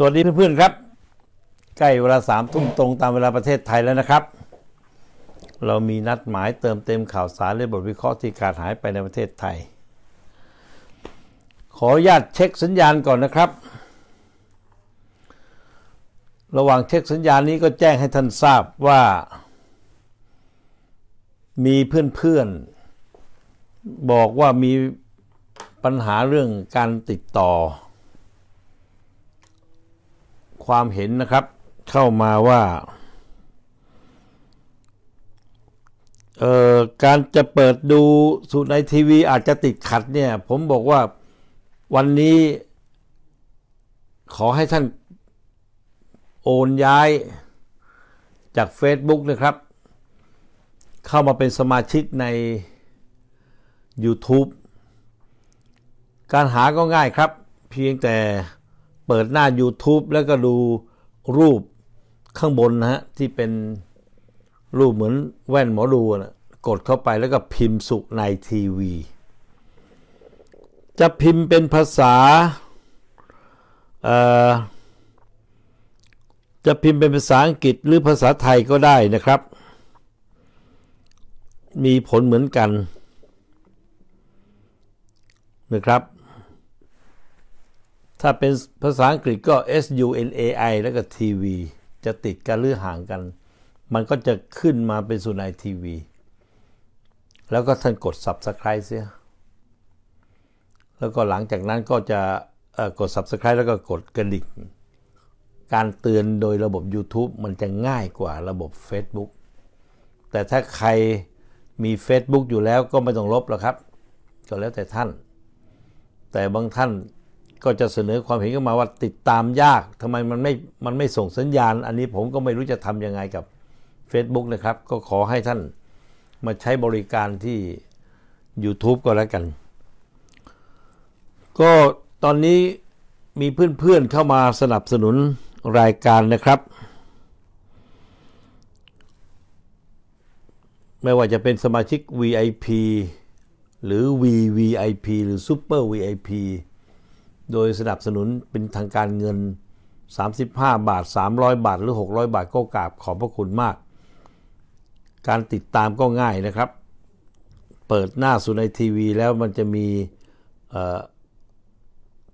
สวัสดีเพื่อนๆครับ ใกล้เวลาสามทุ่มตรงตามเวลาประเทศไทยแล้วนะครับ เรามีนัดหมายเติมเต็มข่าวสารและบทวิเคราะห์ที่ขาดหายไปในประเทศไทย ขออนุญาตเช็คสัญญาณก่อนนะครับ ระหว่างเช็คสัญญาณนี้ก็แจ้งให้ท่านทราบว่ามีเพื่อนๆบอกว่ามีปัญหาเรื่องการติดต่อความเห็นนะครับเข้ามาว่าเอ่อการจะเปิดดูสูตรในทีวีอาจจะติดขัดเนี่ย ผมบอกว่าวันนี้ขอให้ท่านโอนย้ายจาก Facebook นะครับ เข้ามาเป็นสมาชิกใน YouTube การหาก็ง่ายครับเพียงแต่เปิดหน้า YouTube แล้วก็ดูรูปข้างบนนะฮะ ที่เป็นรูปเหมือนแว่นหมอดูนะกดเข้าไปแล้วก็พิมพ์สุในทีวี จะพิมพ์เป็นภาษาจะพิมพ์เป็นภาษาอังกฤษหรือภาษาไทยก็ได้นะครับ มีผลเหมือนกัน นะครับถ้าเป็นภาษาอังกฤษก็ S U N A I แล้วก็ TV จะติดกันหรือห่างกัน มันก็จะขึ้นมาเป็นสุนัยทีวีแล้วก็ท่านกด Subscribe เสีย แล้วก็หลังจากนั้นก็จะกด Subscribe แล้วก็กดกระดิ่ง การเตือนโดยระบบ YouTube มันจะง่ายกว่าระบบ Facebook แต่ถ้าใครมี Facebook อยู่แล้วก็ไม่ต้องลบหรอกครับ ก็แล้วแต่ท่าน แต่บางท่านก็จะเสนอความเห็นเข้ามาว่าติดตามยากทำไมมันไม่ มันไม่ส่งสัญญาณ อันนี้ผมก็ไม่รู้จะทํำยังไงกับ Facebook นะครับ ก็ขอให้ท่านมาใช้บริการที่ YouTube ก็แล้วกัน ก็ตอนนี้มีเพื่อนๆเข้ามาสนับสนุนรายการนะครับ ไม่ว่าจะเป็นสมาชิก VIP หรือ VVIP หรือ Super VIP โดยสนับสนุนเป็นทางการเงิน 35 บาท 300 บาทหรือ 600 บาทก็กราบขอบพระคุณมาก การติดตามก็ง่ายนะครับ เปิดหน้าสุในทีวีแล้วมันจะมี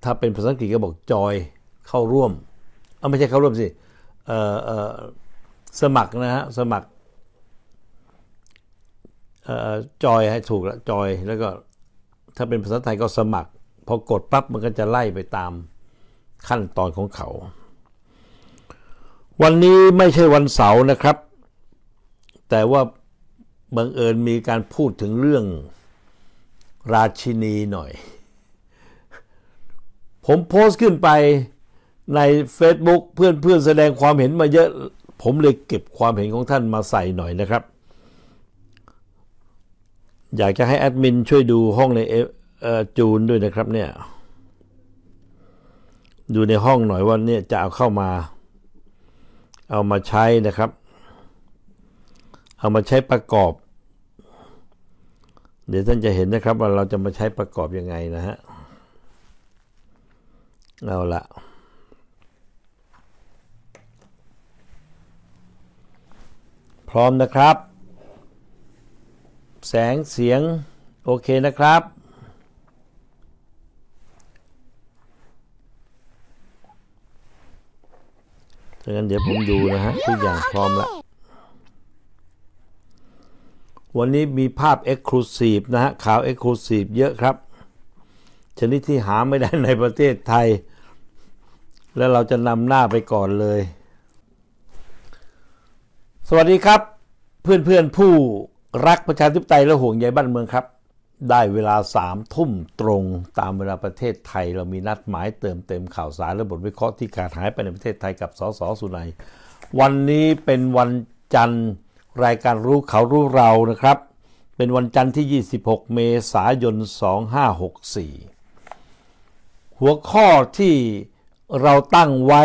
ถ้าเป็นภาษาอังกฤษก็บอกจอยเข้าร่วม เอาไม่ใช่เข้าร่วมสิสมัครนะฮะ สมัครจอยให้ถูกละจอยแล้วก็ถ้าเป็นภาษาไทยก็สมัครพอกดปั๊บมันก็จะไล่ไปตามขั้นตอนของเขา วันนี้ไม่ใช่วันเสาร์นะครับ แต่ว่าบังเอิญมีการพูดถึงเรื่องราชินีหน่อย ผมโพสต์ขึ้นไปใน Facebook เพื่อนเพื่อนแสดงความเห็นมาเยอะ ผมเลยเก็บความเห็นของท่านมาใส่หน่อยนะครับ อยากจะให้แอดมินช่วยดูห้องในจูนด้วยนะครับเนี่ย ดูในห้องหน่อยว่าเนี่ยจะเอาเข้ามา เอามาใช้นะครับ เอามาใช้ประกอบ เดี๋ยวท่านจะเห็นนะครับว่าเราจะมาใช้ประกอบยังไงนะฮะ เอาละพร้อมนะครับ แสงเสียงโอเคนะครับดังนั้นเดี๋ยวผมดูนะฮะ ทุกอย่างพร้อมแล้ววันนี้มีภาพ e x c l u s i v e นะฮะข่าว e x c l u s i v e เยอะครับ ชนิดที่หาไม่ได้ในประเทศไทย และเราจะนำหน้าไปก่อนเลย สวัสดีครับ เพื่อนเพื่อนผู้รักประชาธิปไตยและห่วงใยบ้านเมืองครับได้เวลาสามทุ่มตรงตามเวลาประเทศไทย เรามีนัดหมายเติมเต็มข่าวสารและบทวิเคราะห์ที่ขาดหายไปในประเทศไทยกับสสสุนัยวันนี้เป็นวันจันทร์รายการรู้เขารู้เรานะครับ เป็นวันจันทร์ที่ 26เมษายน2564 หัวข้อที่เราตั้งไว้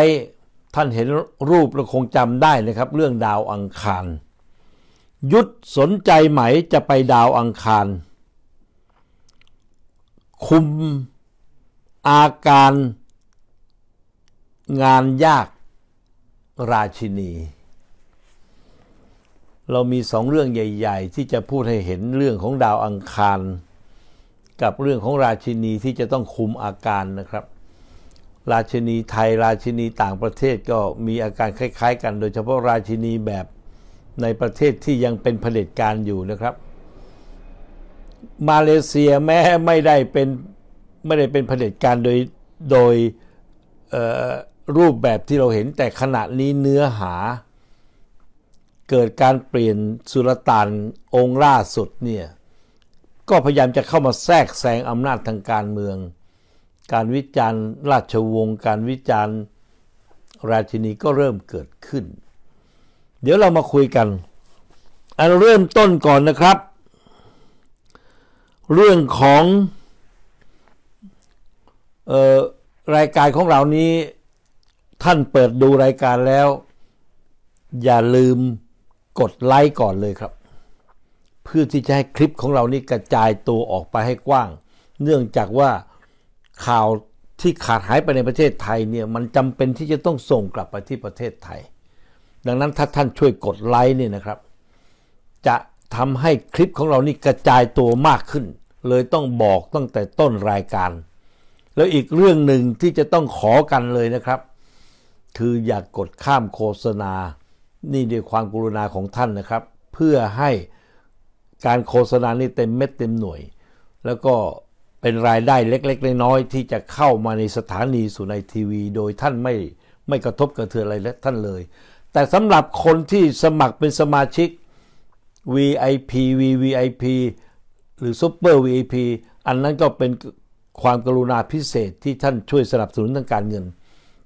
ท่านเห็นรูปเราคงจำได้นะครับ เรื่องดาวอังคาร ยุดสนใจไหมจะไปดาวอังคารคุมอาการงานยากราชินี เรามีสองเรื่องใหญ่ ๆที่จะพูดให้เห็นเรื่องของดาวอังคาร กับเรื่องของราชินีที่จะต้องคุมอาการนะครับ ราชินีไทยราชินีต่างประเทศก็มีอาการคล้าย ๆ กันโดยเฉพาะราชินีแบบในประเทศที่ยังเป็นเผด็จการอยู่นะครับมาเลเซียแม้ ไม่ได้เป็นไม่ได้เป็นเผด็จการโดยโดยรูปแบบที่เราเห็นแต่ขณะนี้เนื้อหา เกิดการเปลี่ยนสุลต่านองค์ล่าสุดเนี่ย ก็พยายามจะเข้ามาแทรกแซงอำนาจทางการเมือง การวิจารณ์ ราชวงศ์การวิจารณ์ราชินีก็เริ่มเกิดขึ้น เดี๋ยวเรามาคุยกันอันเริ่มต้นก่อนนะครับเรื่องของออรายการของเรานี้ท่านเปิดดูรายการแล้ว อย่าลืมกดไลค์ก่อนเลยครับ เพื่อที่จะให้คลิปของเรานี้กระจายตัวออกไปให้กว้าง เนื่องจากว่าข่าวที่ขาดหายไปในประเทศไทยเนี่ยมันจำเป็นที่จะต้องส่งกลับไปที่ประเทศไทย ดังนั้นถ้าท่านช่วยกดไลค์เนี่ยนะครับ จะทำให้คลิปของเรานี่กระจายตัวมากขึ้นเลยต้องบอกตั้งแต่ต้นรายการ แล้วอีกเรื่องหนึ่งที่จะต้องขอกันเลยนะครับคืออย่ากกดข้ามโฆษณา นี่ด้วยความกรุณาของท่านนะครับ เพื่อให้การโฆษณานี่เต็มเม็ดเต็มหน่วย แล้วก็เป็นรายได้เล็กๆ น้อยๆที่จะเข้ามาในสถานีสุนัยทีวี โดยท่านไม่ไม่กระทบกระเทือนอะไรและท่านเลย แต่สำหรับคนที่สมัครเป็นสมาชิก VIP VVIP หรือซ u เปอร์ VIP อันนั้นก็เป็นความกรุณาพิเศษที่ท่านช่วยสนับสนุนทางการเงิน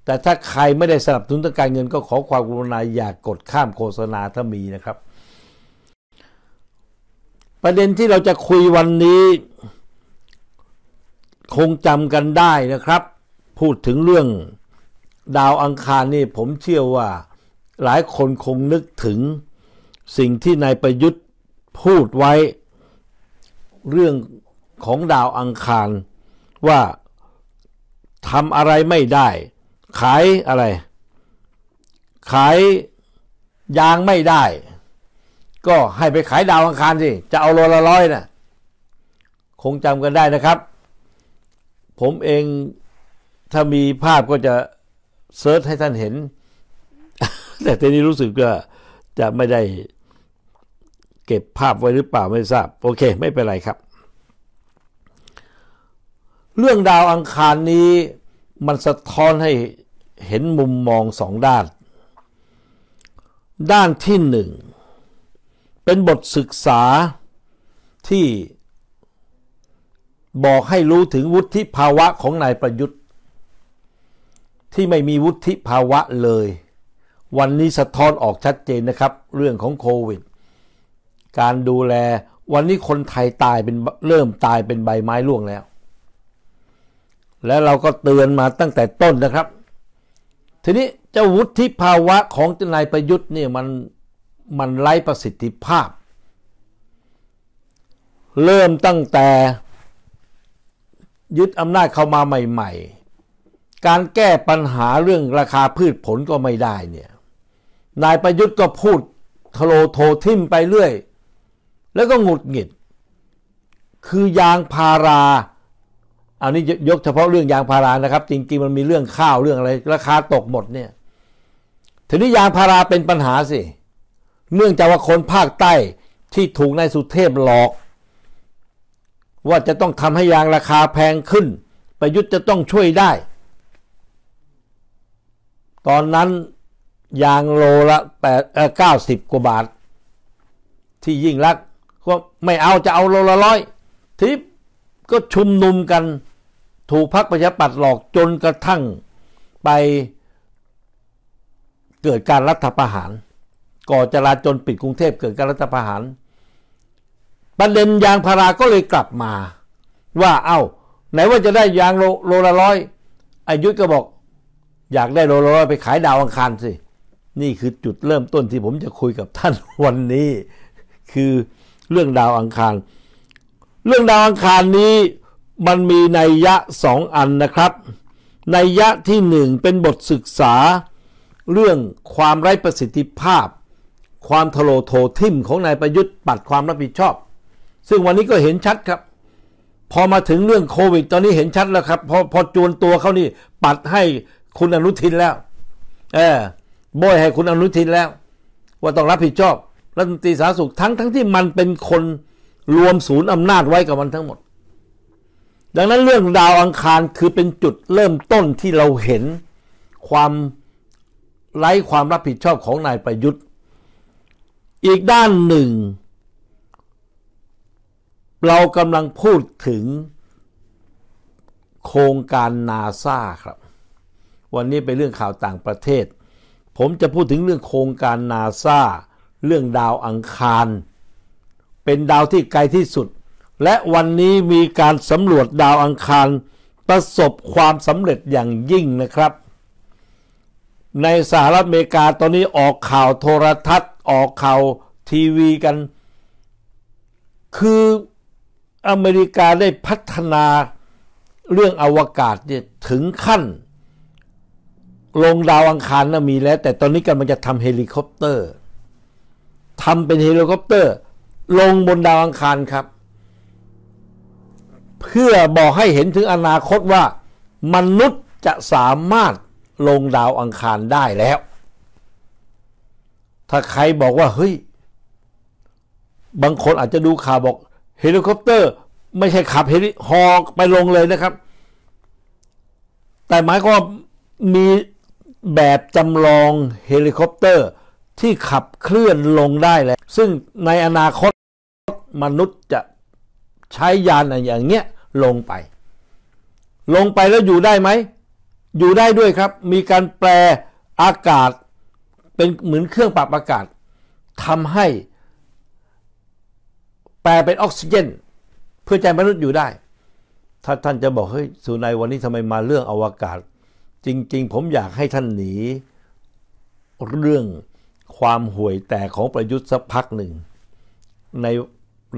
แต่ถ้าใครไม่ได้สนับสนุนทางการเงินก็ขอความกรุณาอย่ากกดข้ามโฆษณาถ้ามีนะครับ ประเด็นที่เราจะคุยวันนี้คงจำกันได้นะครับ พูดถึงเรื่องดาวอังคารนี่ผมเชื่อว่า หลายคนคงนึกถึงสิ่งที่นายประยุทธ์พูดไว้เรื่องของดาวอังคารว่าทำอะไรไม่ได้ ขายอะไร ขายยางไม่ได้ ก็ให้ไปขายดาวอังคารสิ จะเอาโลละร้อยนะ่ะคงจำกันได้นะครับ ผมเองถ้ามีภาพก็จะเซิร์ชให้ท่านเห็น แต่ทีนี้รู้สึกว่าจะไม่ได้เก็บภาพไว้หรือเปล่าไม่ทราบโอเคไม่เป็นไรครับ เรื่องดาวอังคารนี้มันสะท้อนให้เห็นมุมมองสองด้าน ด้านที่หนึ่งเป็นบทศึกษาที่บอกให้รู้ถึงวุฒิภาวะของนายประยุทธ์ ที่ไม่มีวุฒิภาวะเลย วันนี้สะท้อนออกชัดเจนนะครับเรื่องของโควิดการดูแลวันนี้คนไทยตายเป็นเริ่มตายเป็นใบไม้ร่วงแล้ว และเราก็เตือนมาตั้งแต่ต้นนะครับ ทีนี้เจ้าวุฒิภาวะของนายประยุทธ์เนี่ย มันมันไร้ประสิทธิภาพ เริ่มตั้งแต่ยึดอำนาจเข้ามาใหม่ ๆ การแก้ปัญหาเรื่องราคาพืชผลก็ไม่ได้เนี่ยนายประยุทธ์ก็พูดทโลโททิมไปเรื่อยแล้วก็หงุดหงิดคือยางพาราอันนี้ยก เฉพาะ เรื่อง ยาง พารา นะครับ จริงๆมัน มี เรื่องข้าว เรื่อง อะไร ราคา ตก หมด เนี่ย ทีนี้ ยาง พารา เป็นปัญหาสิเนื่องจากว่าคน ภาคใต้ ที่ถูกนายสุเทพ หลอก ว่าจะต้องทำให้ยาง ราคาแพงขึ้น ประยุทธ์จะต้อง ช่วยได้ ตอนนั้น ยาง โลละแปดเก้าสิบกว่า บาท ที่ ยิ่ง รักก็ไม่เอาจะเอาโลละร้อยทีก็ชุมนุมกัน ถูกพรรคประชาปัตย์หลอกจนกระทั่งไปเกิดการรัฐประหารก่อจราจนปิดกรุงเทพเกิดการรัฐประหารประเด็นยางพาราก็เลยกลับมา ว่าเอา้าไหนว่าจะได้ยางโลละร้อยอายุก็บอก อยากได้โลละร้อยไปขายดาวอังคารสิ นี่คือจุดเริ่มต้นที่ผมจะคุยกับท่านวันนี้ คือเรื่องดาวอังคาร เรื่องดาวอังคารนี้มันมีนัยยะสองอันนะครับนัยยะที่หนึ่งเป็นบทศึกษา เรื่องความไร้ประสิทธิภาพ ความทะโลโททิมของนายประยุทธ์ปัดความรับผิดชอบ ซึ่งวันนี้ก็เห็นชัดครับ พอมาถึงเรื่องโควิด ตอนนี้เห็นชัดแล้วครับ พอพอจวนตัวเขานี่ปัดให้คุณอนุทินแล้วเออโบยให้คุณอนุทินแล้ว ว่าต้องรับผิดชอบรัฐมนตรีสาธารณสุขทั้งทั้งที่มันเป็นคนรวมศูนย์อำนาจไว้กับมันทั้งหมด ดังนั้นเรื่องดาวอังคารคือเป็นจุดเริ่มต้นที่เราเห็นความไร้ความรับผิดชอบของนายประยุทธ์ อีกด้านหนึ่ง เรากำลังพูดถึงโครงการนาซาครับ วันนี้เป็นเรื่องข่าวต่างประเทศ ผมจะพูดถึงเรื่องโครงการนาซาเรื่องดาวอังคาร เป็นดาวที่ไกลที่สุด และวันนี้มีการสำรวจดาวอังคารประสบความสำเร็จอย่างยิ่งนะครับ ในสหรัฐอเมริกาตอนนี้ออกข่าวโทรทัศน์ ออกข่าวทีวีกัน คืออเมริกาได้พัฒนาเรื่องอวกาศเนี่ยถึงขั้น ลงดาวอังคารนะมีแล้ว แต่ตอนนี้กันมันจะทำเฮลิคอปเตอร์ทำเป็นเฮลิคอปเตอร์ ลงบนดาวอังคารครับ เพื่อบอกให้เห็นถึงอนาคตว่า มนุษย์จะสามารถลงดาวอังคารได้แล้ว ถ้าใครบอกว่า เฮ้ย บางคนอาจจะดูข่าวบอกเฮลิคอปเตอร์ ไม่ใช่ขับเฮลิฮอไปลงเลยนะครับ แต่หมายก็มีแบบจำลองเฮลิคอปเตอร์ที่ขับเคลื่อนลงได้แล้ว ซึ่งในอนาคตมนุษย์จะใช้ยานอย่างเงี้ยลงไป ลงไปแล้วอยู่ได้ไหม อยู่ได้ด้วยครับ มีการแปลอากาศ เป็นเหมือนเครื่องปรับอากาศทำให้ แปลเป็นออกซิเจน เพื่อใจมนุษย์อยู่ได้ ถ้าท่านจะบอก เฮ้ยสุนัยวันนี้ทำไมมาเรื่องอวกาศ จริงๆ ผมอยากให้ท่านหนีเรื่องความห่วยแตกของประยุทธ์สักพักหนึ่งใน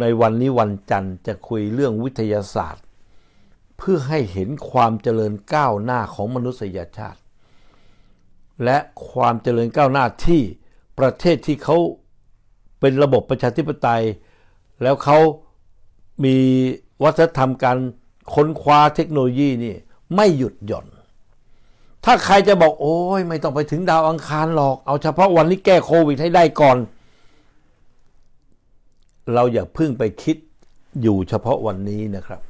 ในวันนี้วันจันทร์จะคุยเรื่องวิทยาศาสตร์ เพื่อให้เห็นความเจริญก้าวหน้าของมนุษยชาติ และความเจริญก้าวหน้าที่ประเทศที่เขาเป็นระบบประชาธิปไตย แล้วเขามีวัฒนธรรมการค้นคว้าเทคโนโลยีนี่ไม่หยุดหย่อนถ้าใครจะบอกโอ้ยไม่ต้องไปถึงดาวอังคารหรอก เอาเฉพาะวันที่แก้โควิดให้ได้ก่อน เราอย่าพึ่งไปคิดอยู่เฉพาะวันนี้นะครับ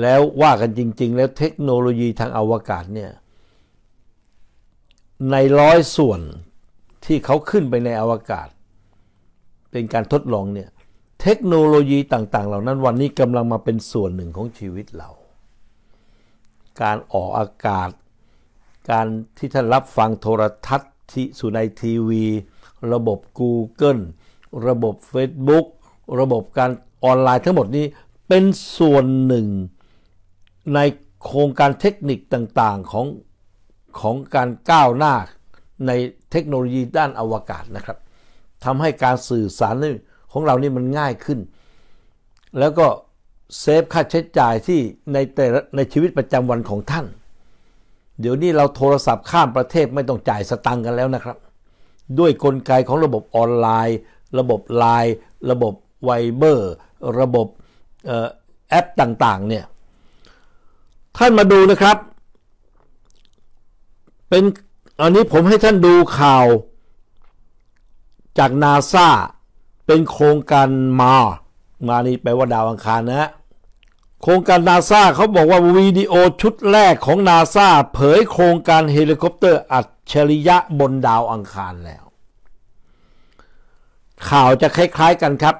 แล้วว่ากันจริงๆแล้วเทคโนโลยีทางอวกาศเนี่ยในร้อยส่วนที่เขาขึ้นไปในอวกาศ เป็นการทดลองเนี่ยเทคโนโลยีต่างๆเหล่านั้นวันนี้กำลังมาเป็นส่วนหนึ่งของชีวิตเราการออกอากาศการที่ท่านรับฟังโทรทัศน์ที่สุในทีวี ระบบ Google ระบบ Facebook ระบบการออนไลน์ทั้งหมดนี้เป็นส่วนหนึ่งในโครงการเทคนิคต่างๆของของการก้าวหน้าในเทคโนโลยีด้านอวกาศนะครับทำให้การสื่อสารของเรานี่มันง่ายขึ้น แล้วก็เซฟค่าใช้จ่ายที่ในแต่ในชีวิตประจำวันของท่าน เดี๋ยวนี้เราโทรศัพท์ข้ามประเทศไม่ ต้อง จ่ายสตังค์กันแล้วนะครับ ด้วยกลไกของระบบออนไลน์ ระบบไลน์ ระบบไวเบอร์ ระบบแอป ต่าง ๆ เนี่ย ท่านมาดูนะครับ เป็น อันนี้ผมให้ท่านดูข่าว จากนาซาเป็นโครงการมามานี่แปลว่าดาวอังคารนะฮะโครงการนาซาเขาบอกว่าวิดีโอชุดแรกของนาซาเผยโครงการเฮลิคอปเตอร์ อัจฉริยะบนดาวอังคารแล้ว ข่าวจะคล้ายๆกันครับ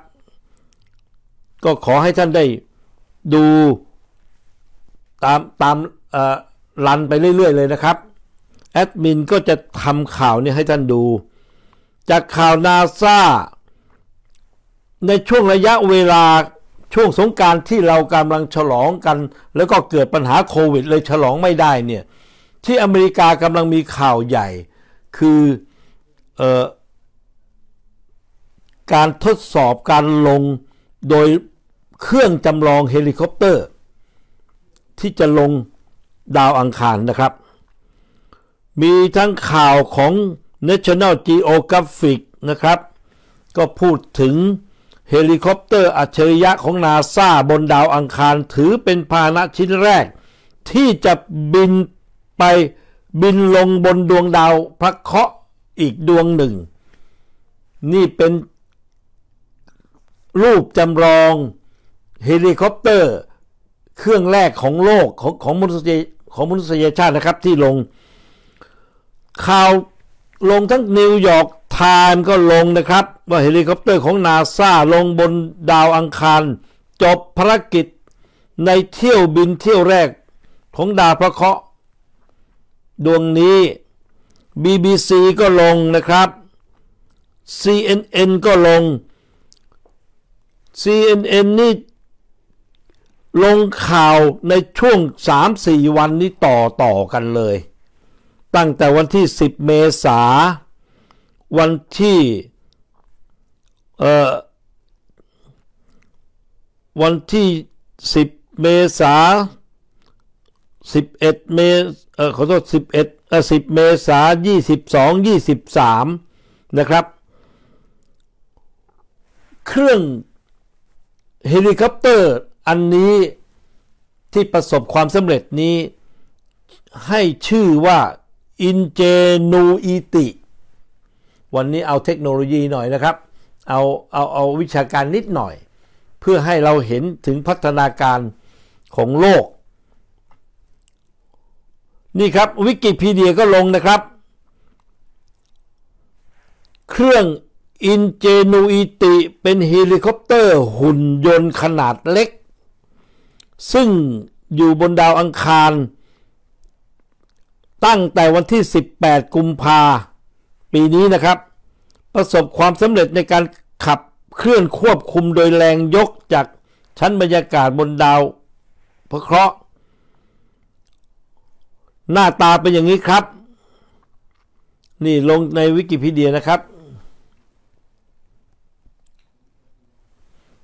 ก็ขอให้ท่านได้ดูตามตามรันไปเรื่อยๆเลยนะครับ แอดมินก็จะทำข่าวนี้ให้ท่านดู จากข่าวนาซาในช่วงระยะเวลาช่วงสงการที่เรากำลังฉลองกันแล้วก็เกิดปัญหาโควิดเลยฉลองไม่ได้เนี่ย ที่อเมริกากำลังมีข่าวใหญ่ คืออการทดสอบการลงโดยเครื่องจำลองเฮลิคอปเตอร์ ที่จะลงดาวอังคารนะครับ มีทั้งข่าวของ National Geographic นะครับ ก็พูดถึงเฮลิคอปเตอร์อัจฉริยะของนาซาบนดาวอังคารถือเป็นพาหนะชิ้นแรก ที่จะบินไปบินลงบนดวงดาวพระเคราะห์อีกดวงหนึ่ง นี่เป็นรูปจำลองเฮลิคอปเตอร์ เครื่องแรกของโลกของของมนุษยของมนุษยชาตินะครับที่ลง ข่าวลงทั้งนิวยอร์กคารก็ลงนะครับ ว่าเฮลิคอปเตอร์ของนาซาลงบนดาวอังคาร จบภารกิจในเที่ยวบินเที่ยวแรกของดาวพระเคราะห์ดวงนี้ BBC ก็ลงนะครับ CNN ก็ลง CNN นี่ ลงข่าวในช่วง 3-4 วันนี้ต่อต่อกันเลย ตั้งแต่วันที่ 10 เมษายนวันที่ เอ่อวันที่ 10 เมษา11 เมเอ่อขอโทษ 11 เอ่อ10 เมษา 22 23 นะครับ เครื่องเฮลิคอปเตอร์อันนี้ที่ประสบความสำเร็จนี้ ให้ชื่อว่าอินเจนูอิติวันนี้เอาเทคโนโลยีหน่อยนะครับ เอา เอา เอาวิชาการนิดหน่อย เพื่อให้เราเห็นถึงพัฒนาการของโลก นี่ครับ วิกิพีเดียก็ลงนะครับ เครื่องอินเจนูอิติเป็นเฮลิคอปเตอร์หุ่นยนต์ขนาดเล็ก ซึ่งอยู่บนดาวอังคารตั้งแต่วันที่ 18 กุมภาพันธ์ปีนี้นะครับ ประสบความสำเร็จในการขับเคลื่อนควบคุมโดยแรงยกจากชั้นบรรยากาศบนดาวพระเคราะห์หน้าตาเป็นอย่างนี้ครับ นี่ลงในวิกิพีเดียนะครับ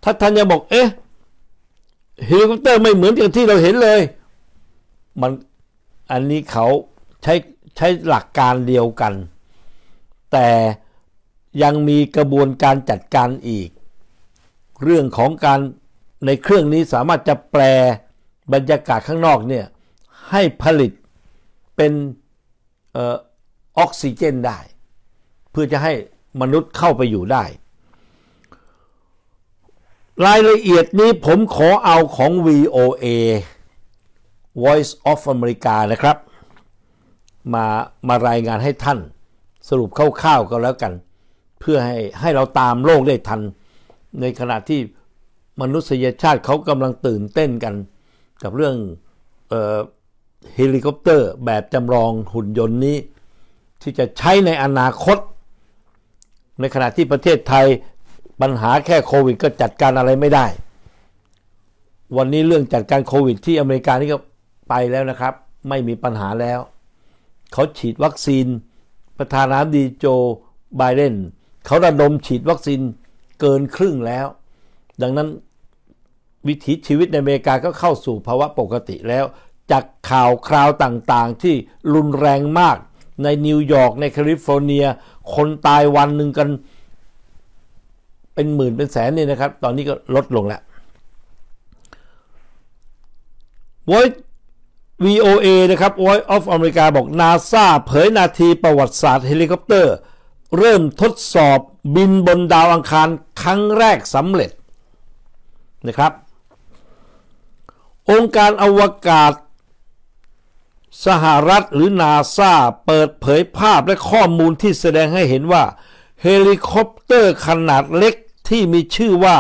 ถ้าท่านยังบอก เอ๊ะเฮลิคอปเตอร์ไม่เหมือนกับที่เราเห็นเลย มันอันนี้เขาใช้ใช้หลักการเดียวกันแต่ยังมีกระบวนการจัดการอีก เรื่องของการในเครื่องนี้สามารถจะแปลบรรยากาศข้างนอกเนี่ยให้ผลิตเป็นออกซิเจนได้ เพื่อจะให้มนุษย์เข้าไปอยู่ได้ รายละเอียดนี้ผมขอเอาของ VOA Voice of America นะครับ มามารายงานให้ท่านสรุปคร่าวๆก็แล้วกัน เพื่อให้ ให้เราตาม โลก ได้ทัน ในขณะที่มนุษยชาติเขากำลังตื่นเต้นกัน กับเรื่องเฮลิคอปเตอร์แบบจำลองหุ่นยนต์นี้ ที่จะใช้ในอนาคต ในขณะที่ประเทศไทยปัญหาแค่ โควิดก็จัดการอะไรไม่ได้ วันนี้เรื่อง จัดการโควิด ที่อเมริกานี่ก็ไปแล้วนะครับ ไม่มีปัญหาแล้วเขาฉีดวัคซีนประธานาธิบดีโจไบเดนเขาระดมฉีดวัคซีนเกินครึ่งแล้ว ดังนั้นวิถีชีวิตในอเมริกาก็เข้าสู่ภาวะปกติแล้ว จากข่าวคราวต่างๆ ที่รุนแรงมากในนิวยอร์กในแคลิฟอร์เนีย คนตายวันหนึ่งกันเป็นหมื่นเป็นแสนนี่นะครับ ตอนนี้ก็ลดลงแล้ว Voice VOA นะครับ Voice of America บอกนาซาเผยนาทีประวัติศาสตร์เฮลิคอปเตอร์ เริ่มทดสอบบินบนดาวอังคารครั้งแรกสำเร็จนะครับองค์การอวกาศสหรัฐหรือนาซาเปิดเผยภาพและข้อมูลที่แสดงให้เห็นว่าเฮลิคอปเตอร์ขนาดเล็กที่มีชื่อว่า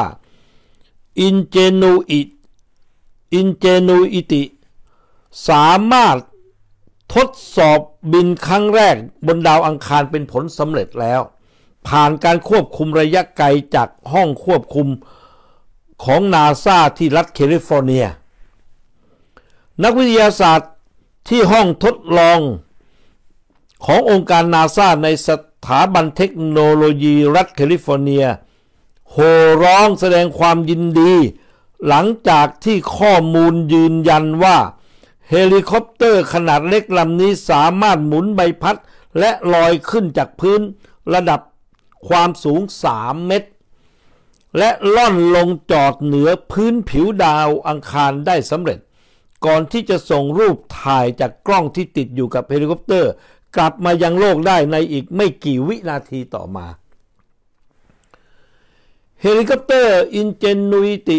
Ingenuity Ingenuity สามารถทดสอบบินครั้งแรกบนดาวอังคารเป็นผลสำเร็จแล้ว ผ่านการควบคุมระยะไกลจากห้องควบคุมของนาซาที่รัฐแคลิฟอร์เนีย นักวิทยาศาสตร์ที่ห้องทดลอง ขององค์การนาซาในสถาบันเทคโนโลยีรัฐแคลิฟอร์เนีย โห่ร้องแสดงความยินดี หลังจากที่ข้อมูลยืนยันว่าเฮลิคอปเตอร์ขนาดเล็กลำนี้สามารถหมุนใบพัด และลอยขึ้นจากพื้นระดับความสูง 3 เมตร และล่อนลงจอดเหนือพื้นผิวดาวอังคารได้สำเร็จ ก่อนที่จะส่งรูปถ่ายจากกล้องที่ติดอยู่กับเฮลิคอปเตอร์ กลับมายังโลกได้ในอีกไม่กี่วินาทีต่อมา เฮลิคอปเตอร์อินเจนูอิติ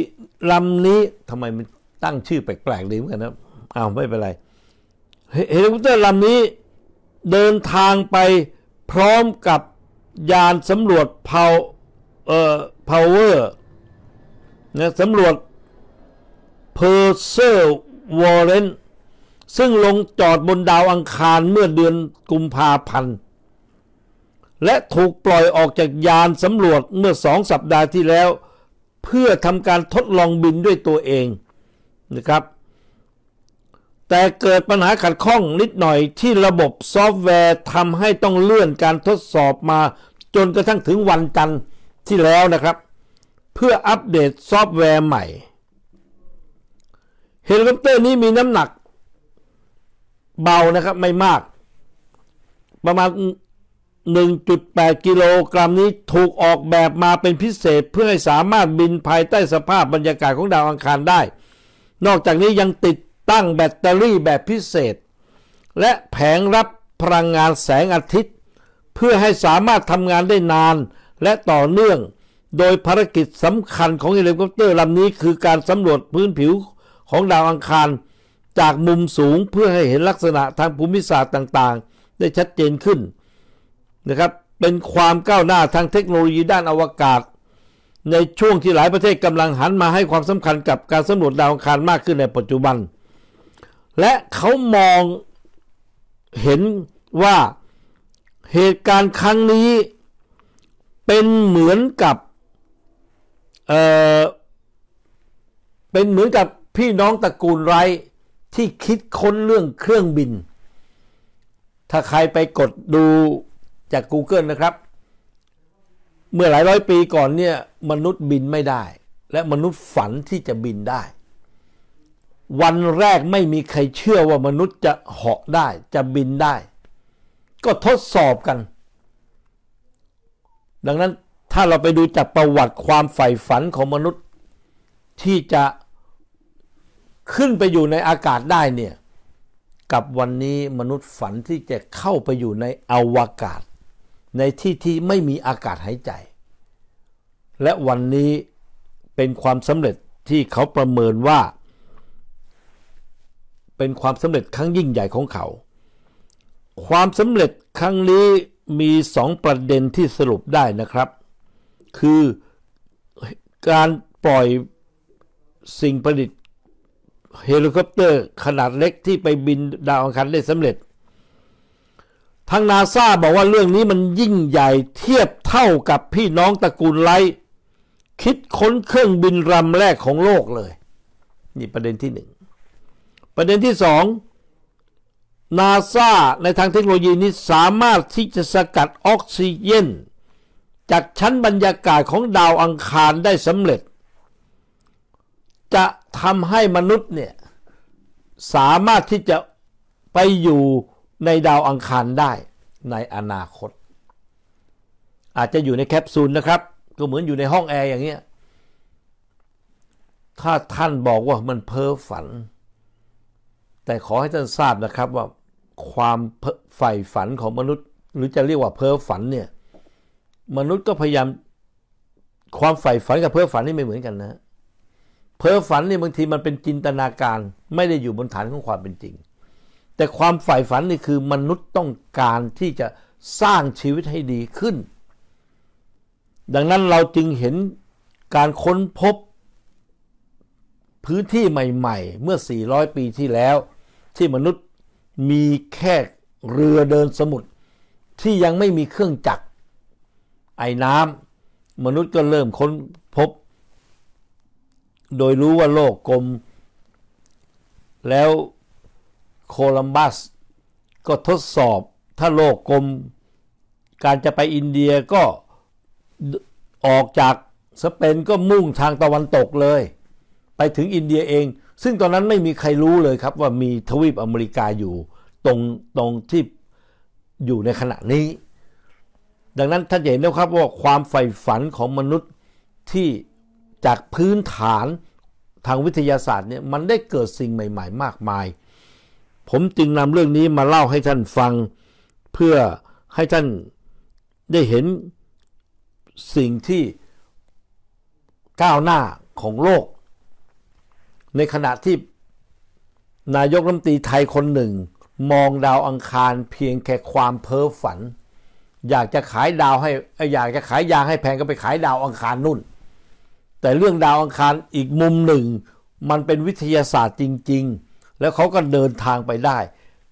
ลำนี้ทำไมมันตั้งชื่อแปลกๆเลยเหมือนกันนะอ้าวไม่เป็นไร เฮลิคอปเตอร์ลำนี้เดินทางไปพร้อมกับยานสำรวจพาวเอ่อพาวเวอร์นะสำรวจ เพอร์เซลวอร์เรนซึ่งลงจอดบนดาวอังคารเมื่อเดือนกุมภาพันธ์และถูกปล่อยออกจากยานสำรวจเมื่อสองสัปดาห์ที่แล้ว เพื่อทำการทดลองบินด้วยตัวเองนะครับแต่เกิดปัญหาขัดข้องนิดหน่อยที่ระบบซอฟต์แวร์ทำให้ต้องเลื่อนการทดสอบมาจนกระทั่งถึงวันจันทร์ที่แล้วนะครับ เพื่ออัปเดตซอฟต์แวร์ใหม่ เฮลิคอปเตอร์นี้มีน้ำหนักเบานะครับ ไม่มาก ประมาณ 1.8 กิโลกรัมนี้ถูกออกแบบมาเป็นพิเศษเพื่อให้สามารถบินภายใต้สภาพบรรยากาศของดาวอังคารได้ นอกจากนี้ยังติดตั้งแบตเตอรี่แบบพิเศษ และแผงรับพลังงานแสงอาทิตย์ เพื่อให้สามารถทำงานได้นานและต่อเนื่อง โดยภารกิจสำคัญของเฮลิคอปเตอร์ลำนี้คือการสำรวจพื้นผิวของดาวอังคาร จากมุมสูงเพื่อให้เห็นลักษณะทางภูมิศาสตร์ต่างๆ ได้ชัดเจนขึ้น นะครับ เป็นความก้าวหน้าทางเทคโนโลยีด้านอวกาศ ในช่วงที่หลายประเทศกำลังหันมาให้ความสำคัญกับการสำรวจดาวอังคารมากขึ้นในปัจจุบันและเขามองเห็นว่าเหตุการณ์ครั้งนี้เป็นเหมือนกับเออเป็นเหมือนกับพี่น้องตระกูลไรที่คิดค้นเรื่องเครื่องบิน ถ้าใครไปกดดูจาก Google นะครับ เมื่อหลายร้อยปีก่อนเนี่ยมนุษย์บินไม่ได้ และมนุษย์ฝันที่จะบินได้วันแรกไม่มีใครเชื่อว่ามนุษย์จะเหาะได้จะบินได้ ก็ทดสอบกัน ดังนั้นถ้าเราไปดูจากประวัติความใฝ่ฝันของมนุษย์ ที่จะขึ้นไปอยู่ในอากาศได้เนี่ยกับวันนี้มนุษย์ฝันที่จะเข้าไปอยู่ในอวกาศ ในที่ที่ไม่มีอากาศหายใจ และวันนี้เป็นความสำเร็จที่เขาประเมินว่าเป็นความสำเร็จครั้งยิ่งใหญ่ของเขา ความสำเร็จครั้งนี้มีสองประเด็นที่สรุปได้นะครับ คือการปล่อยสิ่งประดิษฐ์เฮลิคอปเตอร์ขนาดเล็กที่ไปบินดาวอังคารได้สำเร็จทางนาซาบอกว่าเรื่องนี้มันยิ่งใหญ่เทียบเท่ากับพี่น้องตระกูลไลคิดค้นเครื่องบินรำแรกของโลกเลยนี่ประเด็นที่หนึ่งประเด็นที่สองนาซาในทางเทคโนโลยีนี้สามารถที่จะสกัดออกซิเจนจากชั้นบรรยากาศของดาวอังคารได้สำเร็จ จะทำให้มนุษย์เนี่ยสามารถที่จะไปอยู่ในดาวอังคารได้ ในอนาคต อาจจะอยู่ในแคปซูลนะครับ ก็เหมือนอยู่ในห้องแอร์อย่างเงี้ย ถ้าท่านบอกว่ามันเพ้อฝันแต่ขอให้ท่านทราบนะครับว่าความใฝ่ฝันของมนุษย์ หรือจะเรียกว่าเพ้อฝันเนี่ยมนุษย์ก็พยายามความใฝ่ฝันกับเพ้อฝันนี่ไม่เหมือนกันนะเพ้อฝันนี่บางทีมันเป็นจินตนาการไม่ได้อยู่บนฐานของความเป็นจริง แต่ความใฝ่ฝันนี่คือมนุษย์ต้องการที่จะสร้างชีวิตให้ดีขึ้น ดังนั้นเราจึงเห็นการค้นพบพื้นที่ใหม่ ๆ เมื่อ400ปีที่แล้วที่มนุษย์มีแค่เรือเดินสมุทรที่ยังไม่มีเครื่องจักร ไอ้น้ำมนุษย์ก็เริ่มค้นพบ โดยรู้ว่าโลกกลม แล้วโคลัมบัสก็ทดสอบถ้าโลกกลมการจะไปอินเดียก็ออกจากสเปนก็มุ่งทางตะวันตกเลย ไปถึงอินเดียเองซึ่งตอนนั้นไม่มีใครรู้เลยครับว่ามีทวีปอเมริกาอยู่ตรงตรงที่อยู่ในขณะนี้ ดังนั้นท่านเห็นแล้วครับว่าความใฝ่ฝันของมนุษย์ ที่จากพื้นฐานทางวิทยาศาสตร์เนี่ยมันได้เกิดสิ่งใหม่ๆมากมาย ผมจึงนำเรื่องนี้มาเล่าให้ท่านฟัง เพื่อให้ท่านได้เห็นสิ่งที่ก้าวหน้าของโลกในขณะที่นายกรัฐมนตรีไทยคนหนึ่ง มองดาวอังคารเพียงแค่ความเพ้อฝัน อยากจะขายดาวให้อยากจะขายยางให้แพงก็ไปขายดาวอังคารนุ่น แต่เรื่องดาวอังคารอีกมุมหนึ่ง มันเป็นวิทยาศาสตร์จริงๆ แล้วเขาก็เดินทางไปได้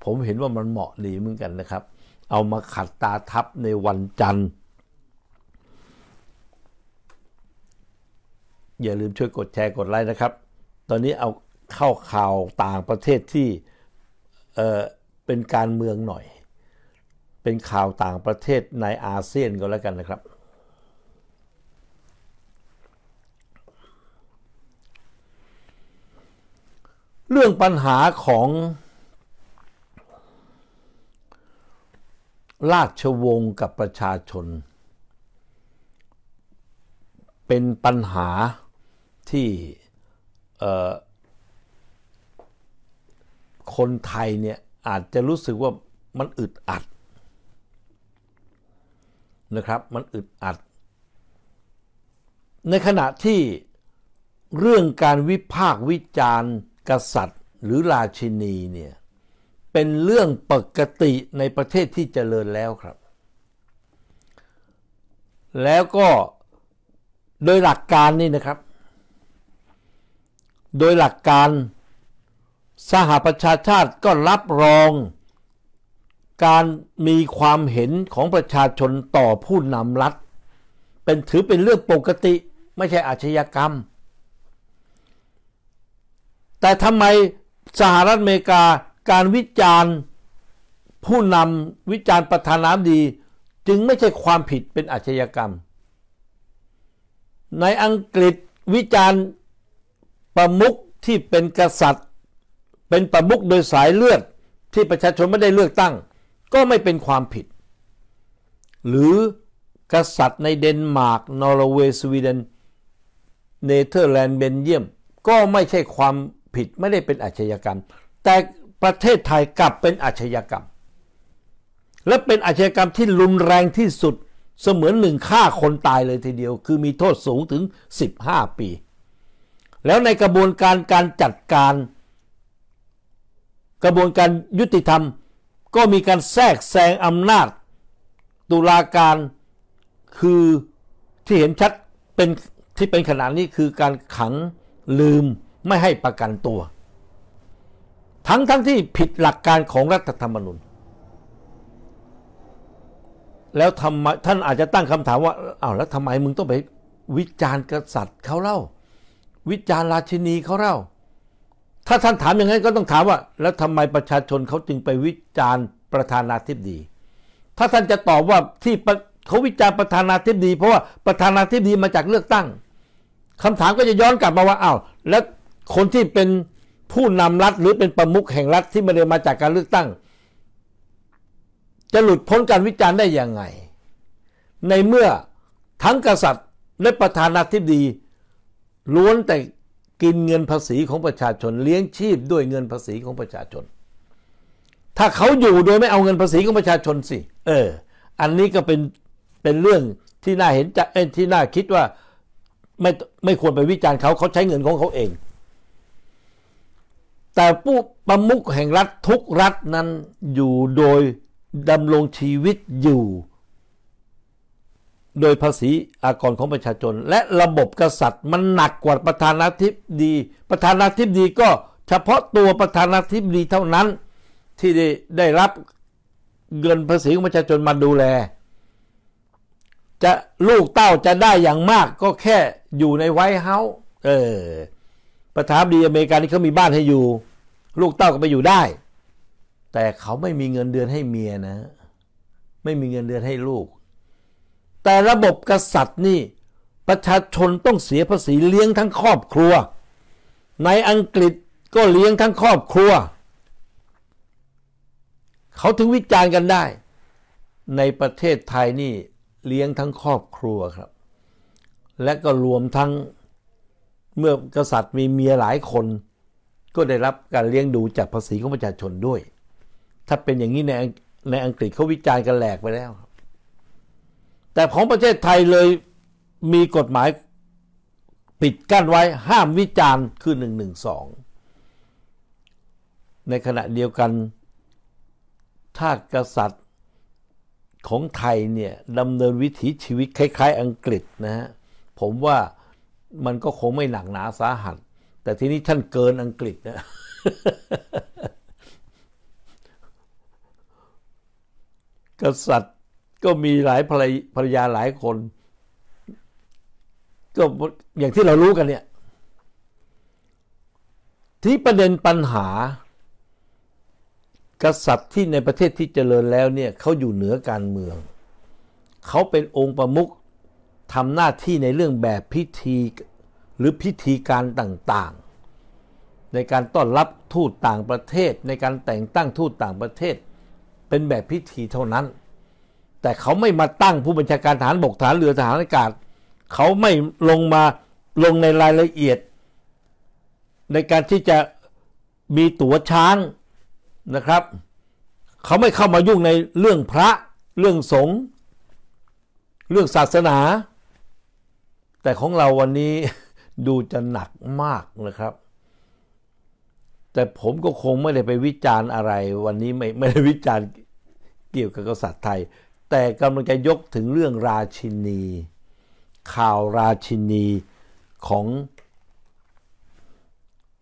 ผมเห็นว่ามันเหมาะดีเหมือนกันนะครับ เอามาขัดตาทับในวันจันทร์ อย่าลืมช่วยกดแชร์กดไลค์นะครับตอนนี้เอาเข้าข่าวต่างประเทศที่เเป็นการเมืองหน่อย เป็นข่าวต่างประเทศในอาเซียนก็แล้วกันนะครับ เรื่องปัญหาของราชวงศ์กับประชาชน เป็นปัญหาที่คนไทยเนี่ยอาจจะรู้สึกว่ามันอึดอัดนะครับมันอึดอัด ในขณะที่เรื่องการวิพากษ์วิจารณ์กษัตริย์หรือราชินีเนี่ยเป็นเรื่องปกติในประเทศที่เจริญแล้วครับ แล้วก็โดยหลักการนี่นะครับโดยหลักการสหประชาชาติก็รับรอง การมีความเห็นของประชาชนต่อผู้นำรัฐเป็นถือเป็นเรื่องปกติไม่ใช่อาชญากรรม แต่ทำไมสหรัฐอเมริกาการวิจารณ์ ผู้นำวิจารณ์ประธานาธิบดีจึงไม่ใช่ความผิดเป็นอาชญากรรม ในอังกฤษวิจารณ์ประมุขที่เป็นกษัตริย์เป็นประมุขโดยสายเลือดที่ประชาชนไม่ได้เลือกตั้ง ก็ไม่เป็นความผิด หรือกษัตริย์ในเดนมาร์กนอร์เวย์สวีเดนเนเธอร์แลนด์เบนเยียมก็ไม่ใช่ความผิดไม่ได้เป็นอาชญากรรม แต่ประเทศไทยกลับเป็นอาชญากรรม และเป็นอาชญากรรมที่รุนแรงที่สุดเสมือนหนึ่งฆ่าคนตายเลยทีเดียว คือมีโทษสูงถึง 15 ปีแล้วในกระบวนการการจัดการ กระบวนการยุติธรรม ก็มีการแทรกแซงอำนาจ ตุลาการ คือที่เห็นชัดเป็นที่เป็นขนาดนี้คือการขังลืมไม่ให้ประกันตัว ทั้งทั้งที่ผิดหลักการของรัฐธรรมนูญแล้วทำไมท่านอาจจะตั้งคำถามว่าอ้าวแล้วทำไมมึงต้องไปวิจารณ์กษัตริย์เขาเล่าวิจารราชินีเขาเล่า ถ้าท่านถามอย่างนั้นก็ต้องถามว่า แล้วทำไมประชาชนเขาจึงไปวิจารณ์ประธานาธิบดี ถ้าท่านจะตอบว่าที่เขาวิจารณ์ประธานาธิบดี เพราะว่าประธานาธิบดีมาจากเลือกตั้งคำถามก็จะย้อนกลับมาว่าอ้าวแล้วคนที่เป็นผู้นำรัฐหรือเป็นประมุขแห่งรัฐที่มาไดนมาจากการเลือกตั้งจะหลุดพ้นการวิจารณ์ได้อย่างไง ในเมื่อทั้งกษัตริย์และประธานาธิบดีล้วนแต่กินเงินภาษีของประชาชน เลี้ยงชีพด้วยเงินภาษีของประชาชน ถ้าเขาอยู่โดยไม่เอาเงินภาษีของประชาชนสิเออ อันนี้ก็เป็นเป็นเรื่องที่น่าเห็นใจที่น่าคิดว่าไม่ไม่ควรไปวิจารณ์เขาเขาใช้เงินของเขาเอง แต่ผู้ประมุขแห่งรัฐทุกรัฐนั้นอยู่โดยดำรงชีวิตอยู่โดยภาษีอากรของประชาชนและระบบกษัตริย์มันหนักกว่าประธานาธิบดี ประธานาธิบดีก็เฉพาะตัวประธานาธิบดีเท่านั้น ที่ได้ได้รับเงินภาษีของประชาชนมาดูแล จะลูกเต้าจะได้อย่างมาก ก็แค่อยู่ในไวท์เฮาส์เออ ประธานาธิบดีอเมริกานี่เขามีบ้านให้อยู่ ลูกเต้าก็ไปอยู่ได้ แต่เขาไม่มีเงินเดือนให้เมียนะ ไม่มีเงินเดือนให้ลูกแต่ระบบกษัตริย์นี่ประชาชนต้องเสียภาษีเลี้ยงทั้งครอบครัว ในอังกฤษก็เลี้ยงทั้งครอบครัว เขาถึงวิจารณ์กันได้ ในประเทศไทยนี่เลี้ยงทั้งครอบครัวครับ และก็รวมทั้งเมื่อกษัตริย์มีเมียหลายคน ก็ได้รับการเลี้ยงดูจากภาษีของประชาชนด้วย ถ้าเป็นอย่างนี้ในในอังกฤษเขาวิจารณ์กันแหลกไปแล้วแต่ของประเทศไทยเลยมีกฎหมายปิดกั้นไว้ห้ามวิจารณ์คือ 112 ในขณะเดียวกันถ้ากษัตริย์ของไทยเนี่ยดำเนินวิถีชีวิตคล้ายๆอังกฤษนะฮะผมว่ามันก็คงไม่หนักหนาสาหัสแต่ทีนี้ท่านเกินอังกฤษนะกษัตริย์ก็มีหลายภรรยาหลายคนก็อย่างที่เรารู้กันเนี่ยที่ประเด็นปัญหากษัตริย์ที่ในประเทศที่เจริญแล้วเนี่ยเขาอยู่เหนือการเมืองเขาเป็นองค์ประมุขทำหน้าที่ในเรื่องแบบพิธีหรือพิธีการต่างๆ ในการต้อนรับทูตต่างประเทศ ในการแต่งตั้งทูตต่างประเทศ เป็นแบบพิธีเท่านั้นแต่ เขาไม่มาตั้งผู้บัญชาการฐานบกฐานเรือฐานอากาศ เขาไม่ลงมาลงในรายละเอียด ในการที่จะมีตั๋วช้างนะครับ เขาไม่เข้ามายุ่งในเรื่องพระเรื่องสงฆ์เรื่องศาสนา แต่ของเราวันนี้ดูจะหนักมากนะครับ แต่ผมก็คงไม่ได้ไปวิจารณ์อะไร วันนี้ไม่ไม่ได้วิจารณ์เกี่ยวกับกษัตริย์ไทยแต่กำลังจะยกถึงเรื่องราชินี ข่าวราชินีของ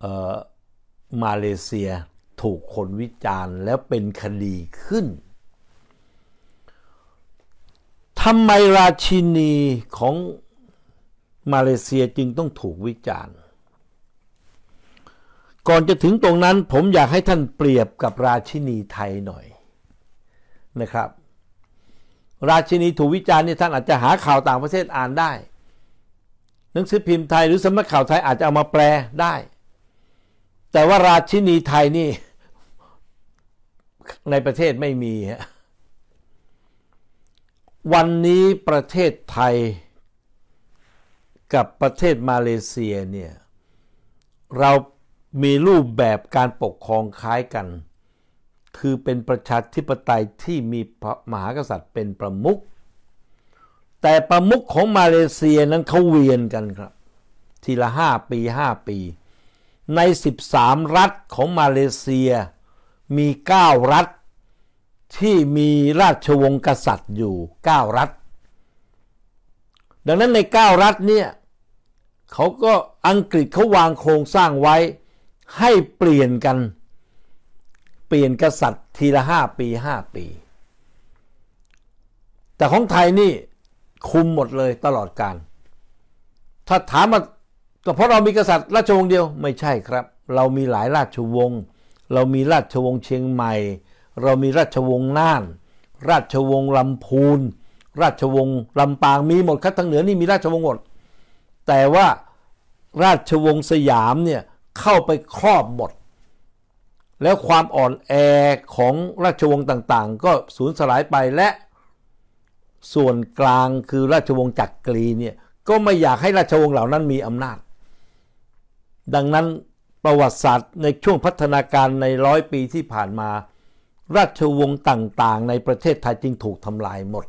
ออมาเลเซียถูกคนวิจารณ์แล้วเป็นคดีขึ้นทำไมราชินีของมาเลเซียจึงต้องถูกวิจารณ์ ก่อนจะถึงตรงนั้นผมอยากให้ท่านเปรียบกับราชินีไทยหน่อยนะครับราชินีถูกวิจารณ์เนี่ยท่านอาจจะหาข่าวต่างประเทศอ่านได้ หนังสือพิมพ์ไทย หรือสำนักข่าวไทย อาจจะเอามาแปลได้ แต่ว่าราชินีไทยนี่ในประเทศไม่มีฮะวันนี้ประเทศไทยกับประเทศมาเลเซียเนี่ยเรามีรูปแบบการปกครองคล้ายกันคือเป็นประชาธิปไตยที่มีมหากษัตริย์เป็นประมุขแต่ประมุขของมาเลเซียนั้นเขาเวียนกันครับ ทีละห้าปีห้าปี ใน 13 รัฐของมาเลเซียมี 9 รัฐที่มีราชวงศ์กษัตริย์อยู่ 9 รัฐ ดังนั้นใน 9 รัฐเนี่ยเขาก็อังกฤษเขาวางโครงสร้างไว้ให้เปลี่ยนกันเปลี่ยนกษัตริย์ทีละห้าปีห้าปี แต่ของไทยนี่ คุมหมดเลยตลอดการถ้าถามมาเพราะเรามีกษัตริย์ราชวงศ์เดียวไม่ใช่ครับ เรามีหลายราชวงศ์เรามีราชวงศ์เชียงใหม่ เรามีราชวงศ์น่าน ราชวงศ์ลำพูนราชวงศ์ลำปางมีหมดครับทางเหนือนี่มีราชวงศ์หมด แต่ว่าราชวงศ์สยามเนี่ยเข้าไปครอบหมดแล้วความอ่อนแอของราชวงศ์ต่างๆ ก็สูญสลายไปและส่วนกลางคือราชวงศ์จักกรีเนี่ย ก็ไม่อยากให้ราชวงศ์เหล่านั้นมีอำนาจ ดังนั้นประวัติศาสตร์ในช่วงพัฒนาการในร้อยปีที่ผ่านมาราชวงศ์ต่างๆ ในประเทศไทยจึงถูกทำลายหมด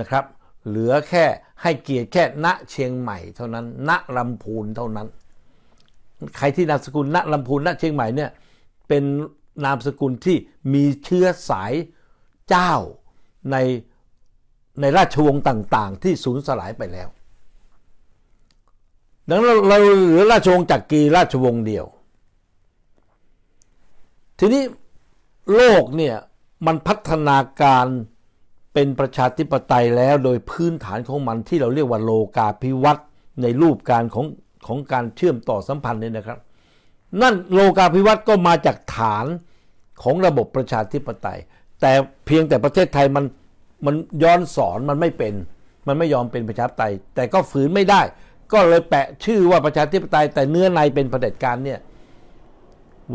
นะครับ เหลือแค่ให้เกียรติแค่ณเชียงใหม่เท่านั้นณลำพูนเท่านั้นใครที่นามสกุลณลำพูนณเชียงใหม่เนี่ยเป็นนามสกุลที่มีเชื้อสายเจ้าในในราชวงศ์ต่าง ๆ ที่สูญสลายไปแล้วดังนั้นเราเหลือราชวงศ์จักรีราชวงศ์เดียว ทีนี้โลกเนี่ยมันพัฒนาการเป็นประชาธิปไตยแล้วโดยพื้นฐานของมันที่เราเรียกว่าโลกาภิวัตน์ในรูปการของของการเชื่อมต่อสัมพันธ์เนี่ยนะครับนั่นโลกาภิวัตน์ก็มาจากฐานของระบบประชาธิปไตย แต่เพียงแต่ประเทศไทยมันมันย้อนสอนมันไม่เป็นมันไม่ยอมเป็นประชาธิปไตย แต่ก็ฝืนไม่ได้ ก็เลยแปะชื่อว่าประชาธิปไตย แต่เนื้อในเป็นเผด็จการเนี่ย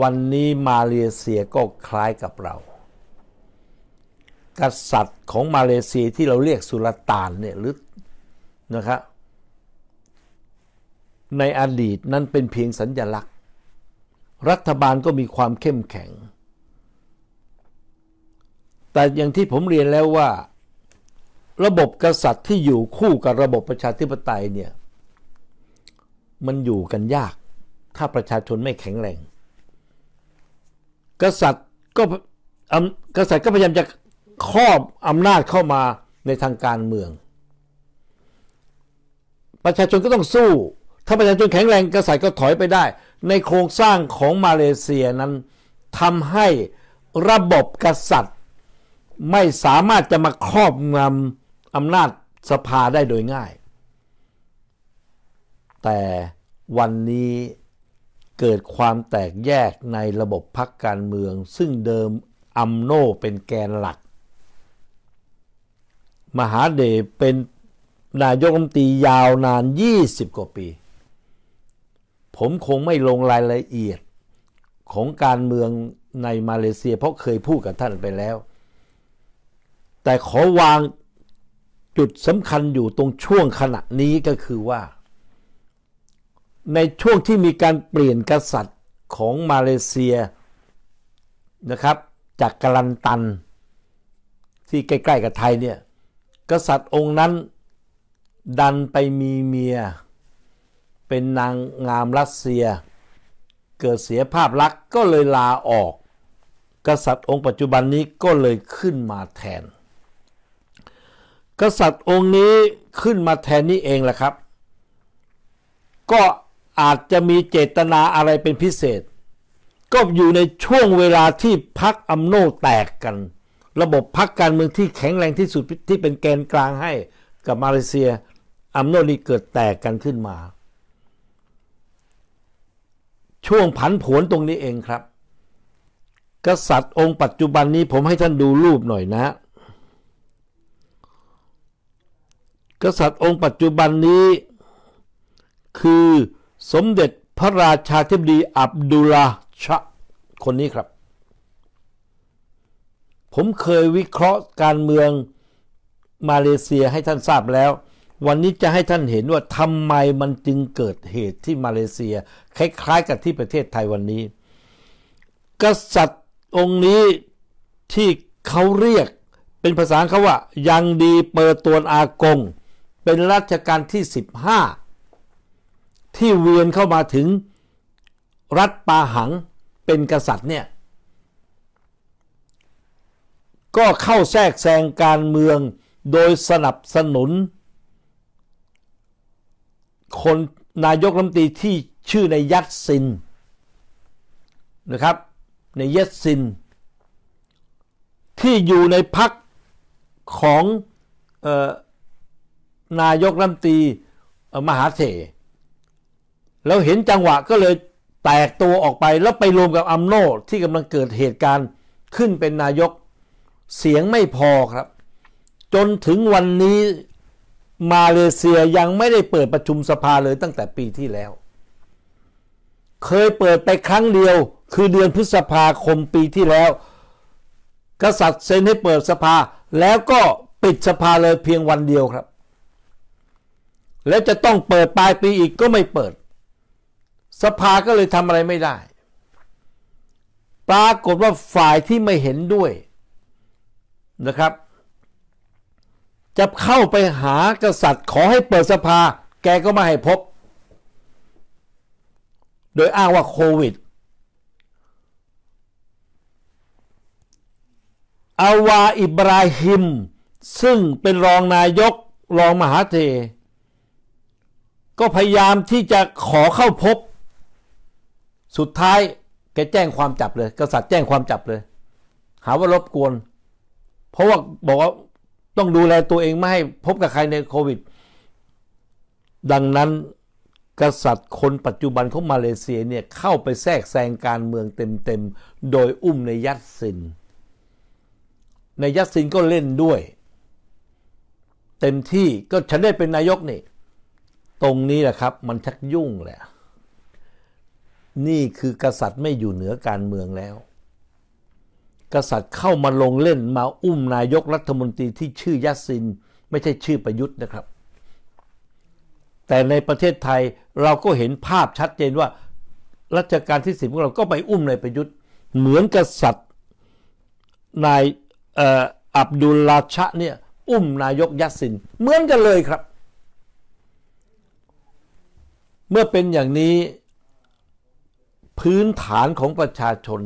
วันนี้มาเลเซียก็คล้ายกับเรา กษัตริย์ของมาเลเซียที่เราเรียกสุลต่านเนี่ยหรือนะครับ ในอดีตนั้นเป็นเพียงสัญญลักษณรัฐบาลก็มีความเข้มแข็ง แต่อย่างที่ผมเรียนแล้วว่าระบบกษัตริย์ที่อยู่คู่กับระบบประชาธิปไตยเนี่ยมันอยู่กันยาก ถ้าประชาชนไม่แข็งแรงกษัตริย์ก็กษัตริย์ก็พยายามจะครอบอำนาจเข้ามาในทางการเมือง ประชาชนก็ต้องสู้ถ้าประชาชนแข็งแรงกษัตริย์ก็ถอยไปได้ ในโครงสร้างของมาเลเซียนั้นทำให้ระบบกษัตริย์ ไม่สามารถจะมาครอบงำอำนาจสภาได้โดยง่าย แต่วันนี้เกิดความแตกแยกในระบบพักการเมือง ซึ่งเดิมอัมโนเป็นแกนหลัก มหาเดเป็นนายกรัฐมนตรียาวนาน 20 กว่าปีผมคงไม่ลงรายละเอียดของการเมืองในมาเลเซีย เพราะเคยพูดกับท่านไปแล้ว แต่ขอวางจุดสำคัญอยู่ตรงช่วงขณะนี้ก็คือว่า ในช่วงที่มีการเปลี่ยนกษัตริย์ของมาเลเซียนะครับ จากกลันตัน ที่ใกล้ๆกับไทยเนี่ยกษัตริย์องค์นั้นดันไปมีเมียเป็นนางงามรัสเซียเกิดเสียภาพลักษณ์ ก็เลยลาออก กษัตริย์องค์ปัจจุบันนี้ก็เลยขึ้นมาแทน กษัตริย์องค์นี้ขึ้นมาแทนนี่เองแหละครับ ก็อาจจะมีเจตนาอะไรเป็นพิเศษ ก็อยู่ในช่วงเวลาที่พักอำโนแตกกัน ระบบพักการเมืองที่แข็งแรงที่สุดที่เป็นแกนกลางให้กับมาเลเซียอำโนนี่เกิดแตกกันขึ้นมาช่วงผันผวนตรงนี้เองครับ กษัตริย์องค์ปัจจุบันนี้ผมให้ท่านดูรูปหน่อยนะ กษัตริย์องค์ปัจจุบันนี้คือสมเด็จพระราชาธิบดี อับดุลลาชะคนนี้ครับ ผมเคยวิเคราะห์การเมืองมาเลเซียให้ท่านทราบแล้ววันนี้จะให้ท่านเห็นว่าทำไมมันจึงเกิดเหตุที่มาเลเซีย คล้าย ๆ กับที่ประเทศไทยวันนี้ กษัตริย์องค์นี้ที่เขาเรียกเป็นภาษาเขาว่า ยังดีเปิดตัวอากงเป็นรัชกาลที่ 15 ที่เวียนเข้ามาถึงรัฐปาหังเป็นกษัตริย์เนี่ย ก็เข้าแทรกแซงการเมืองโดยสนับสนุนคน นายกรัฐมนตรีที่ชื่อในยัตซิน นะครับ ในยัตซิน ที่อยู่ในพักของนายกรัฐมนตรีมหาเถแล้วเห็นจังหวะก็เลยแตกตัวออกไปแล้วไปรวมกับอัมโนที่กำลังเกิดเหตุการณ์ขึ้นเป็นนายกเสียงไม่พอครับ จนถึงวันนี้มาเลเซียยังไม่ได้เปิดประชุมสภาเลยตั้งแต่ปีที่แล้ว เคยเปิดไปครั้งเดียวคือเดือนพฤษภาคมปีที่แล้ว กษัตริย์เซ็นให้เปิดสภาแล้วก็ปิดสภาเลยเพียงวันเดียวครับ แล้วจะต้องเปิดปลายปีอีกก็ไม่เปิด สภาก็เลยทำอะไรไม่ได้ ปรากฏว่าฝ่ายที่ไม่เห็นด้วยนะครับจะเข้าไปหากษัตริย์ขอให้เปิดสภา แกก็ไม่ให้พบ โดยอ้างว่าโควิด อาวาอิบราฮิม ซึ่งเป็นรองนายกรองมหาเท ก็พยายามที่จะขอเข้าพบ สุดท้ายแกแจ้งความจับเลย กษัตริย์แจ้งความจับเลย หาว่ารบกวน เพราะว่าบอกว่าต้องดูแลตัวเองไม่ให้พบกับใครในโควิด ดังนั้น กษัตริย์คนปัจจุบันของมาเลเซียเนี่ย เข้าไปแทรกแซงการเมืองเต็มๆ โดยอุ้มในยัตซิน ในยัตซินก็เล่นด้วย เต็มที่ก็ฉันได้เป็นนายกนี่ตรงนี้แหละครับมันชักยุ่งแหละนี่คือกษัตริย์ไม่อยู่เหนือการเมืองแล้วกษัตริย์เข้ามาลงเล่นมาอุ้มนายกรัฐมนตรีที่ชื่อยัสซิน ไม่ใช่ชื่อประยุทธ์นะครับ แต่ในประเทศไทยเราก็เห็นภาพชัดเจนว่ารัชกาลที่สิบของเราก็ไปอุ้มนายประยุทธ์ เหมือนกษัตริย์นายอับดุลลาชะเนี่ยอุ้มนายกยัสซิน เหมือนกันเลยครับ เมื่อเป็นอย่างนี้พื้นฐานของประชาชน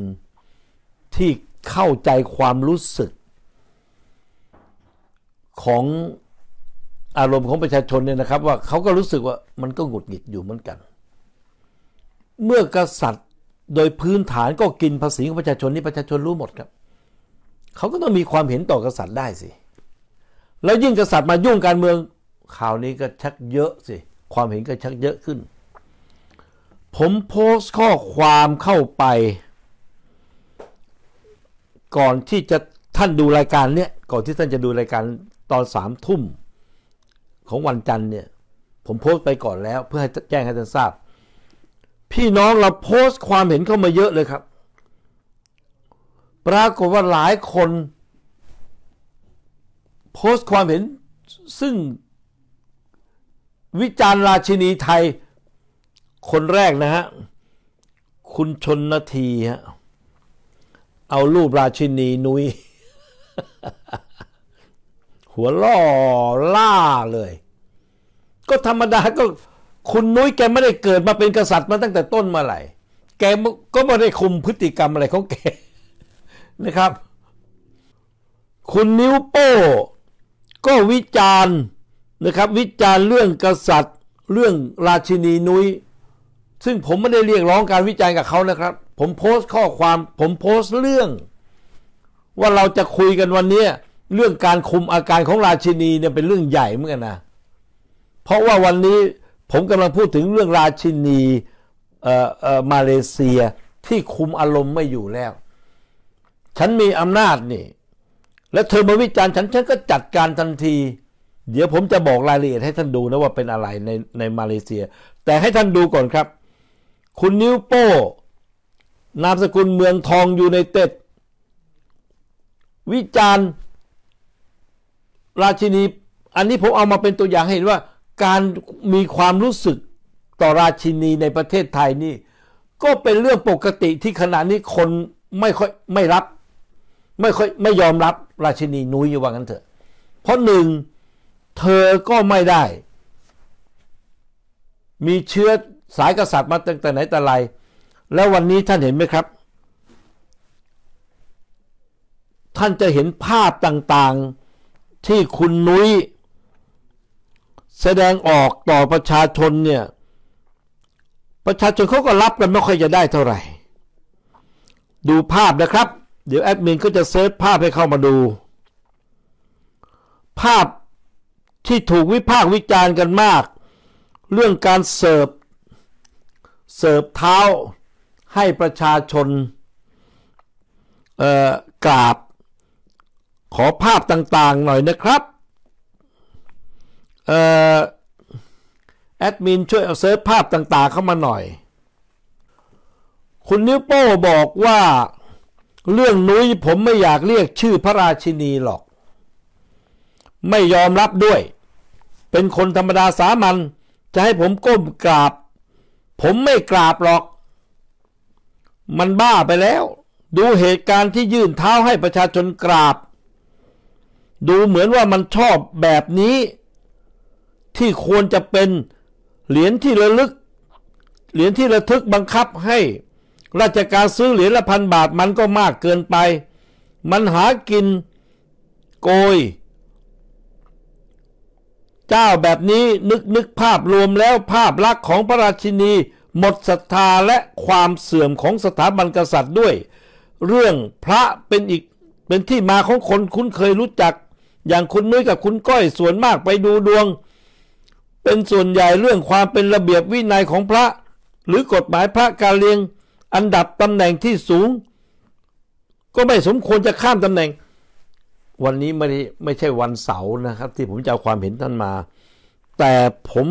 ที่เข้าใจความรู้สึก ของอารมณ์ของประชาชนเนี่ยนะครับ ว่าเขาก็รู้สึกว่ามันก็หงุดหงิดอยู่เหมือนกัน เมื่อกษัตริย์โดยพื้นฐานก็กินภาษีของประชาชนนี่ประชาชนรู้หมดครับ เขาก็ต้องมีความเห็นต่อกษัตริย์ได้สิแล้วยิ่งกษัตริย์มายุ่งการเมือง ข่าวนี้ก็ชักเยอะสิความเห็นก็ชักเยอะขึ้น ผมโพสต์ข้อความเข้าไปก่อนที่จะท่านดูรายการเนี้ยก่อนที่ท่านจะดูรายการตอนสามทุ่มของวันจันทร์เนี่ย ผมโพสต์ไปก่อนแล้ว เพื่อให้แจ้งให้ท่านทราบพี่น้องเราโพสต์ความเห็นเข้ามาเยอะเลยครับ ปรากฏว่าหลายคน โพสต์ความเห็นซึ่งวิจารณ์ราชินีไทยคนแรกนะฮะ คุณชนนาทีฮะเอารูป ราชินีนุย้ยหัวล่อล่าเลย ก็ธรรมดาก็คุณ นุ้ย แกไม่ได้เกิดมาเป็นกษัตริย์มาตั้งแต่ต้นมาไห่แกก็ไม่ได้คุมพฤติกรรมอะไรของแกนะครับ คุณนิ้วโป้ ก็วิจารณ์นะครับ วิจารณ์เรื่องกษัตริย์เรื่องราชินีนุย้ยซึ่งผม ไม่ได้เรียกร้องการวิจารณ์กับเขานะครับผมโพสต์ข้อความผมโพสต์เรื่อง ว่าเราจะคุยกันวันนี้เรื่องการคุมอาการของราชินีเนี่ยเป็นเรื่องใหญ่เหมือนกันนะ เพราะว่าวันนี้ผมกำลังพูดถึงเรื่องราชินีเออ่มาเลเซียที่คุมอารมณ์ไม่อยู่แล้ว ฉันมีอำนาจนี่และเธอมาวิจารณ์ ฉันฉันก็จัดการทันที เดี๋ยวผมจะบอกรายละเอียดให้ท่านดูนะว่าเป็นอะไรในในมาเลเซีย แต่ให้ท่านดูก่อนครับ คุณนิ้วโป้นามสกุลเมืองทองอยู่ในเต็ด วิจารณ์ราชินี อันนี้ผมเอามาเป็นตัวอย่างให้เห็นว่า การมีความรู้สึกต่อราชินีในประเทศไทยนี่ ก็เป็นเรื่องปกติที่ขณะนี้คนไม่ค่อยไม่รับไม่ค่อยไม่ยอมรับราชินีนุ้ยอยู่ว่างั้นเถอะเพราะหนึ่งเธอก็ไม่ได้ มีเชื้อสายกษัตริย์มาตั้งแต่ไหนแต่ไรแล้ววันนี้ท่านเห็นไหมครับ ท่านจะเห็นภาพต่าง ๆที่คุณนุ้ยแสดงออกต่อประชาชนเนี่ย ประชาชนเขาก็รับกันไม่ค่อยจะได้เท่าไหร่ ดูภาพนะครับเดี๋ยวแอดมินก็จะเซิร์ภาพให้เข้ามาดู ภาพที่ถูกวิพากษ์วิจารณ์กันมาก เรื่องการเสิร์ฟเสิร์ฟเท้าให้ประชาชนกราบขอภาพต่าง ๆ หน่อยนะครับแอดมินช่วยเอาเซิร์ฟภาพต่าง ๆ เข้ามาหน่อย คุณนิ้วโป้บอกว่าเรื่องนุ้ยผมไม่อยากเรียกชื่อพระราชินีหรอก ไม่ยอมรับด้วย เป็นคนธรรมดาสามัญจะให้ผมก้มกราบ ผมไม่กราบหรอกมันบ้าไปแล้ว ดูเหตุการณ์ที่ยื่นเท้าให้ประชาชนกราบ ดูเหมือนว่ามันชอบแบบนี้ที่ควรจะเป็นเหรียญที่ระลึก เหรียญที่ระทึกบังคับให้ราชการซื้อเหรียญละพันบาทมันก็มากเกินไป มันหากินโกย เจ้าแบบนี้นึกนึกภาพรวมแล้วภาพลักษณ์ของพระราชินีหมดศรัทธาและความเสื่อมของสถาบันกษัตริย์ด้วย เรื่องพระเป็นอีก เป็นที่มาของคนคุ้นเคยรู้จัก อย่างคุณนุ้ยกับคุณก้อยส่วนมากไปดูดวง เป็นส่วนใหญ่เรื่องความเป็นระเบียบวินัยของพระ หรือกฎหมายพระการเลียงอันดับตำแหน่งที่สูง ก็ไม่สมควรจะข้ามตำแหน่ง วันนี้ไม่ไม่ใช่วันเสาร์นะครับ ที่ผมจะเอาความเห็นท่านมา แต่ผม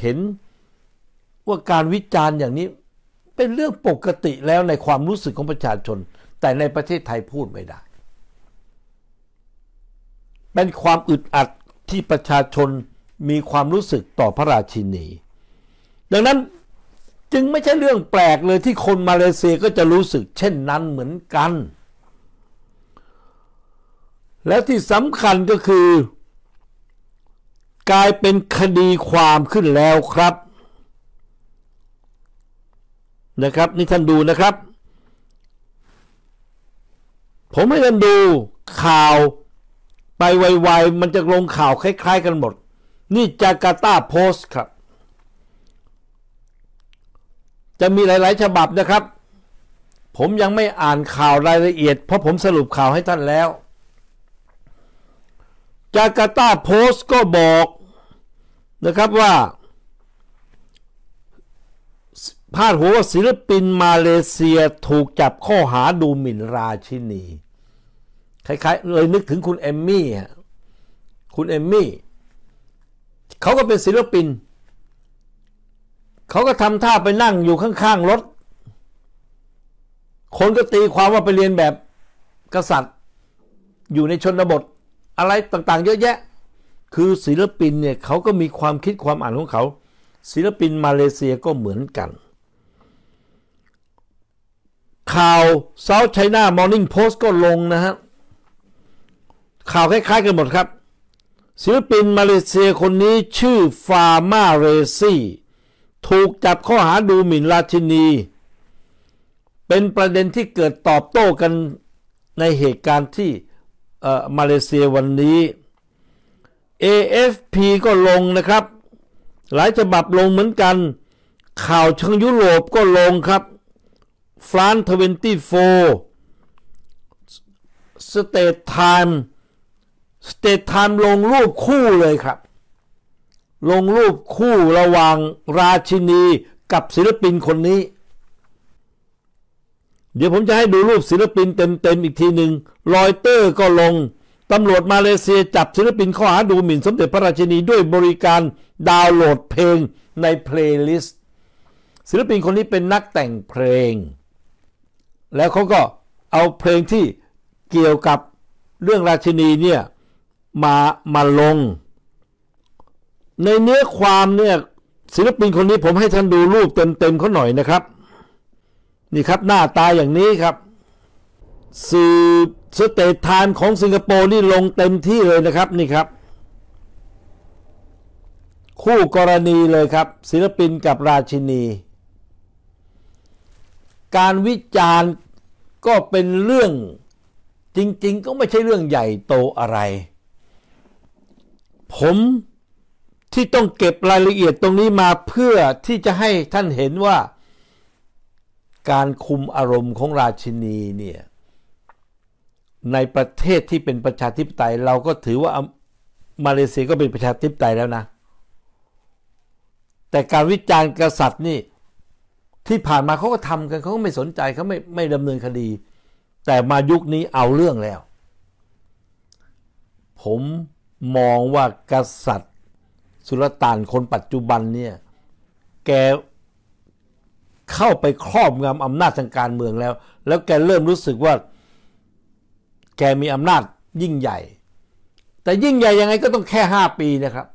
เห็นว่าการวิจารณ์อย่างนี้เป็นเรื่องปกติแล้วในความรู้สึกของประชาชนแต่ในประเทศไทยพูดไม่ได้ เป็นความอึดอัดที่ประชาชนมีความรู้สึกต่อพระราชินี ดังนั้นจึงไม่ใช่เรื่องแปลกเลยที่คนมาเลเซียก็จะรู้สึกเช่นนั้นเหมือนกัน และที่สำคัญก็คือกลายเป็นคดีความขึ้นแล้วครับนะครับนี่ท่านดูนะครับ ผมให้ท่านดูข่าวไปไวๆ มันจะลงข่าวคล้ายๆกันหมด นี่จาการ์ตาโพสต์ครับ จะมีหลายๆฉบับนะครับ ผมยังไม่อ่านข่าวรายละเอียด เพราะผมสรุปข่าวให้ท่านแล้วจาการ์ตาโพสต์ก็บอกนะครับว่าพาดหัวว่าศิลปินมาเลเซียถูกจับข้อหาดูหมิ่นราชินี คล้ายๆเลยนึกถึงคุณเอมมี่ฮะ คุณเอมมี่เขาก็เป็นศิลปิน เขาก็ทำท่าไปนั่งอยู่ข้างๆรถ คนก็ตีความว่าไปเรียนแบบกษัตริย์อยู่ในชนบทอะไรต่าง ๆ เยอะแยะ คือศิลปินเนี่ยเขาก็มีความคิดความอ่านของเขา ศิลปินมาเลเซียก็เหมือนกันข่าว South China m o r n i งโพสต์ก็ลงนะฮะข่าวคล้ายๆ กันหมดครับศิลปินมาเลเซีย คนนี้ชื่อฟาร์มาเรซี่ถูกจับข้อหาดูหมิ่นราชินี เป็นประเด็นที่เกิดตอบโต้กันในเหตุการณ์ที่มาเลเซียวันนี้ AFP ก็ลงนะครับ หลายฉบับลงเหมือนกัน ข่าวทางยุโรปก็ลงครับฟรานทเวนตี้โฟร์สเตทไทม์สเตทไทม์ลงรูปคู่เลยครับ ลงรูปคู่ระหว่างราชินีกับศิลปินคนนี้ เดี๋ยวผมจะให้ดูรูปศิลปินเต็มๆอีกทีหนึ่งรอยเตอร์ ก็ลง ตำรวจมาเลเซียจับศิลปินข้อหาดูหมิ่นสมเด็จพระราชินีด้วยบริการดาวน์โหลดเพลงในเพลย์ลิสต์ศิลปินคนนี้เป็นนักแต่งเพลงแล้วเขาก็เอาเพลงที่เกี่ยวกับเรื่องราชินีเนี่ย มามาลง ในเนื้อความเนี่ยศิลปินคนนี้ผมให้ท่านดูรูปเต็มๆเขาหน่อยนะครับนี่ครับหน้าตาอย่างนี้ครับ สื่อสเตทไทม์ของสิงคโปร์นี่ลงเต็มที่เลยนะครับนี่ครับ คู่กรณีเลยครับ ศิลปินกับราชินีการวิจารณ์ก็เป็นเรื่องจริง ๆ ก็ไม่ใช่เรื่องใหญ่โตอะไร ผมที่ต้องเก็บรายละเอียดตรงนี้มาเพื่อที่จะให้ท่านเห็นว่าการคุมอารมณ์ของราชินีเนี่ยในประเทศที่เป็นประชาธิปไตยเราก็ถือว่ามาเลเซียก็เป็นประชาธิปไตยแล้วนะ แต่การวิจารณ์กษัตริย์นี่ที่ผ่านมาเขาก็ทำกันเขาก็ไม่สนใจเขาไม่ไม่ดำเนินคดี แต่มายุคนี้เอาเรื่องแล้ว ผมมองว่ากษัตริย์สุลต่านคนปัจจุบันเนี่ยแกเข้าไปครอบงำอำนาจทางการเมืองแล้ว แล้วแกเริ่มรู้สึกว่าแกมีอำนาจยิ่งใหญ่ แต่ยิ่งใหญ่ยังไง ก็ต้องแค่ห้าปีนะครับ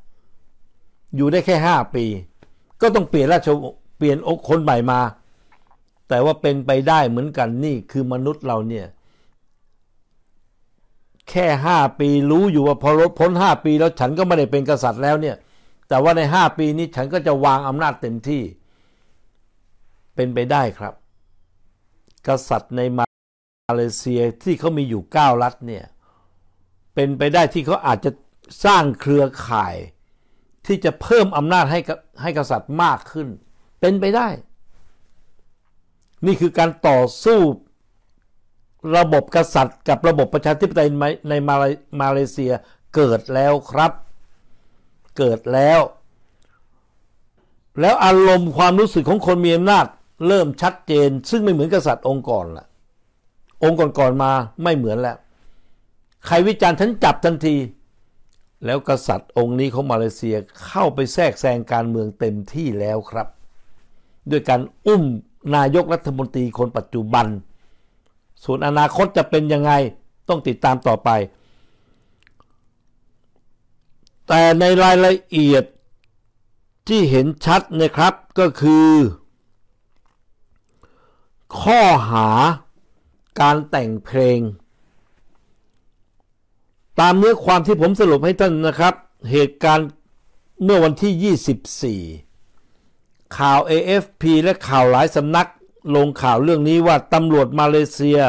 อยู่ได้แค่ห้าปี ก็ต้องเปลี่ยนราชวงศปลี่ยนอกคนใหม่มา แต่ว่าเป็นไปได้เหมือนกันนี่คือมนุษย์เราเนี่ยแค่ห้าปีรู้อยู่ว่าพอลดพ้นห้าปี แล้วฉันก็ไม่ได้เป็นกษัตริย์แล้วเนี่ย แต่ว่าในห้าปีนี้ฉันก็จะวางอำนาจเต็มที่ เป็นไปได้ครับ กษัตริย์ใน มาเลเซียที่เขามีอยู่เก้ารัฐเนี่ย เป็นไปได้ที่เขาอาจจะสร้างเครือข่าย ที่จะเพิ่มอำนาจให้ให้กษัตริย์มากขึ้นเป็นไปได้ นี่คือการต่อสู้ระบบกษัตริย์กับระบบประชาธิปไตยในมาเลเซียเกิดแล้วครับ เกิดแล้ว แล้วอารมณ์ความรู้สึกของคนมีอำนาจ เริ่มชัดเจน ซึ่งไม่เหมือนกษัตริย์องค์ก่อนละองค์ก่อนๆมาไม่เหมือนแล้ว ใครวิจารณ์ฉันจับทันที แล้วกษัตริย์องค์นี้ของมาเลเซียเข้าไปแทรกแซงการเมืองเต็มที่แล้วครับด้วยการอุ้มนายกรัฐมนตรีคนปัจจุบันส่วนอนาคตจะเป็นยังไง ต้องติดตามต่อไป แต่ในรายละเอียดที่เห็นชัดนะครับก็คือ ข้อหาการแต่งเพลง ตามเนื้อความที่ผมสรุปให้ท่านนะครับ เหตุการณ์เมื่อวันที่ 24ข่าว AFP และข่าวหลายสำนักลงข่าวเรื่องนี้ว่า ตำรวจมาเลเซีย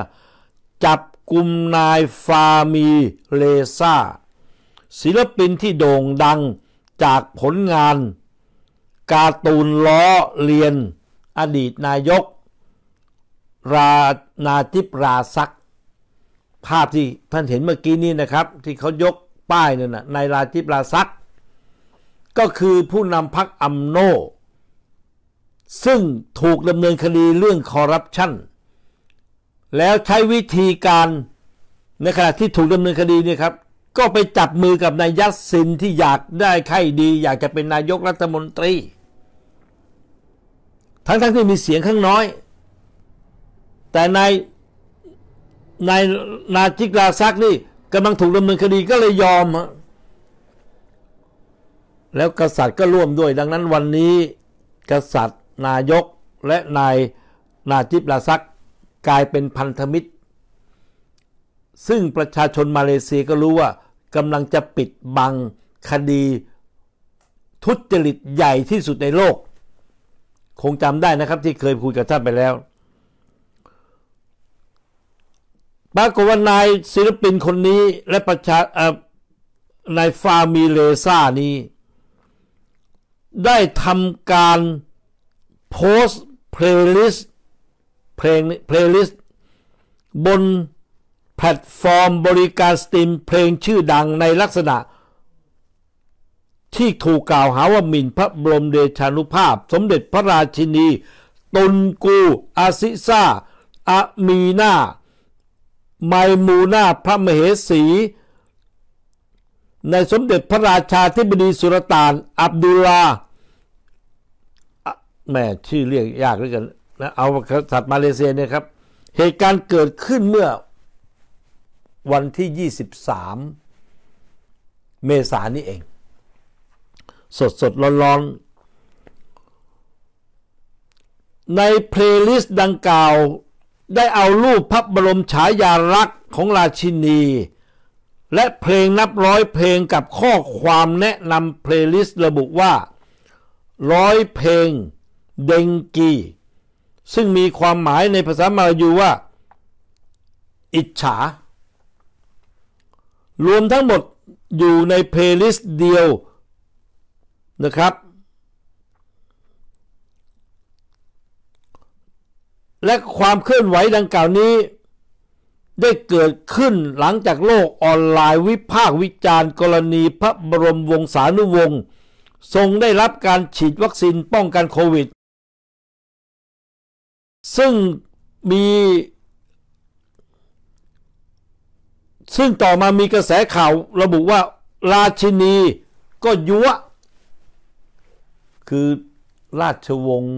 จับกลุ่มนายฟามีเลซาศิลปินที่โด่งดังจากผลงาน การ์ตูนล้อเลียน อดีตนายก รานาทิปราซัก ภาพที่ท่านเห็นเมื่อกี้นี้นะครับ ที่เขายกป้ายนั่นนะนายราทิปราซัก ก็คือผู้นำพักอัมโนซึ่งถูกดำเนินคดีเรื่องคอร์รัปชันแล้วใช้วิธีการในขณะที่ถูกดำเนินคดี เนี่ยครับ ก็ไปจับมือกับนายยัตสินที่อยากได้ไข่ดี อยากจะเป็นนายกรัฐมนตรี ทั้งๆทที่มีเสียงข้างน้อย แต่นายนายนาจิกราซักนี่กำลังถูกดำเนินคดีก็เลยยอม แล้วกษัตริย์ก็ร่วมด้วย ดังนั้นวันนี้กษัตริย์นายกและนาย นาจิบลาซักกลายเป็นพันธมิตร ซึ่งประชาชนมาเลเซียก็รู้ว่ากำลังจะปิดบัง คดีทุจริตใหญ่ที่สุดในโลก คงจำได้นะครับ ที่เคยพูดกับท่านไปแล้วปรากฏว่านายศิลปินคนนี้และประชานายฟามีเลซ่านี้ ได้ทำการโพสเพลย์ลิสต์เพลงเพลย์ลิสต์บนแพลตฟอร์มบริการสตรีมเพลงชื่อดังในลักษณะ ที่ถูกกล่าวหาว่าหมิ่นพระบรมเดชานุภาพ สมเด็จพระราชินีตุนกู อาซิซาอามีนา ไมมูนาพระ มเหสี ในสมเด็จพระราชาธิบดีสุลต่าน อับดุลลาแม่ชื่อเรียกยากเหลือเกินนะเอาสัตว์มาเลเซียเนี่ยครับ เหตุการณ์เกิดขึ้นเมื่อ วันที่ 23 เมษายนนี้เอง สดสดร้อนๆในเพลย์ลิสต์ดังกล่าวได้เอารูปพระบรมฉายาลักษณ์ของราชินี และเพลงนับร้อยเพลงกับข้อความแนะนำเพลย์ลิสต์ระบุว่า ร้อยเพลงเดงกีซึ่งมีความหมายในภาษามาลายูว่าอิจฉา รวมทั้งหมดอยู่ในเพลย์ลิสต์เดียวนะครับ และความเคลื่อนไหวดังกล่าวนี้ได้เกิดขึ้นหลังจากโลกออนไลน์วิพากษ์วิจารณ์กรณีพระบรมวงศานุวงศ์ ทรงได้รับการฉีดวัคซีนป้องกันโควิดซึ่งมี ซึ่งต่อมามีกระแสข่าว ระบุว่า ราชินีก็ยัวคือราชวงศ์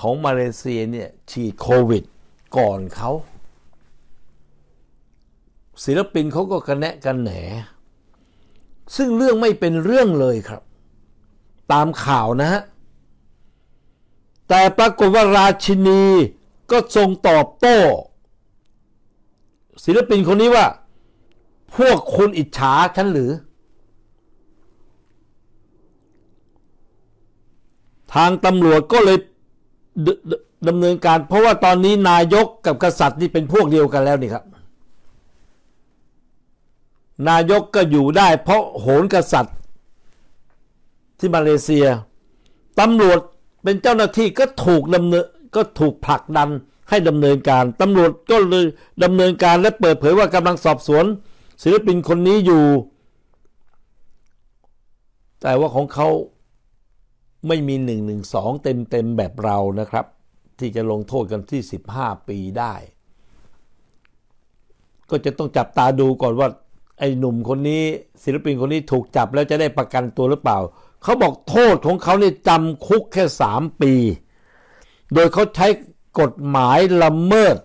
ของมาเลเซียเนี่ยฉีดโควิด ก่อนเขาศิลปินเขาก็กระแนะกันแหน ซึ่งเรื่องไม่เป็นเรื่องเลยครับ ตามข่าวนะฮะแต่ปรากฏว่าราชินีก็ทรงตอบโต้ ศิลปินคนนี้ว่าพวกคุณอิจฉาฉันหรือ ทางตำรวจก็เลยดำเนินการ เพราะว่าตอนนี้นายกกับกษัตริย์นี่เป็นพวกเดียวกันแล้วนี่ครับ นายกก็อยู่ได้เพราะโหนกษัตริย์ ที่มาเลเซียตำรวจเป็นเจ้าหน้าที่ก็ถูกดำเนินก็ถูกผลักดันให้ดำเนินการตำรวจก็เลยดำเนินการและเปิดเผยว่ากำลังสอบสวน ศิลปินคนนี้อยู่ แต่ว่าของเขาไม่มี1องเต็มเต็มแบบเรานะครับ ที่จะลงโทษกันที่ 15 ปีได้ ก็จะต้องจับตาดูก่อนว่าไอ้หนุ่มคนนี้ ศิลปินคนนี้ถูกจับแล้วจะได้ประกันตัวหรือเปล่าเขาบอกโทษของเขาเนี่จำคุกแค่สามปี โดยเขาใช้กฎหมายละเมิด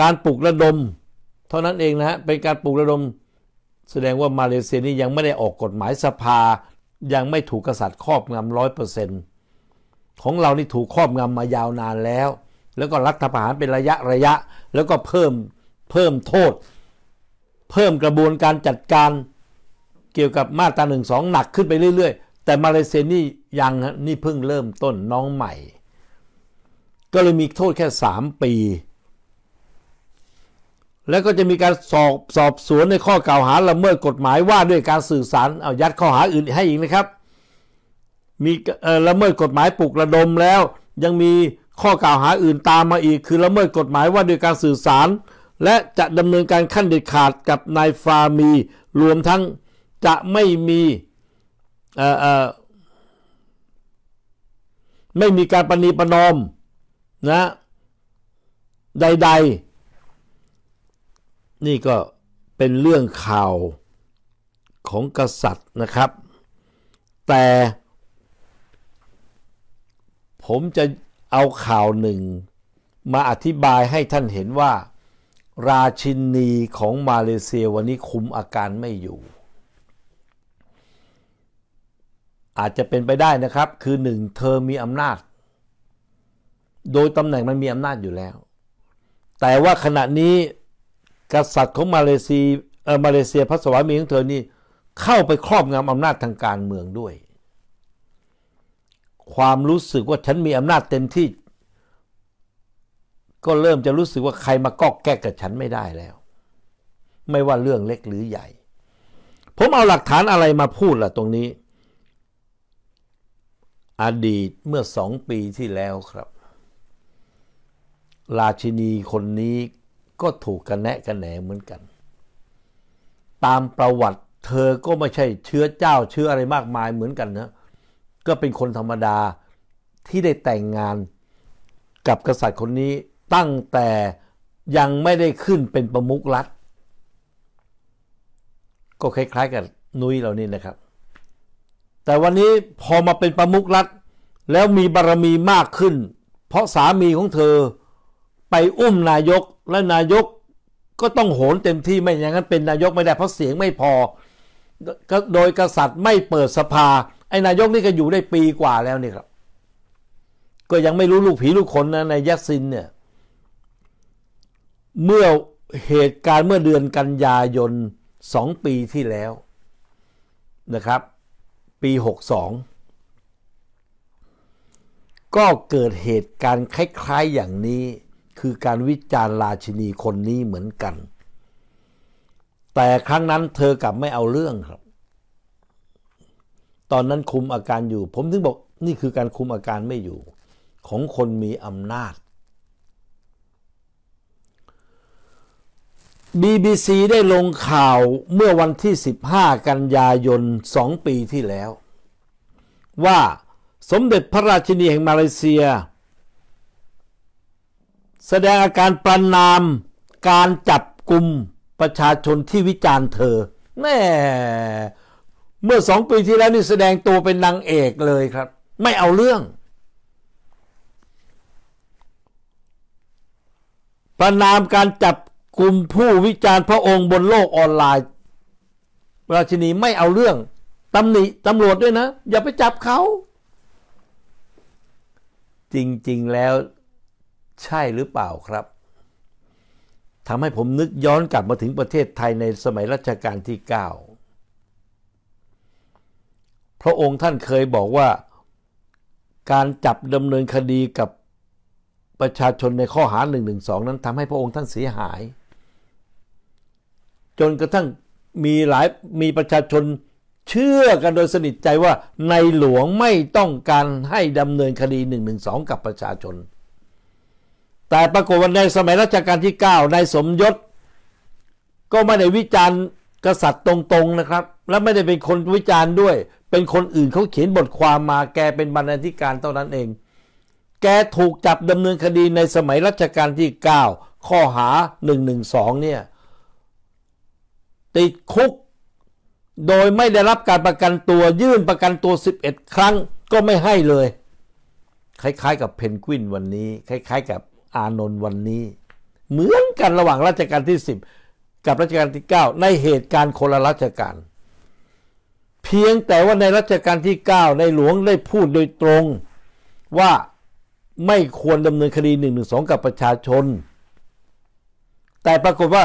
การปลุกระดมเท่านั้นเองนะฮะเป็นการปลุกระดม แสดงว่ามาเลเซียนี่ยังไม่ได้ออกกฎหมายสภา ยังไม่ถูกกษัตริย์ครอบงำร้อยเปอร์เซ็นต์ของเรานี่ถูกครอบงำมายาวนานแล้ว แล้วก็รัฐประหารเป็นระยะระยะแล้วก็เพิ่มเพิ่มโทษ เพิ่มกระบวนการจัดการเกี่ยวกับมาตราหนึ่งสองหนักขึ้นไปเรื่อย ๆ แต่มาเลเซียนี่ยังนี่เพิ่งเริ่มต้นน้องใหม่ ก็เลยมีโทษแค่ 3 ปี แล้วก็จะมีการสอบสอบสวนในข้อกล่าวหาละเมิดกฎหมายว่าด้วยการสื่อสารเอายัดข้อหาอื่นให้อีกนะครับมีละเมิดกฎหมายปลุกระดมแล้วยังมีข้อกล่าวหาอื่นตามมาอีก คือละเมิดกฎหมายว่า ด้วยการสื่อสาร และจะดำเนินการขั้นเด็ดขาดกับนายฟามีรวมทั้งจะไม่มีไม่มีการปณีประนอมนะใดๆ นี่ก็เป็นเรื่องข่าวของกษัตริย์นะครับ แต่ ผมจะเอาข่าวหนึ่ง มาอธิบายให้ท่านเห็นว่าราชินีของมาเลเซีย วันนี้คุมอาการไม่อยู่อาจจะเป็นไปได้นะครับคือหนึ่งเธอมีอำนาจ โดยตำแหน่งมันมีอำนาจอยู่แล้ว แต่ว่าขณะนี้ กษัตริย์ของมาเลเซียเออมาเลเซียพระสวามีของเธอนี่เข้าไปครอบงำอำนาจทางการเมืองด้วย ความรู้สึกว่าฉันมีอำนาจเต็มที่ ก็เริ่มจะรู้สึกว่าใครมากอกแก้กับฉันไม่ได้แล้ว ไม่ว่าเรื่องเล็กหรือใหญ่ผมเอาหลักฐานอะไรมาพูดล่ะตรงนี้อดีตเมื่อสองปีที่แล้วครับ ราชินีคนนี้ก็ถูกกระแนะกระแหนเหมือนกัน ตามประวัติเธอก็ไม่ใช่ เชื้อเจ้าเชื้ออะไรมากมายเหมือนกันนะก็เป็นคนธรรมดาที่ได้แต่งงานกับกษัตริย์คนนี้ ตั้งแต่ยังไม่ได้ขึ้นเป็นประมุขรัฐก็คล้าย ๆ กับนุ้ยเรานี่นะครับแต่วันนี้พอมาเป็นประมุขรัฐ แล้วมีบารมีมากขึ้น เพราะสามีของเธอ ไปอุ้มนายกและนายกก็ต้องโหนเต็มที่ไม่อย่างนั้นเป็นนายกไม่ได้เพราะเสียงไม่พอโดยกษัตริย์ไม่เปิดสภาไอ้นายกนี่ก็อยู่ได้ปีกว่าแล้วนี่ครับ ก็ยังไม่รู้ลูกผีลูกคนนะในยัสซินเนี่ยเมื่อเหตุการณ์เมื่อเดือนกันยายนสองปีที่แล้วนะครับปี 62 ก็เกิดเหตุการณ์คล้ายๆอย่างนี้ คือการวิจารณ์ราชินีคนนี้เหมือนกัน แต่ครั้งนั้นเธอกลับไม่เอาเรื่องครับ ตอนนั้นคุมอาการอยู่ ผมถึงบอกนี่คือการคุมอาการไม่อยู่ของคนมีอำนาจ BBC ได้ลงข่าวเมื่อวันที่ 15 กันยายน 2 ปีที่แล้ว ว่าสมเด็จพระราชินีแห่งมาเลเซีย แสดงอาการประนามการจับกลุ่มประชาชนที่วิจารณ์เธอแม่เมื่อสองปีที่แล้วนี่แสดงตัวเป็นนางเอกเลยครับ ไม่เอาเรื่อง ประนามการจับกลุ่มผู้วิจารณ์พระองค์บนโลกออนไลน์ราชินีไม่เอาเรื่องตำหนิตำรวจด้วยนะ อย่าไปจับเขา จริงๆแล้วใช่หรือเปล่าครับทำให้ผมนึกย้อนกลับมาถึงประเทศไทยในสมัยรัชกาลที่ 9 พระองค์ท่านเคยบอกว่าการจับดำเนินคดีกับประชาชนในข้อหา1นึนั้นทำให้พระองค์ท่านเสียหายจนกระทั่งมีหลายมีประชาชนเชื่อกันโดยสนิทใจว่าในหลวงไม่ต้องการให้ดำเนินคดี1นึกับประชาชน แต่ปรากฏว่าในสมัยรัชกาลที่9นายสมยศ ก็ไม่ได้วิจารณ์กษัตริย์ตรงๆนะครับ และไม่ได้เป็นคนวิจารณ์ด้วย เป็นคนอื่นเขาเขียนบทความมาแกเป็นบรรณาธิการเท่านั้นเอง แกถูกจับดำเนินคดีในสมัยรัชกาลที่ 9ข้อหา112เนี่ยติดคุกโดยไม่ได้รับการประกันตัวยื่นประกันตัว 11 ครั้งก็ไม่ให้เลย คล้ายๆ กับเพนกวินวันนี้ คล้าย ๆ กับอานนท์วันนี้ เหมือนกันระหว่างรัชกาลที่ 10 กับ รัชกาลที่ 9 ในเหตุการณ์คนละรัชกาลเพียงแต่ว่าในรัชกาลที่9ในหลวงได้พูดโดยตรงว่าไม่ควรดำเนินคดี1นึกับประชาชน แต่ปรากฏว่า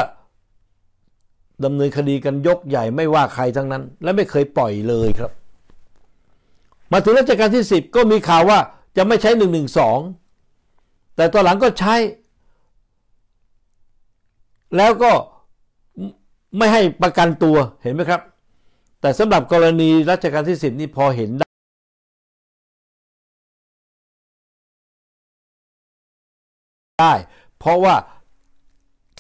ดำเนินคดีกันยกใหญ่ไม่ว่าใครทั้งนั้น และไม่เคยปล่อยเลยครับ มาถึงรัชกาลที่ 10 ก็มีข่าวว่าจะไม่ใช้1นึแต่ตอนหลังก็ใช้ แล้วก็ไม่ให้ประกันตัวเห็นไหมครับ แต่สำหรับกรณีรัชกาลที่ 10 นี่พอเห็นได้ได้เพราะว่า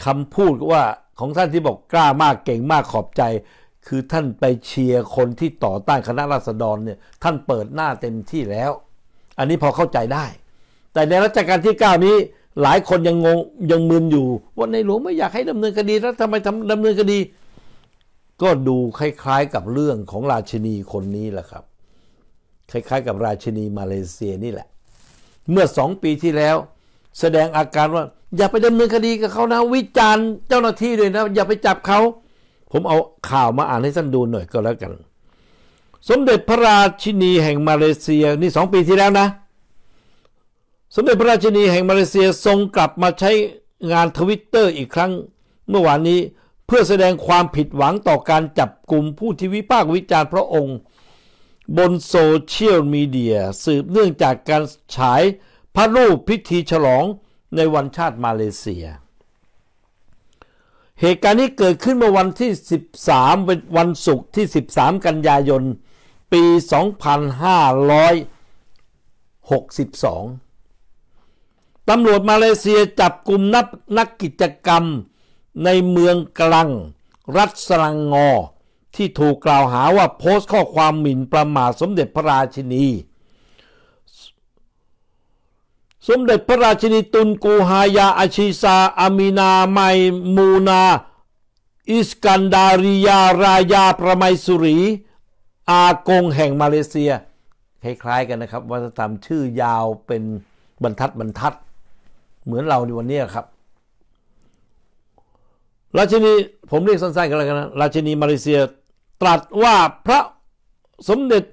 คำพูดว่าของท่านที่บอกกล้ามากเก่งมากขอบใจ คือท่านไปเชียร์คนที่ต่อต้านคณะราษฎรเนี่ยท่านเปิดหน้าเต็มที่แล้ว อันนี้พอเข้าใจได้ แต่ในรัชกาลที่ 9 นี้หลายคนยังงงยังมึนอยู่ ว่าในหลวงไม่อยากให้ดำเนินคดี แล้วทำไมทำดำเนินคดี ก็ดูคล้าย ๆ กับเรื่องของราชินีคนนี้แหละครับ คล้ายๆ กับราชินีมาเลเซียนี่แหละ เมื่อสองปีที่แล้วแสดงอาการว่าอย่าไปดำเนินคดีกับเขานะวิจารณ์เจ้าหน้าที่ด้วยนะอย่าไปจับเขาผมเอาข่าวมาอ่านให้ท่านดูหน่อยก็แล้วกัน สมเด็จพระราชินีแห่งมาเลเซียนี่สองปีที่แล้วนะ สมเด็จพระราชินีแห่งมาเลเซียทรงกลับมาใช้งานทวิตเตอร์อีกครั้งเมื่อวานนี้เพื่อแสดงความผิดหวังต่อการจับกลุ่มผู้ที่วิพากษ์วิจารณ์พระองค์ บนโซเชียลมีเดีย สืบเนื่องจากการฉายพระรูปพิธีฉลองในวันชาติมาเลเซีย เหตุการณ์นี้เกิดขึ้นเมื่อวันที่ 13เป็นวันศุกร์ที่ 13 กันยายน ปี 2562 ตำรวจมาเลเซียจับกลุ่มนักนักกิจกรรมในเมืองกลัง รัฐสลังงอ ที่ถูกกล่าวหาว่าโพสต์ข้อความหมิ่นประมาทสมเด็จพระราชินีสมเด็จพระราชินีตุนกูฮายา อาชีซาอามีนาไมมูนาอิสกันดาริยารายาประไมสุรี อากงแห่งมาเลเซียคล้ายๆกันนะครับวัฒนธรรมชื่อยาวเป็นบรรทัดบรรทัด เหมือนเราในวันนี้ครับ ราชินีผมเรียกสั้นๆกันแล้วกันนะราชินีมาเลเซียตรัสว่าพระสมเด็จ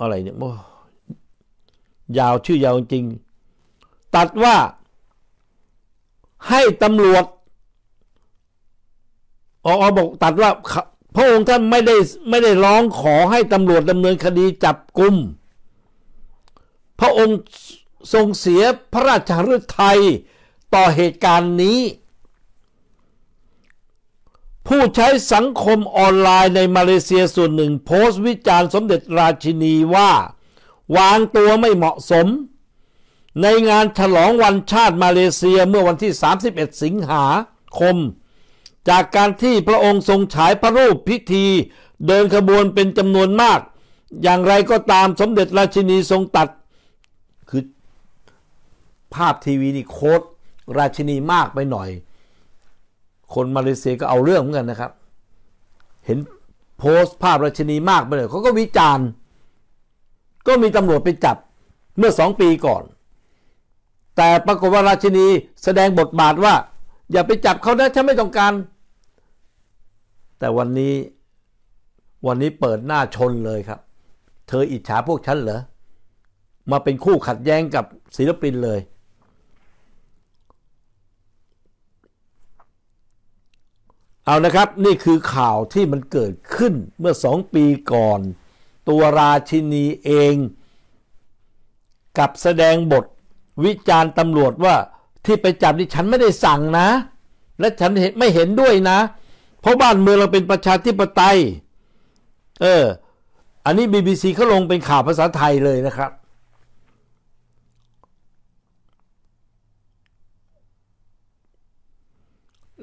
อะไรเนี่ยโอ้ยาวชื่อยาวจริงตัดว่าให้ตำรวจออบอกตัดว่า พระองค์ท่านไม่ได้ไม่ได้ร้องขอให้ตำรวจดำเนินคดีจับกลุ่มพระองค์ทรงเสียพระราชฤทัยต่อเหตุการณ์นี้ ผู้ใช้สังคมออนไลน์ในมาเลเซียส่วนหนึ่ง โพสต์วิจารณ์สมเด็จราชินีว่า วางตัวไม่เหมาะสมในงานฉลองวันชาติมาเลเซียเมื่อวันที่ 31 สิงหาคม จากการที่พระองค์ทรงฉายพระรูปพิธี เดิน ขบวนเป็นจำนวนมาก อย่างไรก็ตามสมเด็จราชินีทรงตัด คือภาพทีวี นี่ โคตรราชินีมากไปหน่อย คนมาเลเซียก็เอาเรื่องเหมือนกันนะครับ เห็นโพสต์ภาพราชินีมากไปเลยเขาก็วิจารณ์ก็มีตำรวจไปจับเมื่อสองปีก่อนแต่ปรากฏว่าราชินีแสดงบทบาทว่า อย่าไปจับเขานะฉันไม่ต้องการแต่วันนี้วันนี้เปิดหน้าชนเลยครับ เธออิจฉาพวกฉันเหรอ มาเป็นคู่ขัดแย้งกับศิลปินเลย เอานะครับนี่คือข่าวที่มันเกิดขึ้นเมื่อสองปีก่อน ตัวราชินีเอง กับแสดงบทวิจารณ์ตำรวจว่าที่ไปจับนี่ฉันไม่ได้สั่งนะ และฉันไม่เห็นด้วยนะ เพราะบ้านเมืองเราเป็นประชาธิปไตย เอออันนี้ BBC เขาลงเป็นข่าวภาษาไทยเลยนะครับ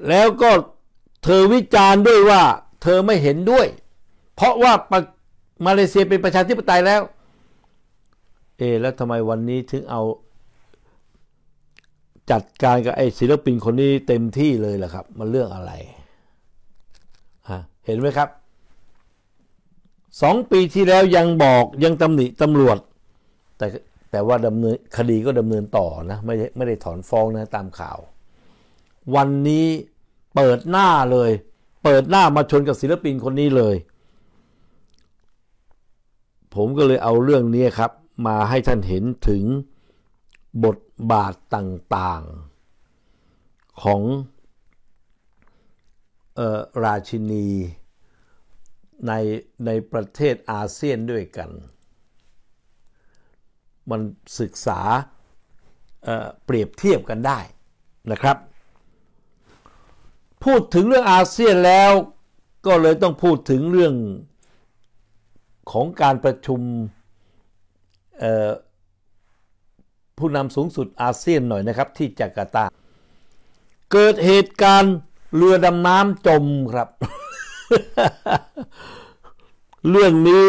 แล้วก็เธอวิจารณ์ด้วยว่า เธอไม่เห็นด้วย เพราะว่ามาเลเซียเป็นประชาธิปไตยแล้ว เอ แล้วทำไมวันนี้ถึงเอาจัดการกับ ไอ้ศิลปินคนนี้เต็มที่เลยล่ะครับมันเรื่องอะไรฮะเห็นไหมครับสองปีที่แล้วยังบอกยังตำหนิตำรวจแต่ แต่ว่าดำเนินคดีก็ดำเนินต่อนะ ไม่ไม่ได้ถอนฟ้องนะตามข่าว วันนี้เปิดหน้าเลย เปิดหน้ามาชนกับศิลปิน คนนี้เลย ผมก็เลยเอาเรื่องนี้ครับมาให้ท่านเห็นถึงบทบาทต่างๆของออราชินีในในประเทศอาเซียนด้วยกัน มันศึกษาเเปรียบเทียบกันได้นะครับ พูดถึงเรื่องอาเซียนแล้วก็เลยต้องพูดถึงเรื่องของการประชุมผู้นำสูงสุดอาเซียนหน่อยนะครับ ที่จาการ์ตา เกิดเหตุการณ์เรือดำน้ำจมครับ เรื่องนี้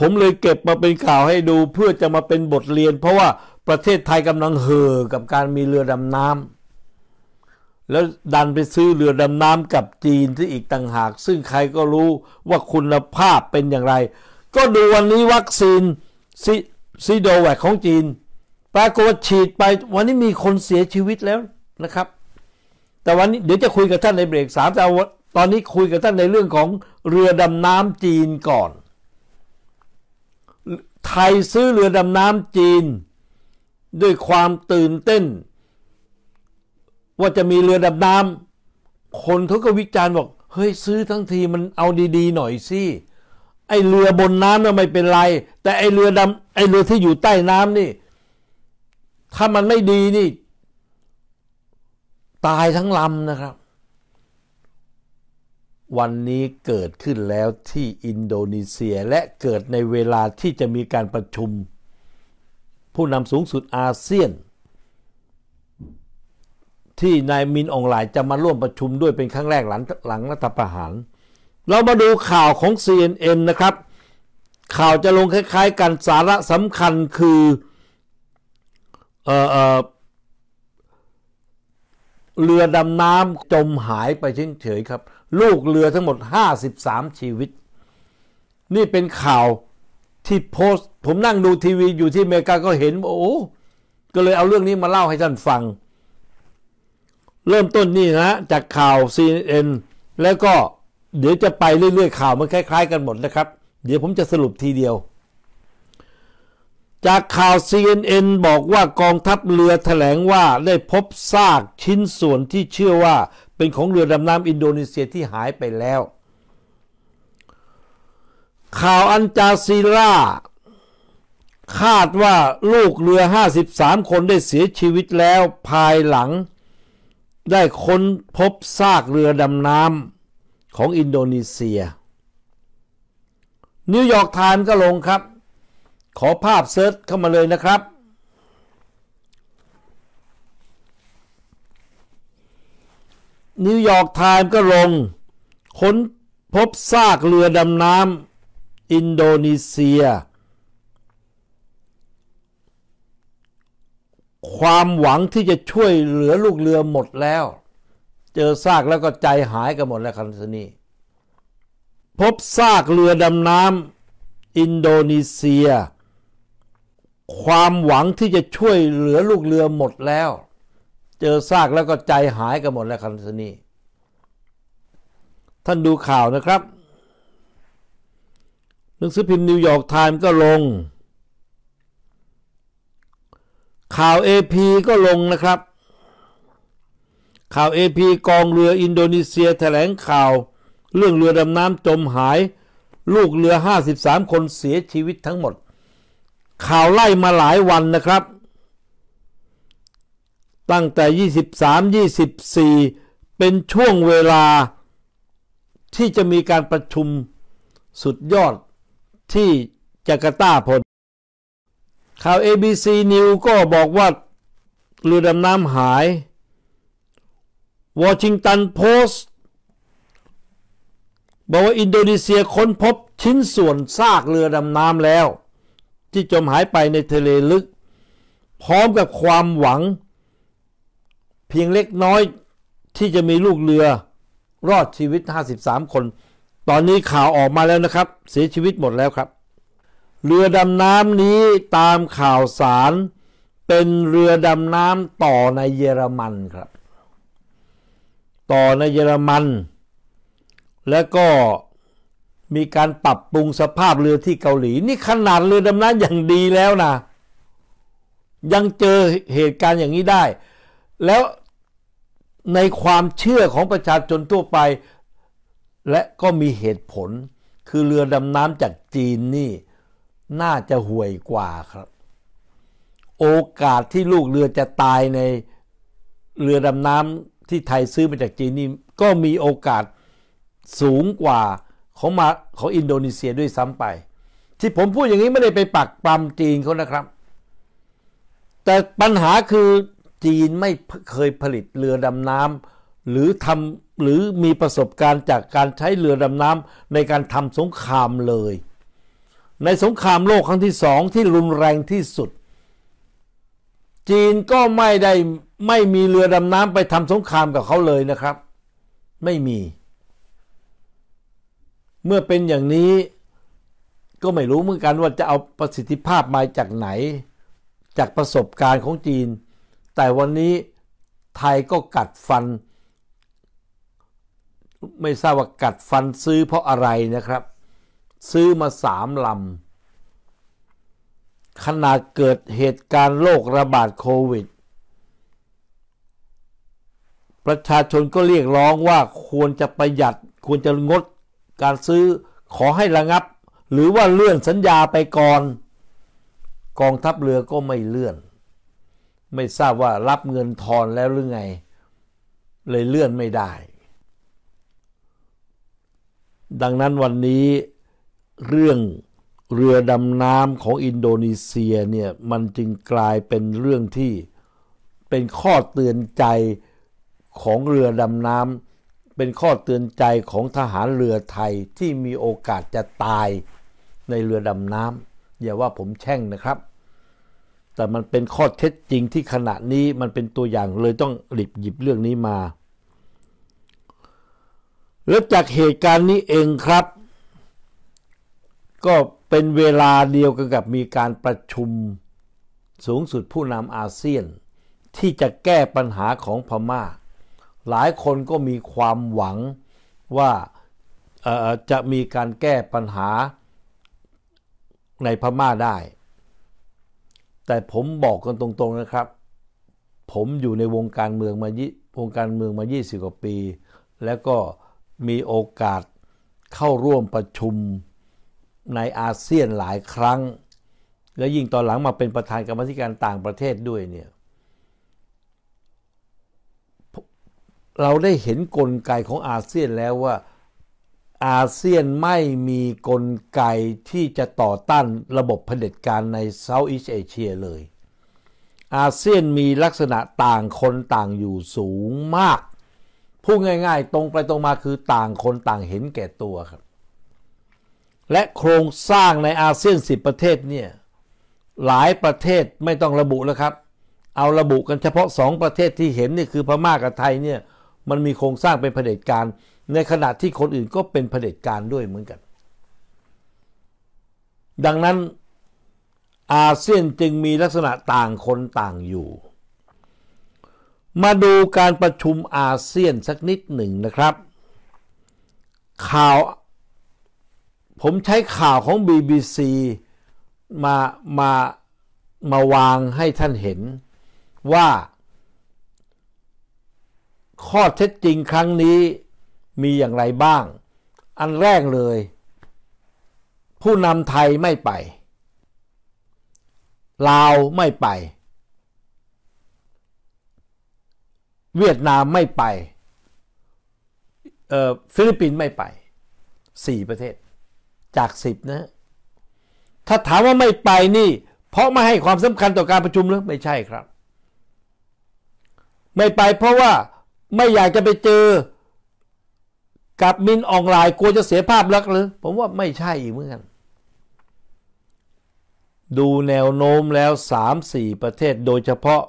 ผมเลยเก็บมาเป็นข่าวให้ดูเพื่อจะมาเป็นบทเรียน เพราะว่าประเทศไทยกำลังเห่อกับการมีเรือดำน้ำแล้วดันไปซื้อเรือดำน้ำกับจีนที่อีกต่างหาก ซึ่งใครก็รู้ว่าคุณภาพเป็นอย่างไร ก็ดูวันนี้วัคซีนซิโดแวคของจีนปรากฏฉีดไป วันนี้มีคนเสียชีวิตแล้วนะครับ แต่วันนี้เดี๋ยวจะคุยกับท่านในเบรกสามแต่ตอนนี้คุยกับท่านในเรื่องของเรือดำน้ำจีนก่อน ไทยซื้อเรือดำน้ำจีน ด้วยความตื่นเต้น ว่าจะมีเรือดำน้ำคนเขาก็วิจารณ์บอกเฮ้ยซื้อทั้งทีมันเอาดีๆหน่อยสิไอเรือบนน้ำน่ะไม่เป็นไร แต่ไอเรือดำไอเรือที่อยู่ใต้น้ำนี่ถ้ามันไม่ดีนี่ ตายทั้งลำนะครับ วันนี้เกิดขึ้นแล้วที่อินโดนีเซียและเกิดในเวลาที่จะมีการประชุม ผู้นำสูงสุดอาเซียน ที่นายมินอองหลายจะมาร่วมประชุมด้วยเป็นครั้งแรกหลังหลังรัฐประหาร เรามาดูข่าวของ CNN นะครับ ข่าวจะลงคล้ายๆกันสาระสำคัญคือเออเออเรือดำน้ำจมหายไปเฉยๆครับ ลูกเรือทั้งหมด 53 ชีวิต นี่เป็นข่าวที่โพสผมนั่งดูทีวีอยู่ที่อเมริกา ก็เห็นโอ้ก็เลยเอาเรื่องนี้มาเล่าให้ท่านฟัง เริ่มต้นนี่นะ จากข่าว CNN แล้วก็เดี๋ยวจะไปเรื่อยๆข่าวมันคล้ายๆกันหมดนะครับ เดี๋ยวผมจะสรุปทีเดียวจากข่าว CNN บอกว่ากองทัพเรือแถลงว่าได้พบซากชิ้นส่วนที่เชื่อว่าเป็นของเรือดำน้ำอินโดนีเซียที่หายไปแล้ว ข่าวอันจาซีล่าคาดว่าลูกเรือ 53 คนได้เสียชีวิตแล้วภายหลังได้ค้นพบซากเรือดำน้ำของอินโดนีเซีย นิวยอร์กไทม์ก็ลงครับขอภาพเซิร์ชเข้ามาเลยนะครับนิวยอร์กไทม์ก็ลงค้นพบซากเรือดำน้ำอินโดนีเซีย ความหวังที่จะช่วยเหลือลูกเรือหมดแล้ว เจอซากแล้วก็ใจหายกันหมดแล้วคันสนีพบซากเรือดำน้ำอินโดนีเซียความหวังที่จะช่วยเหลือลูกเรือหมดแล้ว เจอซากแล้วก็ใจหายกันหมดแล้วคันสนีท่านดูข่าวนะครับ หนังสือพิมพ์นิวยอร์กไทม์ก็ลง ข่าว AP ก็ลงนะครับ ข่าว AP กองเรืออินโดนีเซียแถลงข่าว เรื่องเรือดำน้ำจมหาย ลูกเรือ 53 คนเสียชีวิตทั้งหมดข่าวไล่มาหลายวันนะครับ ตั้งแต่ 23 24 เป็นช่วงเวลาที่จะมีการประชุมสุดยอดที่จาการ์ตาพลข่าว ABC News ก็บอกว่าเรือดำน้ำหายวอชิงตันโพสต์บอกว่าอินโดนีเซียค้นพบชิ้นส่วนซากเรือดำน้ำแล้วที่จมหายไปในทะเลลึก พร้อมกับความหวัง เพียงเล็กน้อยที่จะมีลูกเรือ รอดชีวิต 53 คน ตอนนี้ข่าวออกมาแล้วนะครับ เสียชีวิตหมดแล้วครับ เรือดำน้ำนี้ตามข่าวสาร เป็นเรือดำน้ำต่อในเยอรมันครับ ต่อในเยอรมัน และก็มีการปรับปรุงสภาพเรือที่เกาหลี นี่ขนาดเรือดำน้ำอย่างดีแล้วนะยังเจอเหตุการณ์อย่างนี้ได้ แล้วในความเชื่อของประชาชนทั่วไป และก็มีเหตุผล คือเรือดำน้ำจากจีนนี่ น่าจะห่วยกว่าครับ โอกาสที่ลูกเรือจะตายในเรือดำน้ำที่ไทยซื้อมาจากจีนนี่ก็มีโอกาสสูงกว่าของมาของอินโดนีเซียด้วยซ้ำไป ที่ผมพูดอย่างนี้ไม่ได้ไปปักปามจีนเขานะครับ แต่ปัญหาคือจีนไม่เคยผลิตเรือดำน้ำหรือทำหรือมีประสบการณ์จากการใช้เรือดำน้ำในการทำสงครามเลย ในสงครามโลกครั้งที่สองที่รุนแรงที่สุด จีนก็ไม่ได้ ไม่มีเรือดำน้ำไปทำสงครามกับเขาเลยนะครับ ไม่มีเมื่อเป็นอย่างนี้ก็ไม่รู้เหมือนกันว่าจะเอาประสิทธิภาพมาจากไหน จากประสบการณ์ของจีน แต่วันนี้ไทยก็กัดฟัน ไม่ทราบว่ากัดฟันซื้อเพราะอะไรนะครับ ซื้อมาสามลำขนาดเกิดเหตุการณ์โรคระบาดโควิด ประชาชนก็เรียกร้องว่าควรจะประหยัดควรจะงดการซื้อขอให้ระงับหรือว่าเลื่อนสัญญาไปก่อน กองทัพเรือก็ไม่เลื่อน ไม่ทราบว่ารับเงินทอนแล้วหรือไงเลยเลื่อนไม่ได้ ดังนั้นวันนี้เรื่องเรือดำน้ำของอินโดนีเซียเนี่ยมันจึงกลายเป็นเรื่องที่เป็นข้อเตือนใจของเรือดำน้ำเป็นข้อเตือนใจของทหารเรือไทยที่มีโอกาสจะตายในเรือดำน้ำอย่าว่าผมแช่งนะครับ แต่มันเป็นข้อเท็จจริงที่ขณะนี้มันเป็นตัวอย่างเลยต้องหลิบหยิบเรื่องนี้มาและจากเหตุการณ์นี้เองครับ ก็เป็นเวลาเดียวกันกับมีการประชุมสูงสุดผู้นำอาเซียน ที่จะแก้ปัญหาของพมา่าหลายคนก็มีความหวังว่าจะมีการแก้ปัญหาในพม่าได้ แต่ผมบอกกันตรงๆนะครับ ผมอยู่ในวงการเมืองมาวงการเมืองมา 20 กว่าปี แล้วก็มีโอกาสเข้าร่วมประชุมในอาเซียนหลายครั้ง และยิ่งตอนหลังมาเป็นประธานกรรมธิการต่างประเทศด้วยเนี่ยเราได้เห็นกลไกของอาเซียนแล้วว่าอาเซียนไม่มีกลไกที่จะต่อต้านระบบเผด็จการในเซาท์อีสเอเชียเลย อาเซียนมีลักษณะต่างคนต่างอยู่สูงมากพูดง่ายๆตรงไปตรงมาคือต่างคนต่างเห็นแก่ตัวครับและโครงสร้างในอาเซียน 10 ประเทศเนี่ยหลายประเทศไม่ต้องระบุแล้วครับ เอาระบุกันเฉพาะ2ประเทศที่เห็นนี่คือพม่ากับไทยเนี่ยมันมีโครงสร้างเป็นเผด็จการ ในขณะที่คนอื่นก็เป็นเผด็จการด้วยเหมือนกัน ดังนั้นอาเซียนจึงมีลักษณะต่างคนต่างอยู่ มาดูการประชุมอาเซียนสักนิดหนึ่งนะครับ ข่าว ผมใช้ข่าวของ BBC มามามาวางให้ท่านเห็นว่าข้อเท็จจริงครั้งนี้มีอย่างไรบ้าง อันแรกเลย ผู้นำไทยไม่ไป ลาวไม่ไป เวียดนามไม่ไป ฟิลิปปินส์ไม่ไปสี่ประเทศ จากสิบนะ ถ้าถามว่าไม่ไปนี่ เพราะไม่ให้ความสำคัญต่อการประชุมหรือไม่ใช่ครับ ไม่ไปเพราะว่าไม่อยากจะไปเจอกับมินออนไลน์กลัวจะเสียภาพลักษณ์หรือ ผมว่าไม่ใช่อีกเหมือนกัน ดูแนวโน้มแล้ว 3-4 ประเทศโดยเฉพาะ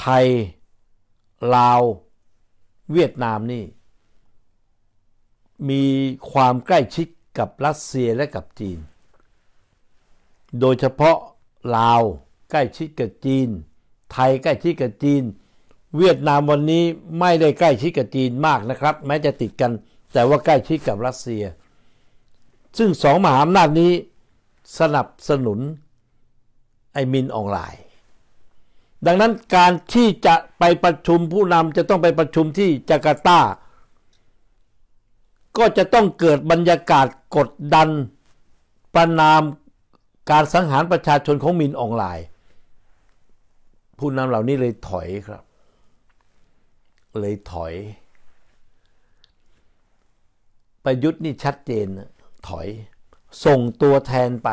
ไทย ลาว เวียดนามนี่ มีความใกล้ชิดกับรัสเซียและกับจีน โดยเฉพาะลาวใกล้ชิดกับจีน ไทยใกล้ชิดกับจีนเวียดนามวันนี้ไม่ได้ใกล้ชิดกับจีนมากนะครับ แม้จะติดกัน แต่ว่าใกล้ชิดกับรัสเซีย ซึ่งสองมหาอำนาจนี้สนับสนุนไอมินออนไลน์ดังนั้นการที่จะไปประชุมผู้นำจะต้องไปประชุมที่จาการ์ตาก็จะต้องเกิดบรรยากาศ กดดัน ประนามการสังหารประชาชนของมินออนไลน์ผู้นำเหล่านี้เลยถอยครับเลยถอยประยุทธ์นี่ชัดเจนถอยส่งตัวแทนไป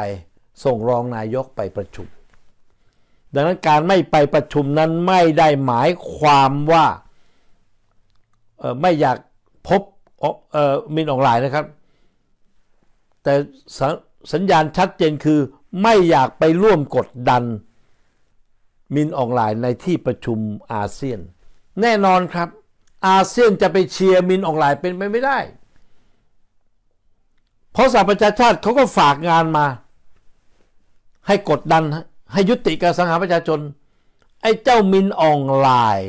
ส่งรองนายกไปประชุมดังนั้นการไม่ไปประชุมนั้นไม่ได้หมายความว่าไม่อยากพบมินออนไลน์นะครับ แต่สัญญาณชัดเจนคือไม่อยากไปร่วมกดดันมินออนไลน์ในที่ประชุมอาเซียนแน่นอนครับ อาเซียนจะไปเชียร์มินออกหลายเป็นไปไม่ได้ เพราะสหประชาชาติเขาก็ฝากงานมา ให้กดดันให้ยุติการสังหารประชาชนไอ้เจ้ามินอองลาย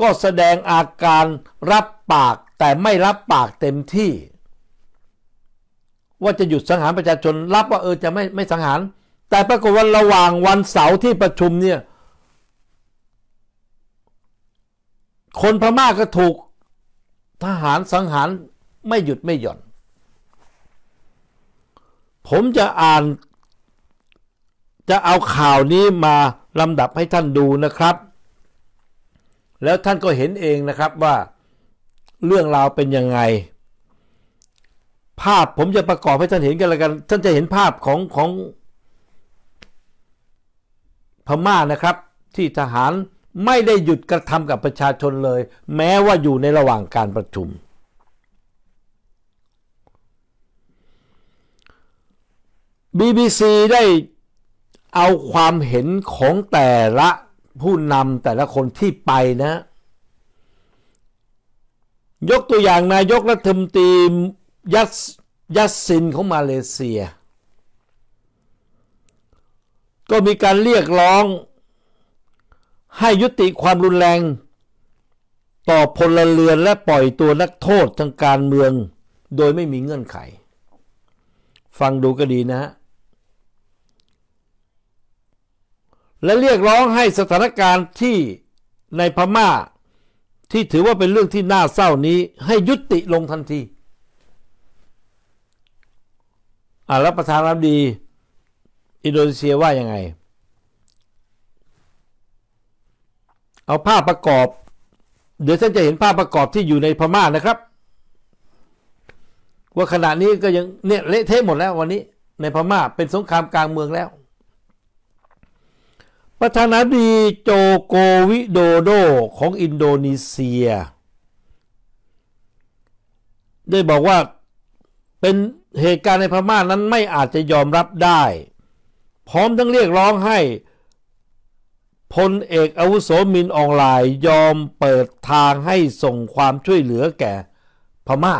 ก็แสดงอาการรับปากแต่ไม่รับปากเต็มที่ ว่าจะหยุดสังหารประชาชน รับว่าเออจะไม่ไม่สังหารแต่ปรากฏว่าระหว่างวันเสาร์ที่ประชุมเนี่ยคนพม่าก็ถูก ทหารสังหารไม่หยุดไม่หย่อน ผมจะอ่านจะเอาข่าวนี้มาลำดับให้ท่านดูนะครับ แล้วท่านก็เห็นเองนะครับว่าเรื่องราวเป็นยังไง ภาพผมจะประกอบให้ท่านเห็นกันละกัน ท่านจะเห็นภาพของของพม่านะครับ ที่ทหารไม่ได้หยุดกระทำกับประชาชนเลย แม้ว่าอยู่ในระหว่างการประชุม BBC ได้เอาความเห็นของแต่ละผู้นำแต่ละคนที่ไปนะ ยกตัวอย่างนายกรัฐมนตรียัสยัสซินของมาเลเซีย ก็มีการเรียกร้องให้ยุติความรุนแรง ต่อพลเรือนและปล่อยตัวนักโทษทางการเมือง โดยไม่มีเงื่อนไข ฟังดูก็ดีนะฮะและเรียกร้องให้สถานการณ์ที่ในพมา่า ที่ถือว่าเป็นเรื่องที่น่าเศร้านี้ ให้ยุติลงทันทีอ่าแล้วประธานาธิบดี อินโดนีเซียว่ายังไงเอาภาพประกอบ เดี๋ยวท่านจะเห็นภาพประกอบที่อยู่ในพม่านะครับ ว่าขณะนี้ก็ยังเนี่ยเละเทะหมดแล้ววันนี้ ในพม่าเป็นสงครามกลางเมืองแล้วประธานาธิบดีโจโกวิโดโดของอินโดนีเซีย ได้บอกว่าเป็นเหตุการณ์ในพม่านั้นไม่อาจจะยอมรับได้ พร้อมทั้งเรียกร้องให้พลเอกอาวุโสมินออนไลน์ ยอมเปิดทางให้ส่งความช่วยเหลือแก่พม่า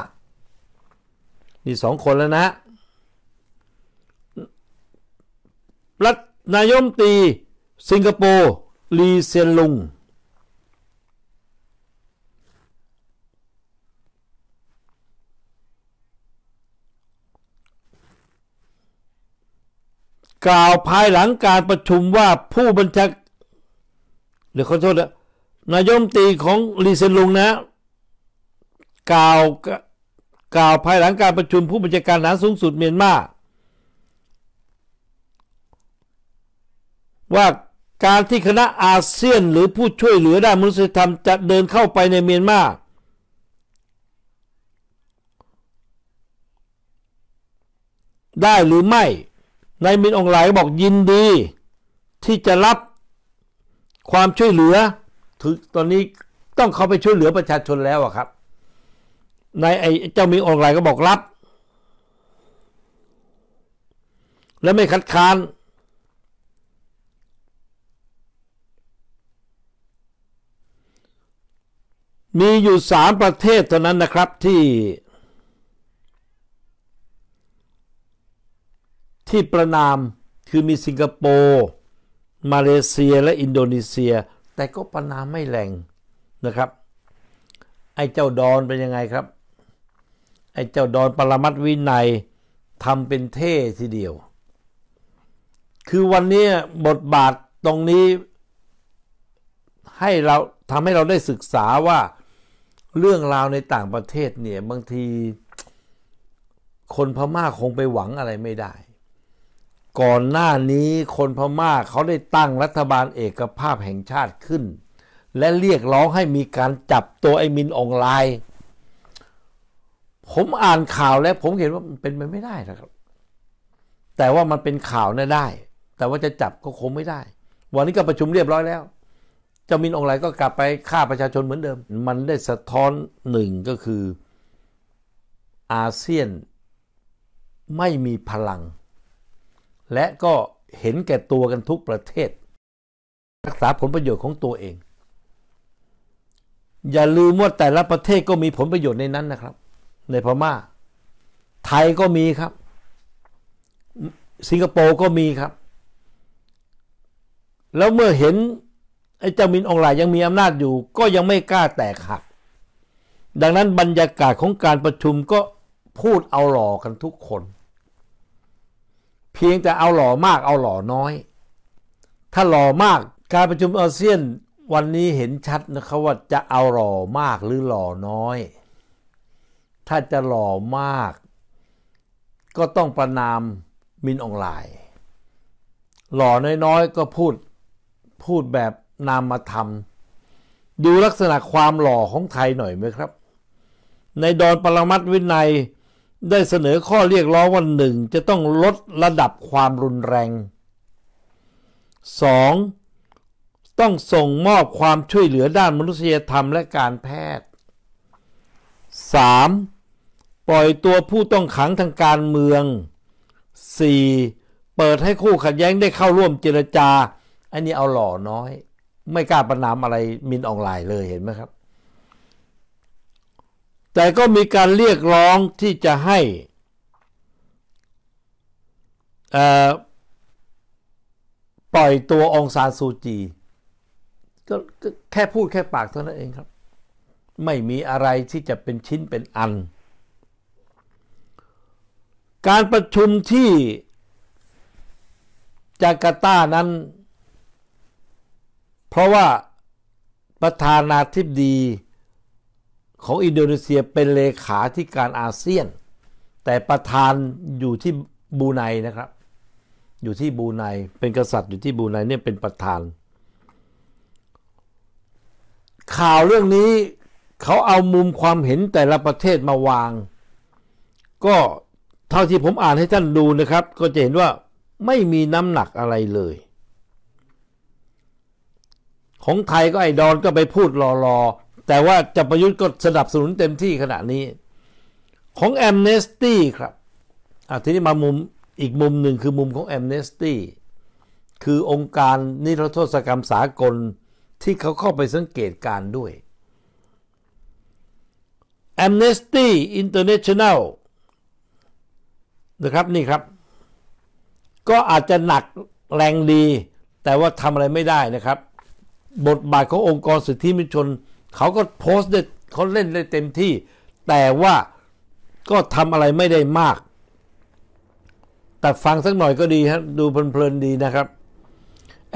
นี่สองคนแล้วนะรัฐนายมตี สิงคโปร์ลีเซียนลุงกล่าวภายหลังการประชุมว่าผู้บัญชาหรือขอโทษนะนายมตีของลีเซนลุงนะกล่าวกล่าวภายหลังการประชุมผู้บัญชาการฐานสูงสุดเมียนมาว่าการที่คณะอาเซียนหรือผู้ช่วยเหลือด้านมนุษยธรรมจะเดินเข้าไปในเมียนมาได้หรือไม่นายมินองหลายบอกยินดีที่จะรับความช่วยเหลือ ถึงตอนนี้ต้องเขาไปช่วยเหลือประชาชนแล้วอะครับนายไอ้เจ้ามีออนไลน์ก็บอกรับ แล้วไม่คัดค้านมีอยู่สามประเทศเท่านั้นนะครับที่ ที่ประนามคือมีสิงคโปร์มาเลเซียและอินโดนีเซีย แต่ก็ปนามไม่แรงนะครับ ไอ้เจ้าดอนเป็นยังไงครับ ไอ้เจ้าดอนปรมัตวินัยทำเป็นเท่ทีเดียว คือวันนี้บทบาทตรงนี้ ให้เราทำให้เราได้ศึกษาว่าเรื่องราวในต่างประเทศเนี่ย บางทีคนพม่าคงไปหวังอะไรไม่ได้ก่อนหน้านี้คนพม่าเขาได้ตั้งรัฐบาลเอกภาพแห่งชาติขึ้น และเรียกร้องให้มีการจับตัวไอ้มินอองไลผมอ่านข่าวแล้วผมเห็นว่ามันเป็นไปไม่ได้นะครับ แต่ว่ามันเป็นข่าวน่าได้ แต่ว่าจะจับก็คงไม่ได้ วันนี้ก็ประชุมเรียบร้อยแล้วเจ้ามินองไลก็กลับไปฆ่าประชาชนเหมือนเดิม มันได้สะท้อนหนึ่งก็คืออาเซียนไม่มีพลังและก็เห็นแก่ตัวกันทุกประเทศ รักษาผลประโยชน์ของตัวเอง อย่าลืมว่าแต่ละประเทศก็มีผลประโยชน์ในนั้นนะครับ ในพมา่า ไทยก็มีครับ สิงคโปร์ก็มีครับแล้วเมื่อเห็นไอ้เจ้ามินองหลายยังมีอำนาจอยู่ ก็ยังไม่กล้าแตกหักดังนั้นบรรยากาศของการประชุมก็พูดเอาหลออกันทุกคนเพียงแต่เอาหล่อมากเอาหล่อน้อย ถ้าหล่อมากการประชุมอาเซียนวันนี้เห็นชัดนะครับว่าจะเอาหล่อมากหรือหล่อน้อย ถ้าจะหล่อมากก็ต้องประนามมินออนไลน์หล่อน้อยๆ ก็พูดพูดแบบนามธรรมาดูลักษณะความหล่อของไทยหน่อยไหมครับ ในดอนปรมัตวินัยได้เสนอข้อเรียกร้องวันหนึ่งจะต้องลดระดับความรุนแรง 2. ต้องส่งมอบความช่วยเหลือด้านมนุษยธรรมและการแพทย์ 3. ปล่อยตัวผู้ต้องขังทางการเมือง 4. เปิดให้คู่ขัดแย้งได้เข้าร่วมเจรจา อันนี้เอาหล่อน้อย ไม่กล้าประนามอะไรมินออนไลน์เลยเห็นไหมครับแต่ก็มีการเรียกร้องที่จะให้ปล่อยตัวองซานซูจี ก็แค่พูดแค่ปากเท่านั้นเองครับ ไม่มีอะไรที่จะเป็นชิ้นเป็นอัน การประชุมที่จาการ์ตานั้น เพราะว่าประธานาธิบดีของอินโดนีเซียเป็นเลขาธิการอาเซียน แต่ประธานอยู่ที่บูไนนะครับ อยู่ที่บูไนเป็นกษัตริย์อยู่ที่บูไนเนี่ย เป็นประธาน ข่าวเรื่องนี้เขาเอามุมความเห็นแต่ละประเทศมาวาง ก็เท่าที่ผมอ่านให้ท่านดูนะครับ ก็จะเห็นว่าไม่มีน้ำหนักอะไรเลย ของไทย ก็ไอ้ ดอนก็ไปพูดรอๆแต่ว่าจะประยุทธ์ก็สนับสนุนเต็มที่ขณะนี้ ของแอมเนสตี้ครับอทีนี้มามุมอีกมุมหนึ่งคือมุมของแอมเนสตี้คือองค์การนิรโทษกรรมสากลที่เขาเข้าไปสังเกตการด้วย Amnesty International นะครับนี่ครับ ก็อาจจะหนักแรงดีแต่ว่าทำอะไรไม่ได้นะครับ บทบาทขององค์กรสิทธิมนชนเขาก็โพสต์เดดเขาเล่นได้เต็มที่ แต่ว่าก็ทำอะไรไม่ได้มาก แต่ฟังสักหน่อยก็ดีฮะดูเพลินๆดีนะครับ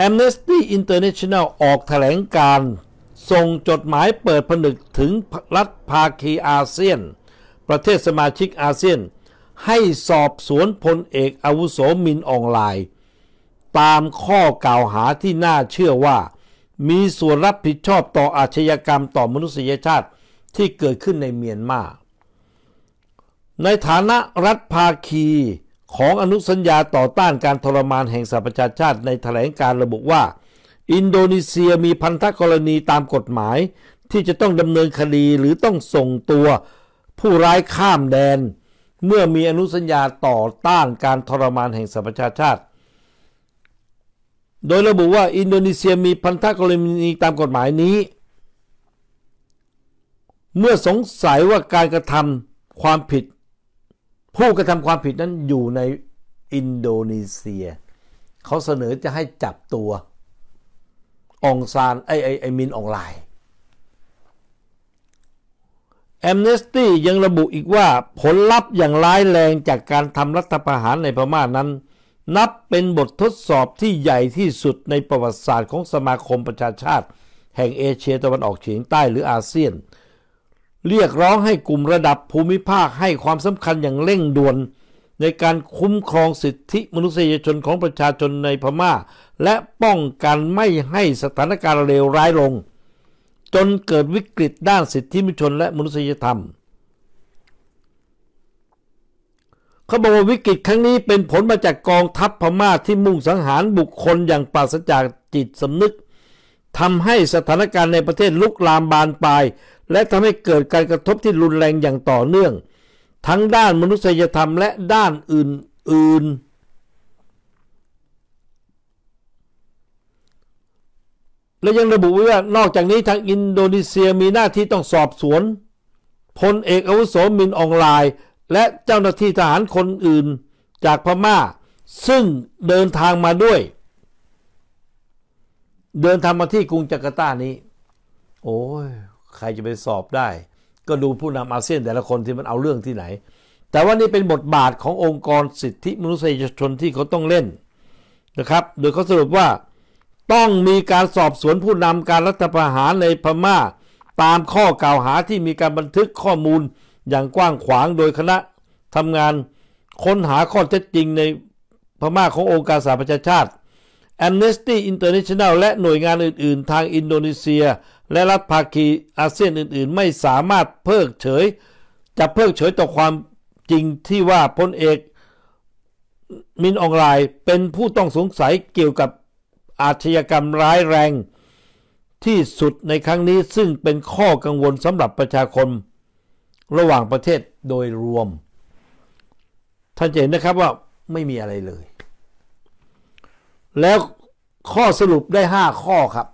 Amnesty International ออกแถลงการ ส่งจดหมายเปิดผนึกถึง รัฐภาคีอาเซียน ประเทศสมาชิกอาเซียน ให้สอบสวนพลเอกอาวุโสมินออนไลน์ ตามข้อกล่าวหาที่น่าเชื่อว่ามีส่วนรับผิดชอบต่ออาชญากรรมต่อมนุษยชาติที่เกิดขึ้นในเมียนมา ในฐานะรัฐภาคีของอนุสัญญาต่อต้านการทรมานแห่งสหประชาชาติในแถลงการระบุว่า อินโดนีเซียมีพันธกรณีตามกฎหมายที่จะต้องดำเนินคดีหรือต้องส่งตัวผู้ร้ายข้ามแดน เมื่อมีอนุสัญญาต่อต้านการทรมานแห่งสหประชาชาติโดยระบุว่าอินโดนีเซียมีพันธกรณีตามกฎหมายนี้ เมื่อสงสัยว่าการกระทำความผิดผู้กระทำความผิดนั้นอยู่ในอินโดนีเซีย เขาเสนอจะให้จับตัวองซานไอไอไอมินออนไลน์ แอมเนสตี้ยังระบุอีกว่าผลลัพธ์อย่างร้ายแรงจากการทำรัฐประหารในพม่านั้นนับเป็นบททดสอบที่ใหญ่ที่สุดในประวัติศาสตร์ของสมาคมประชาชาติ แห่งเอเชียตะวันออกเฉียงใต้หรืออาเซียน เรียกร้องให้กลุ่มระดับภูมิภาคให้ความสำคัญอย่างเร่งด่วน ในการคุ้มครองสิทธิมนุษยชนของประชาชนในพมา่า และป้องกันไม่ให้สถานการณ์เลวร้ายลง จนเกิดวิกฤตด้านสิทธิมนุษยชนและมนุษยธรรมเขาบอกว่าวิกฤตครั้งนี้เป็นผลมาจากกองทัพพม่าที่มุ่งสังหารบุคคลอย่างปราศจากจิตสำนึกทำให้สถานการณ์ในประเทศลุกลามบานปลายและทำให้เกิดการกระทบที่รุนแรงอย่างต่อเนื่อง ทั้งด้านมนุษยธรรมและด้านอื่นๆและยังระบุว่านอกจากนี้ทางอินโดนีเซียมีหน้าที่ต้องสอบสวน พลเอกอาวุโสมินออนไลน์และเจ้าหน้าที่ทหารคนอื่นจากพม่า ซึ่งเดินทางมาด้วย เดินทางมาที่กรุงจาการ์ตานี้ โอ้ยใครจะไปสอบได้ ก็ดูผู้นำอาเซียนแต่ละคนที่มันเอาเรื่องที่ไหน แต่ว่านี่เป็นบทบาทขององค์กรสิทธิมนุษยชนที่เขาต้องเล่นนะครับโดยเขาสรุปว่าต้องมีการสอบสวนผู้นำการรัฐประหารในพม่า ตามข้อกล่าวหาที่มีการบันทึกข้อมูลอย่างกว้างขวางโดยคณะทำงานค้นหาข้อเท็จจริงในพม่าขององค์การสหประชาชาติ Amnesty International และหน่วยงานอื่นๆ ทางอินโดนีเซียและรัฐภาคีอาเซียนอื่น ๆ ไม่สามารถเพิกเฉย จะเพิกเฉยต่อความจริงที่ว่าพลเอกมินอองไลเป็นผู้ต้องสงสัยเกี่ยวกับอาชญากรรมร้ายแรงที่สุดในครั้งนี้ซึ่งเป็นข้อกังวลสำหรับประชาคมระหว่างประเทศโดยรวม ท่านเห็นนะครับว่าไม่มีอะไรเลย แล้วข้อสรุปได้5ข้อครับ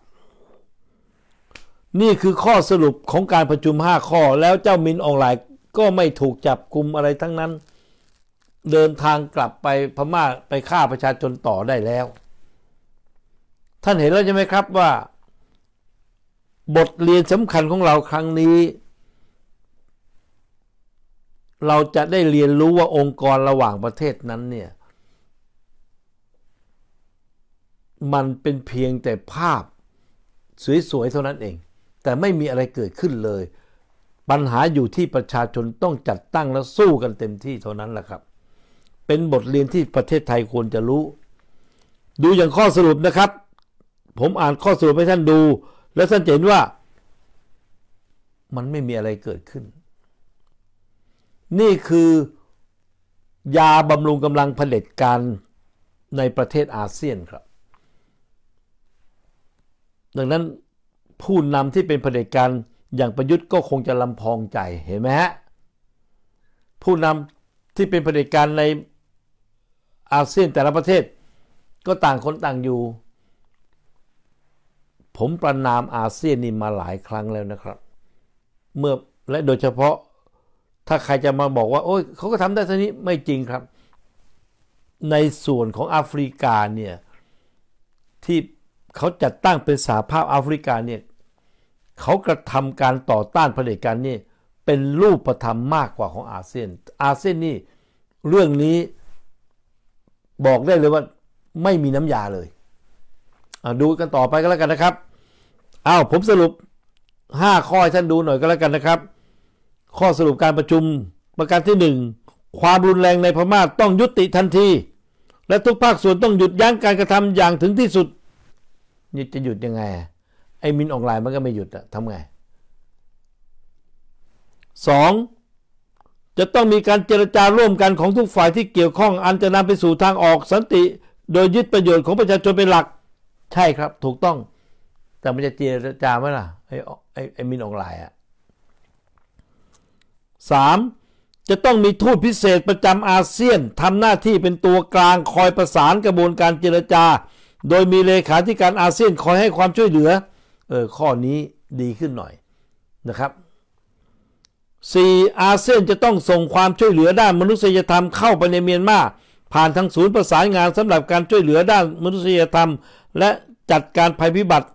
นี่คือข้อสรุปของการประชุม5ข้อ แล้วเจ้ามินออนไลน์ก็ไม่ถูกจับกลุมอะไรทั้งนั้น เดินทางกลับไปพม่าไปฆ่าประชาชนต่อได้แล้ว ท่านเห็นแล้วใช่ไหมครับว่า บทเรียนสำคัญของเราครั้งนี้เราจะได้เรียนรู้ว่าองค์กรระหว่างประเทศนั้นเนี่ย มันเป็นเพียงแต่ภาพสวยๆเท่านั้นเอง แต่ไม่มีอะไรเกิดขึ้นเลย ปัญหาอยู่ที่ประชาชนต้องจัดตั้งและสู้กันเต็มที่เท่านั้นแหละครับ เป็นบทเรียนที่ประเทศไทยควรจะรู้ ดูอย่างข้อสรุปนะครับ ผมอ่านข้อสรุปให้ท่านดู และท่านเห็นว่ามันไม่มีอะไรเกิดขึ้นนี่คือยาบำรุงกำลังเผด็จการในประเทศอาเซียนครับ ดังนั้นผู้นำที่เป็นเผด็จการอย่างประยุทธ์ก็คงจะลำพองใจเห็นไหมฮะผู้นำที่เป็นเผด็จการในอาเซียนแต่ละประเทศ ก็ต่างคนต่างอยู่ ผมประนามอาเซียนนี่มาหลายครั้งแล้วนะครับ เมื่อและโดยเฉพาะถ้าใครจะมาบอกว่าโอ้ยเขาก็ทำได้เท่านี้ไม่จริงครับ ในส่วนของแอฟริกาเนี่ยที่เขาจัดตั้งเป็นสหภาพแอฟริกาเนี่ยเขากระทำการต่อต้านเผด็จการนี่ เป็นรูปธรรมมากกว่าของอาเซียน อาเซียนนี่เรื่องนี้บอกได้เลยว่า ไม่มีน้ำยาเลยดูกันต่อไปก็แล้วกันนะครับอ้าวผมสรุป5ข้อให้ท่านดูหน่อยก็แล้วกันนะครับข้อสรุปการประชุมประการที่ 1 ความรุนแรงในพม่าต้องยุติทันที และทุกภาคส่วนต้องหยุดยั้งการกระทำอย่างถึงที่สุดนี่จะหยุดยังไง ไอ้มินออนไลน์มันก็ไม่หยุดอะทำไง 2. จะต้องมีการเจรจาร่วมกันของทุกฝ่ายที่เกี่ยวข้องอันจะนำไปสู่ทางออก สันติ โดยยึดประโยชน์ของประชาชนเป็นหลักใช่ครับถูกต้อง แต่มันจะเจรจาไหมล่ะไอ้ไอ้ไอ้มินออนไลน์อะ 3. จะต้องมีทูตพิเศษประจำอาเซียนทำหน้าที่เป็นตัวกลางคอยประสานกระบวนการเจรจา โดยมีเลขาธิการอาเซียนคอยให้ความช่วยเหลือเออข้อนี้ดีขึ้นหน่อยนะครับ 4. อาเซียนจะต้องส่งความช่วยเหลือด้านมนุษยธรรมเข้าไปในเมียนมาผ่านทางศูนย์ประสานงานสำหรับการช่วยเหลือด้านมนุษยธรรมและจัดการภัยพิบัติ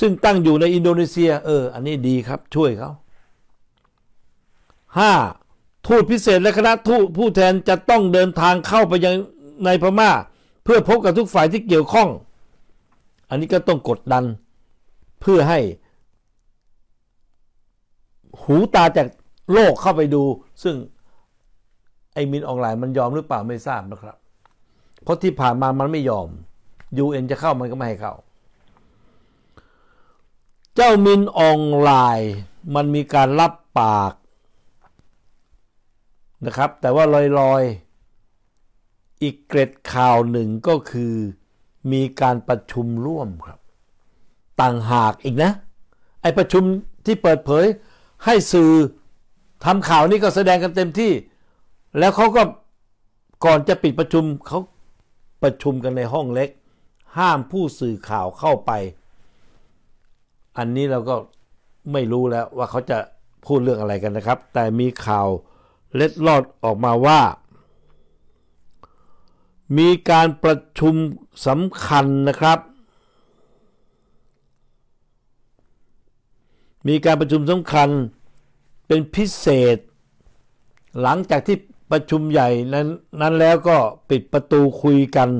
ซึ่งตั้งอยู่ในอินโดนีเซียเอออันนี้ดีครับช่วยเขา 5. ทูตพิเศษและคณะทูตผู้แทนจะต้องเดินทางเข้าไปยังในพม่า เพื่อพบกับทุกฝ่ายที่เกี่ยวข้อง อันนี้ก็ต้องกดดัน เพื่อให้หูตาจากโลกเข้าไปดู ซึ่ง ไอ้มินออนไลน์มันยอมหรือเปล่าไม่ทราบนะครับ เพราะที่ผ่านมามันไม่ยอม UN จะเข้ามันก็ไม่ให้เข้าเจ้ามินออนไลน์มันมีการรับปากนะครับแต่ว่าลอยๆ อีกเกร็ดข่าวหนึ่งก็คือมีการประชุมร่วมครับ ต่างหากอีกนะ ไอประชุมที่เปิดเผยให้สื่อทำข่าวนี้ก็แสดงกันเต็มที่ แล้วเขาก็ก่อนจะปิดประชุมเขาประชุมกันในห้องเล็ก ห้ามผู้สื่อข่าวเข้าไป อันนี้เราก็ไม่รู้แล้วว่าเขาจะพูดเรื่องอะไรกันนะครับ แต่มีข่าวเล็ดลอดออกมาว่า มีการประชุมสำคัญนะครับ มีการประชุมสำคัญเป็นพิเศษ หลังจากที่ประชุมใหญ่นั้นนั้นแล้วก็ปิดประตูคุยกัน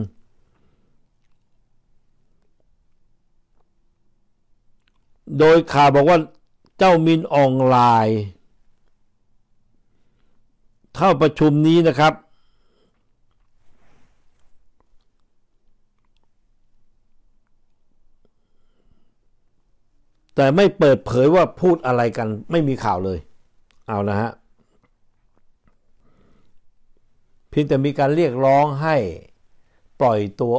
โดยข่าวบอกว่าเจ้ามินออนไลน์เข้าประชุมนี้นะครับ แต่ไม่เปิดเผยว่าพูดอะไรกันไม่มีข่าวเลย เอานะฮะเพียงแต่มีการเรียกร้องให้ปล่อยตัว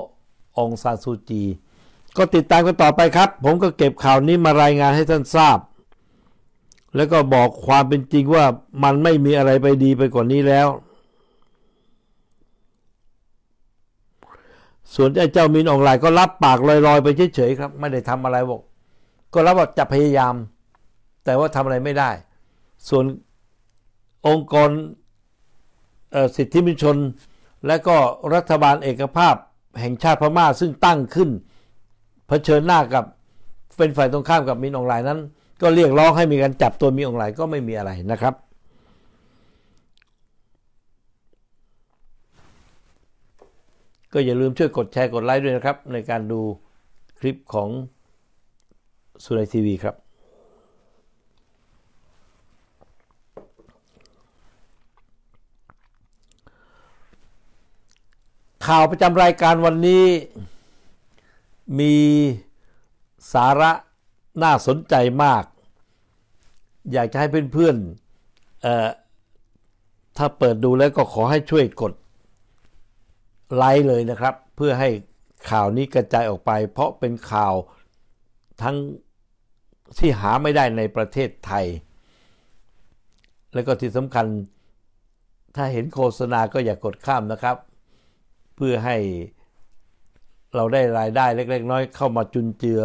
องซานซูจี ก็ติดตามกันต่อไปครับ ผมก็เก็บข่าวนี้มารายงานให้ท่านทราบแล้วก็บอกความเป็นจริงว่ามันไม่มีอะไรไปดีไปกว่านนี้แล้ว ส่วนไอ้เจ้ามินออนไลน์ก็รับปากลอยๆ ไปเฉยๆครับ ไม่ได้ทำอะไรบอกก็รับว่าจะพยายาม แต่ว่าทำอะไรไม่ได้ ส่วนองค์กรสิทธิมนุษยชน และก็รัฐบาลเอกภาพ แห่งชาติพม่าซึ่งตั้งขึ้น เผชิญหน้ากับ เป็นฝ่ายตรงข้ามกับมินออนไลน์นั้นก็เรียกร้องให้มีการจับตัวมีองค์ไหลก็ไม่มีอะไรนะครับ ก็อย่าลืมช่วยกดแชร์กดไลค์ด้วยนะครับ ในการดูคลิปของสุนัยทีวีครับ ข่าวประจำรายการวันนี้มีสาระน่าสนใจมาก อยากจะให้เพื่อนๆถ้าเปิดดูแล้วก็ขอให้ช่วยกด ไลค์เลยนะครับ เพื่อให้ข่าวนี้กระจายออกไป เพราะเป็นข่าวทั้งที่หาไม่ได้ในประเทศไทย แล้วก็ที่สำคัญถ้าเห็นโฆษณาก็อย่ากกดข้ามนะครับ เพื่อให้เราได้รายได้ เล็กๆ น้อยเข้ามาจุนเจือ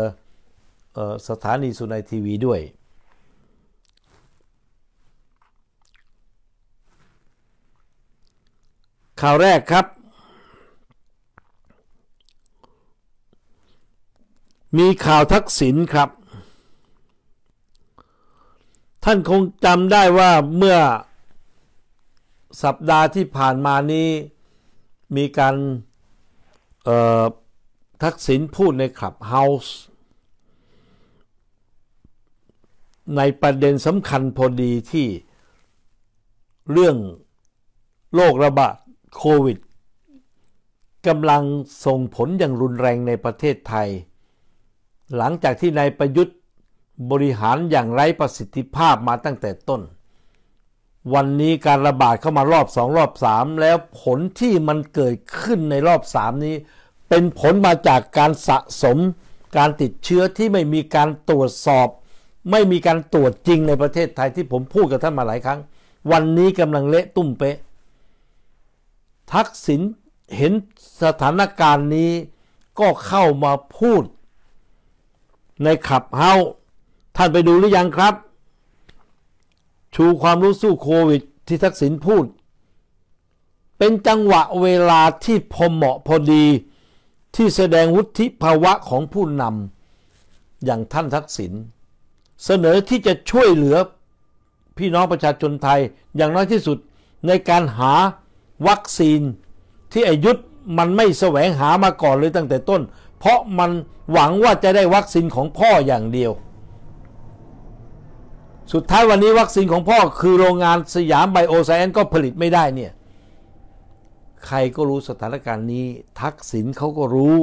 สถานีสุนัยทีวีด้วย ข่าวแรกครับ มีข่าวทักษิณครับ ท่านคงจำได้ว่าเมื่อสัปดาห์ที่ผ่านมานี้มีการทักษิณพูดในคลับเฮาส์ในประเด็นสำคัญพอดีที่เรื่องโรคระบาดโควิดกำลังส่งผลอย่างรุนแรงในประเทศไทย หลังจากที่นายประยุทธ์บริหารอย่างไร้ประสิทธิภาพมาตั้งแต่ต้น วันนี้การระบาดเข้ามารอบสองรอบสามแล้วผลที่มันเกิดขึ้นในรอบสามนี้ เป็นผลมาจากการสะสม การติดเชื้อที่ไม่มีการตรวจสอบไม่มีการตรวจจริงในประเทศไทยที่ผมพูดกับท่านมาหลายครั้ง วันนี้กำลังเละตุ้มเป๊ะทักษิณเห็นสถานการณ์นี้ก็เข้ามาพูด ในขับเฮาท่านไปดูหรือยังครับ ชูความรู้สู้โควิดที่ทักษิณพูด เป็นจังหวะเวลาที่พอเหมาะพอดีที่แสดงวุฒิภาวะของผู้นำอย่างท่านทักษิณเสนอที่จะช่วยเหลือพี่น้องประชาชนไทยอย่างน้อยที่สุดในการหาวัคซีนที่อายุมันไม่แสวงหามาก่อนเลยตั้งแต่ต้น เพราะมันหวังว่าจะได้วัคซีนของพ่ออย่างเดียว สุดท้ายวันนี้วัคซีนของพ่อคือโรงงานสยามไบโอไซเอนก็ผลิตไม่ได้เนี่ยใครก็รู้สถานการณ์นี้ ทักษิณเขาก็รู้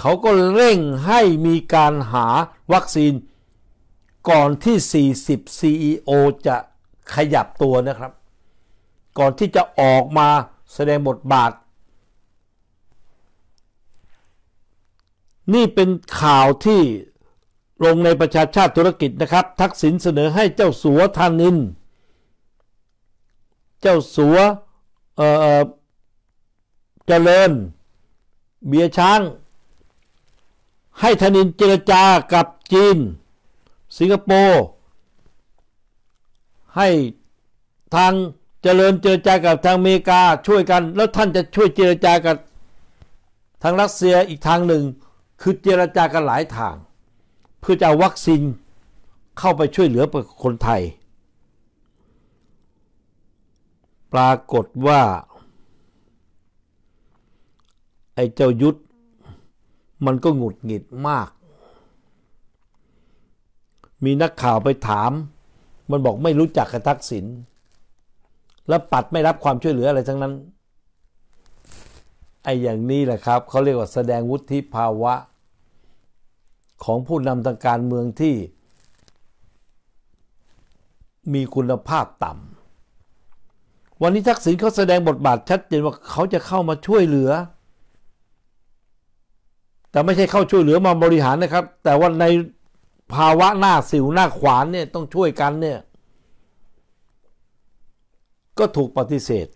เขาก็เร่งให้มีการหาวัคซีนก่อนที่ 40 CEO จะขยับตัวนะครับ ก่อนที่จะออกมาแสดงบทบาท นี่เป็นข่าวที่ ลงในประชาชาติธุรกิจนะครับ ทักษิณเสนอให้เจ้าสัวธานิน เจ้าสัว เอ่อเจริญเบียช้าง ให้ธนินเจรจากับจีนสิงคโปร์ ให้ทางเจริญเจรจากับทางอเมริกาช่วยกัน แล้วท่านจะช่วยเจรจากับทางรัสเซียอีกทางหนึ่ง คือเจรจากันหลายทาง เพื่อจะวัคซีนเข้าไปช่วยเหลือคนไทย ปรากฏว่า ไอ้เจ้ายุทธมันก็หงุดหงิดมากมีนักข่าวไปถาม มันบอกไม่รู้จักกระทักษิณและปัดไม่รับความช่วยเหลืออะไรทั้งนั้นไอ้อย่างนี้แหละครับเขาเรียกว่าแสดงวุฒิภาวะของผู้นำทางการเมืองที่ มีคุณภาพต่ำวันนี้ทักษิณเขาแสดงบทบาทชัดเจนว่าเขาจะเข้ามาช่วยเหลือ แต่ไม่ใช่เข้าช่วยเหลือมาบริหารนะครับ แต่ว่าในภาวะหน้าสิวหน้าขวานเนี่ยต้องช่วยกันเนี่ย ก็ถูกปฏิเสธ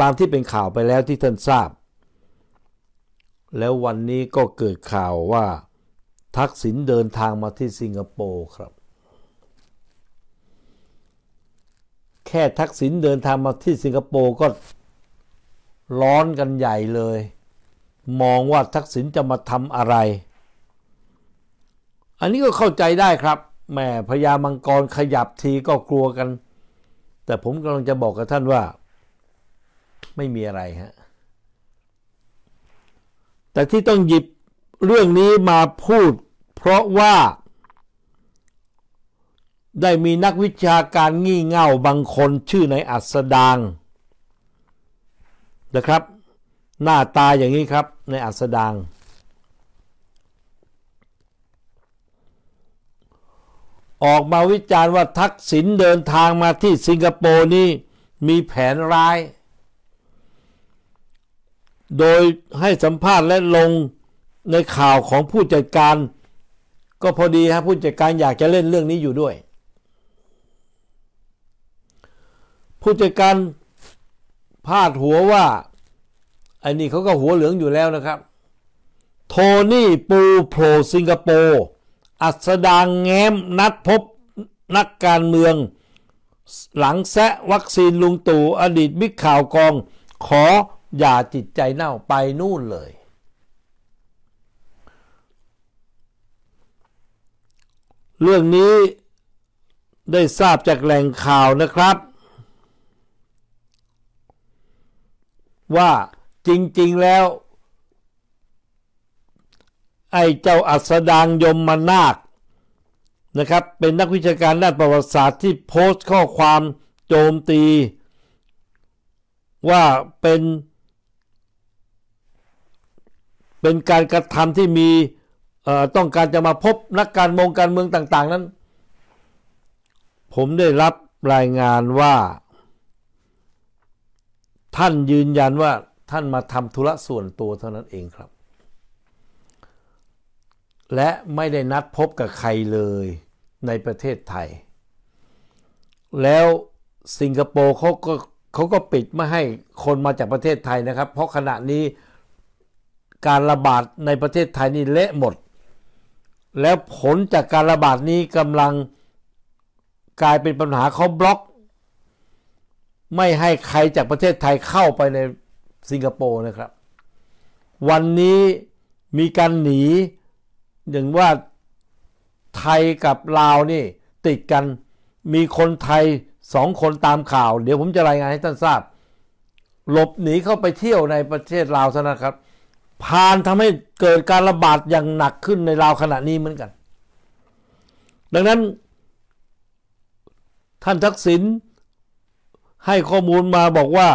ตามที่เป็นข่าวไปแล้วที่ท่านทราบ แล้ววันนี้ก็เกิดข่าวว่า ทักษิณเดินทางมาที่สิงคโปร์ครับ แค่ทักษิณเดินทางมาที่สิงคโปร์ก็ร้อนกันใหญ่เลย มองว่าทักษิณจะมาทำอะไรอันนี้ก็เข้าใจได้ครับ แหม พญามังกรขยับทีก็กลัวกัน แต่ผมกำลังจะบอกกับท่านว่าไม่มีอะไรฮะ แต่ที่ต้องหยิบเรื่องนี้มาพูด เพราะว่า ได้มีนักวิชาการงี่เง่าบางคนชื่อในอัสดางนะครับ หน้าตาอย่างนี้ครับ ในอัสดางออกมาวิจารณ์ว่าทักษิณเดินทางมาที่สิงคโปร์นี่มีแผนร้าย โดยให้สัมภาษณ์และลงในข่าวของผู้จัดการ ก็พอดีฮะผู้จัดการอยากจะเล่นเรื่องนี้อยู่ด้วย ผู้จัดการพาดหัวว่าอันนี้เขาก็หัวเหลืองอยู่แล้วนะครับ โทนี่ปูโผล่สิงคโปร์อัสดางแง้มนัดพบนักการเมือง หลังแซะวัคซีนลุงตู่อดีตบิ๊กข่าวกอง ขออย่าจิตใจเน่าไปนู่นเลย เรื่องนี้ได้ทราบจากแหล่งข่าวนะครับ ว่าจริงๆแล้วไอ้เจ้าอัสดางยมมานาคนะครับเป็นนักวิชาการด้านประวัติศาสตร์ที่โพสต์ข้อความโจมตี ว่าเป็นเป็นการกระทำที่มีต้องการจะมาพบนักการเมืองการเมืองต่าง ๆนั้น ผมได้รับรายงานว่าท่านยืนยันว่าท่านมาทำธุระส่วนตัวเท่านั้นเองครับและไม่ได้นัดพบกับใครเลยในประเทศไทย แล้วสิงคโปร์เขาก็เขาก็ปิดไม่ให้คนมาจากประเทศไทยนะครับ เพราะขณะนี้การระบาดในประเทศไทยนี่เละหมด แล้วผลจากการระบาดนี้กำลังกลายเป็นปัญหาเขาบล็อก ไม่ให้ใครจากประเทศไทยเข้าไปในสิงคโปร์นะครับ วันนี้มีการหนีอย่างว่าไทยกับลาวนี่ติดกันมีคนไทยสองคนตามข่าวเดี๋ยวผมจะรายงานให้ท่านทราบหลบหนีเข้าไปเที่ยวในประเทศลาวซะนะครับ พานทำให้เกิดการระบาดอย่างหนักขึ้นในลาวขณะนี้เหมือนกัน ดังนั้นท่านทักษิณให้ข้อมูลมาบอกว่า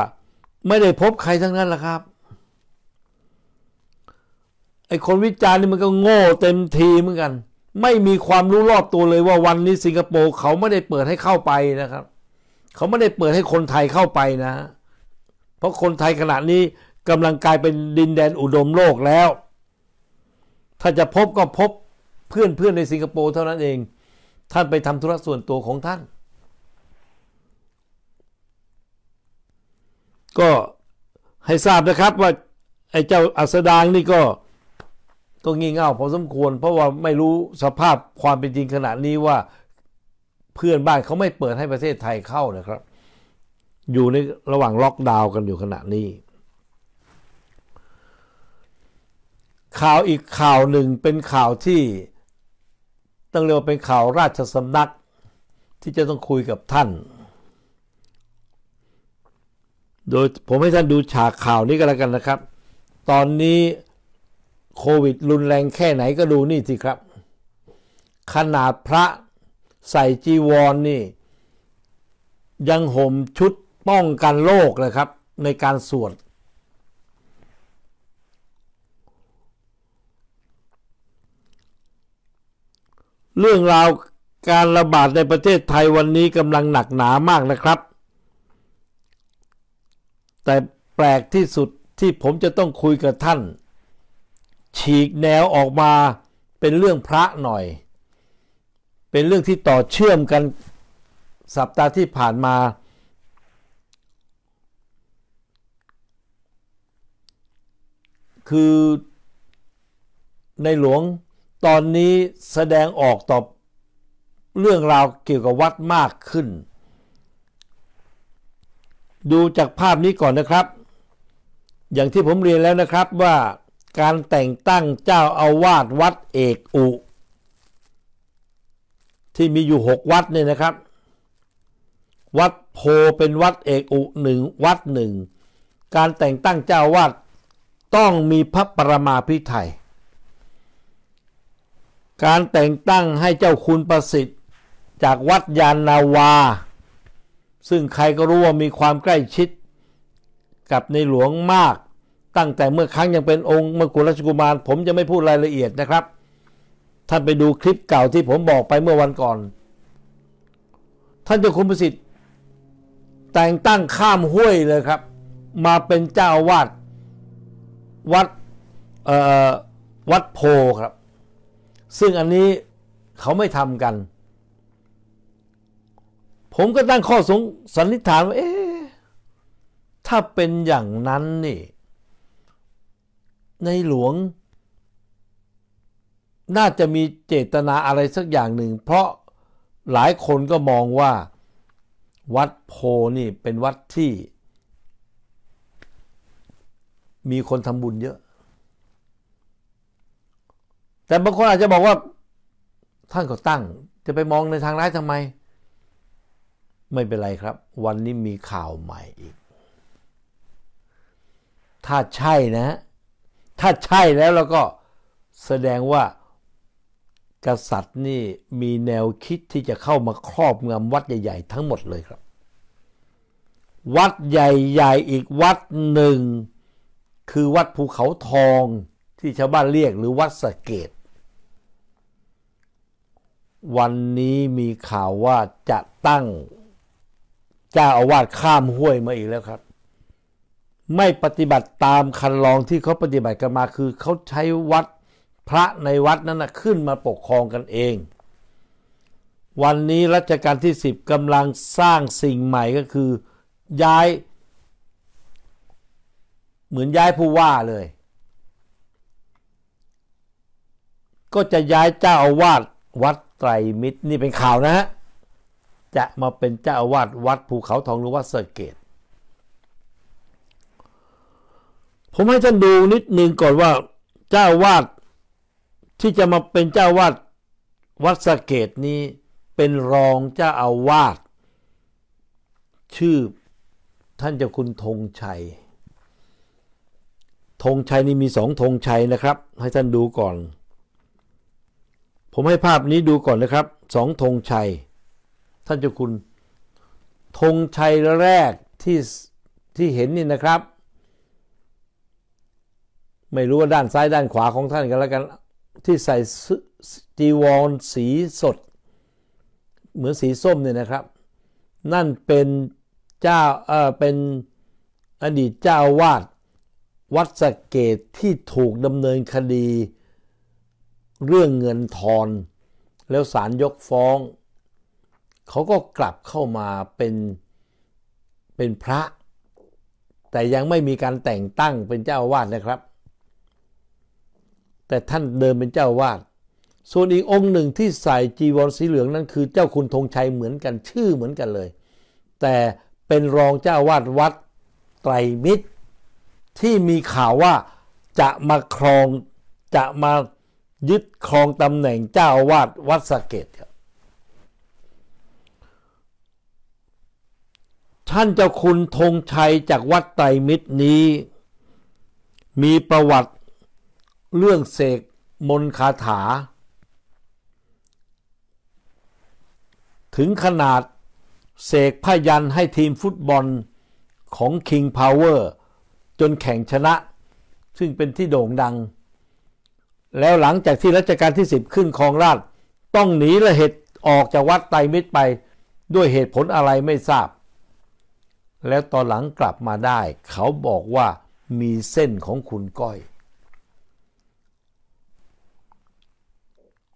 ไม่ได้พบใครทั้งนั้นละครับไอคนวิจารณ์นี่มันก็โง่ เต็มทีเหมือนกัน ไม่มีความรู้รอบตัวเลยว่าวันนี้สิงคโปร์เขาไม่ได้เปิดให้เข้าไปนะครับ เขาไม่ได้เปิดให้คนไทยเข้าไปนะ เพราะคนไทยขณะนี้กำลังกลายเป็นดินแดนอุดมโลกแล้ว ถ้าจะพบก็พบเพื่อนเพื่อนในสิงคโปร์เท่านั้นเองท่านไปทำธุระส่วนตัวของท่าน ก็ให้ทราบนะครับว่าไอ้เจ้าอัสดางนี่ก็ก็งี่เง่าพอสมควร เพราะว่าไม่รู้สภาพความเป็นจริงขณะนี้ว่าเพื่อนบ้านเขาไม่เปิดให้ประเทศไทยเข้านะครับ อยู่ในระหว่างล็อกดาวน์กันอยู่ขณะนี้ ข่าวอีกข่าวหนึ่งเป็นข่าวที่ต้องเรียกว่าเป็นข่าวราชสำนัก ที่จะต้องคุยกับท่าน โดยผมให้ท่านดูฉากข่าวนี้กันแล้วกันนะครับ ตอนนี้โควิดรุนแรงแค่ไหนก็ดูนี่สิครับ ขนาดพระใส่จีวรนนี่ ยังห่มชุดป้องกันโรคเลยครับในการสวดเรื่องราวการระบาดในประเทศไทยวันนี้กำลังหนักหนามากนะครับ แต่แปลกที่สุดที่ผมจะต้องคุยกับท่านฉีกแนวออกมาเป็นเรื่องพระหน่อย เป็นเรื่องที่ต่อเชื่อมกันสัปดาห์ที่ผ่านมา คือในหลวงตอนนี้แสดงออกต่อ เรื่องราวเกี่ยวกับวัดมากขึ้น ดูจากภาพนี้ก่อนนะครับ อย่างที่ผมเรียนแล้วนะครับว่าการแต่งตั้งเจ้าอาวาสวัดเอกอุ ที่มีอยู่หกวัดเนี่ยนะครับ วัดโพเป็นวัดเอกอุหนึ่งวัดหนึ่งการแต่งตั้งเจ้าวาดต้องมีพระประมาพิไทยการแต่งตั้งให้เจ้าคุณประสิทธิ์จากวัดยานนาวา ซึ่งใครก็รู้ว่ามีความใกล้ชิดกับในหลวงมากตั้งแต่เมื่อครั้งยังเป็นองค์มกุฎราชกุมารผมจะไม่พูดรายละเอียด นะครับท่านไปดูคลิปเก่าที่ผมบอกไปเมื่อวันก่อน ท่านเจ้าคุณประสิทธิ์แต่งตั้งข้ามห้วยเลยครับ มาเป็นเจ้าวาดวัดวัดโพครับ ซึ่งอันนี้เขาไม่ทำกัน ผมก็ตั้งข้อสงสันนิษฐานว่าเอ๊ะถ้าเป็นอย่างนั้นนี่ในหลวง น่าจะมีเจตนาอะไรสักอย่างหนึ่ง เพราะหลายคนก็มองว่า วัดโพนี่เป็นวัดที่ มีคนทำบุญเยอะ แต่บางคนอาจจะบอกว่า ท่านก็ตั้ง จะไปมองในทางร้ายทำไม ไม่เป็นไรครับ วันนี้มีข่าวใหม่อีก ถ้าใช่นะถ้าใช่แล้วแล้วก็แสดงว่ากษัตริย์นี่มีแนวคิดที่จะเข้ามาครอบงำวัดใหญ่ ๆ ทั้งหมดเลยครับ วัดใหญ่ๆอีกวัดหนึ่งคือวัดภูเขาทองที่ชาวบ้านเรียกหรือวัดสะเกดวันนี้มีข่าวว่าจะตั้งเจ้าอาวาสข้ามห้วยมาอีกแล้วครับไม่ปฏิบัติตามคันลองที่เขาปฏิบัติกันมาคือเขาใช้วัดพระในวัดนั้นนะขึ้นมาปกครองกันเอง วันนี้รัชกาลที่ 10กำลังสร้างสิ่งใหม่ก็คือย้ายเหมือนย้ายผู้ว่าเลย ก็จะย้ายเจ้าอาวาสวัดไตรมิตรนี่เป็นข่าวนะฮะ จะมาเป็นเจ้าอาวาส วัดภูเขาทองหรือวัดเสเกตผมให้ท่านดูนิดนึงก่อนว่า เจ้าวาดที่จะมาเป็นเจ้าวาดวัดสะเกดนี้เป็นรองเจ้าอาวาสชื่อ ท่านเจ้าคุณธงชัยธงชัยนี่มีสองธงชัยนะครับ ให้ท่านดูก่อน ผมให้ภาพนี้ดูก่อนนะครับสองธงชัย ท่านเจ้าคุณธงชัยแรกที่ที่เห็นนี่นะครับไม่รู้ว่าด้านซ้ายด้านขวาของท่านกันแล้วกันที่ใส่จีวรสีสด เหมือนสีส้มเนี่ยนะครับ นั่นเป็นเจ้าเออเป็นอดีตเจ้าวาดวัดสเกตที่ถูกดำเนินคดีเรื่องเงินทอน แล้วศาลยกฟ้อง เขาก็กลับเข้ามาเป็น เป็นพระ แต่ยังไม่มีการแต่งตั้งเป็นเจ้าวาดนะครับแต่ท่านเดิมเป็นเจ้าวาดส่วนอีกองค์ หนึ่งที่ใส่จีวรสีเหลืองนั้นคือ เจ้าคุณธงชัยเหมือนกันชื่อเหมือนกันเลย แต่เป็นรองเจ้าวาดวัดไตรมิตร ที่มีข่าวว่าจะมาครองจะมายึดครองตำแหน่งเจ้าวาดวัดสะเกดครับท่าน เจ้าคุณธงชัยจากวัดไตรมิตรนี้มีประวัติเรื่องเสกมนคาถา ถึงขนาดเสกพยันให้ทีมฟุตบอลของ King Power จนแข่งชนะ ซึ่งเป็นที่โด่งดัง แล้วหลังจากที่รัชกาลที่ 10 ขึ้นครองราช ต้องหนีละเหตุออกจากวัดไตรมิตรไปด้วยเหตุผลอะไรไม่ทราบ แล้วตอนหลังกลับมาได้ เขาบอกว่ามีเส้นของคุณก้อย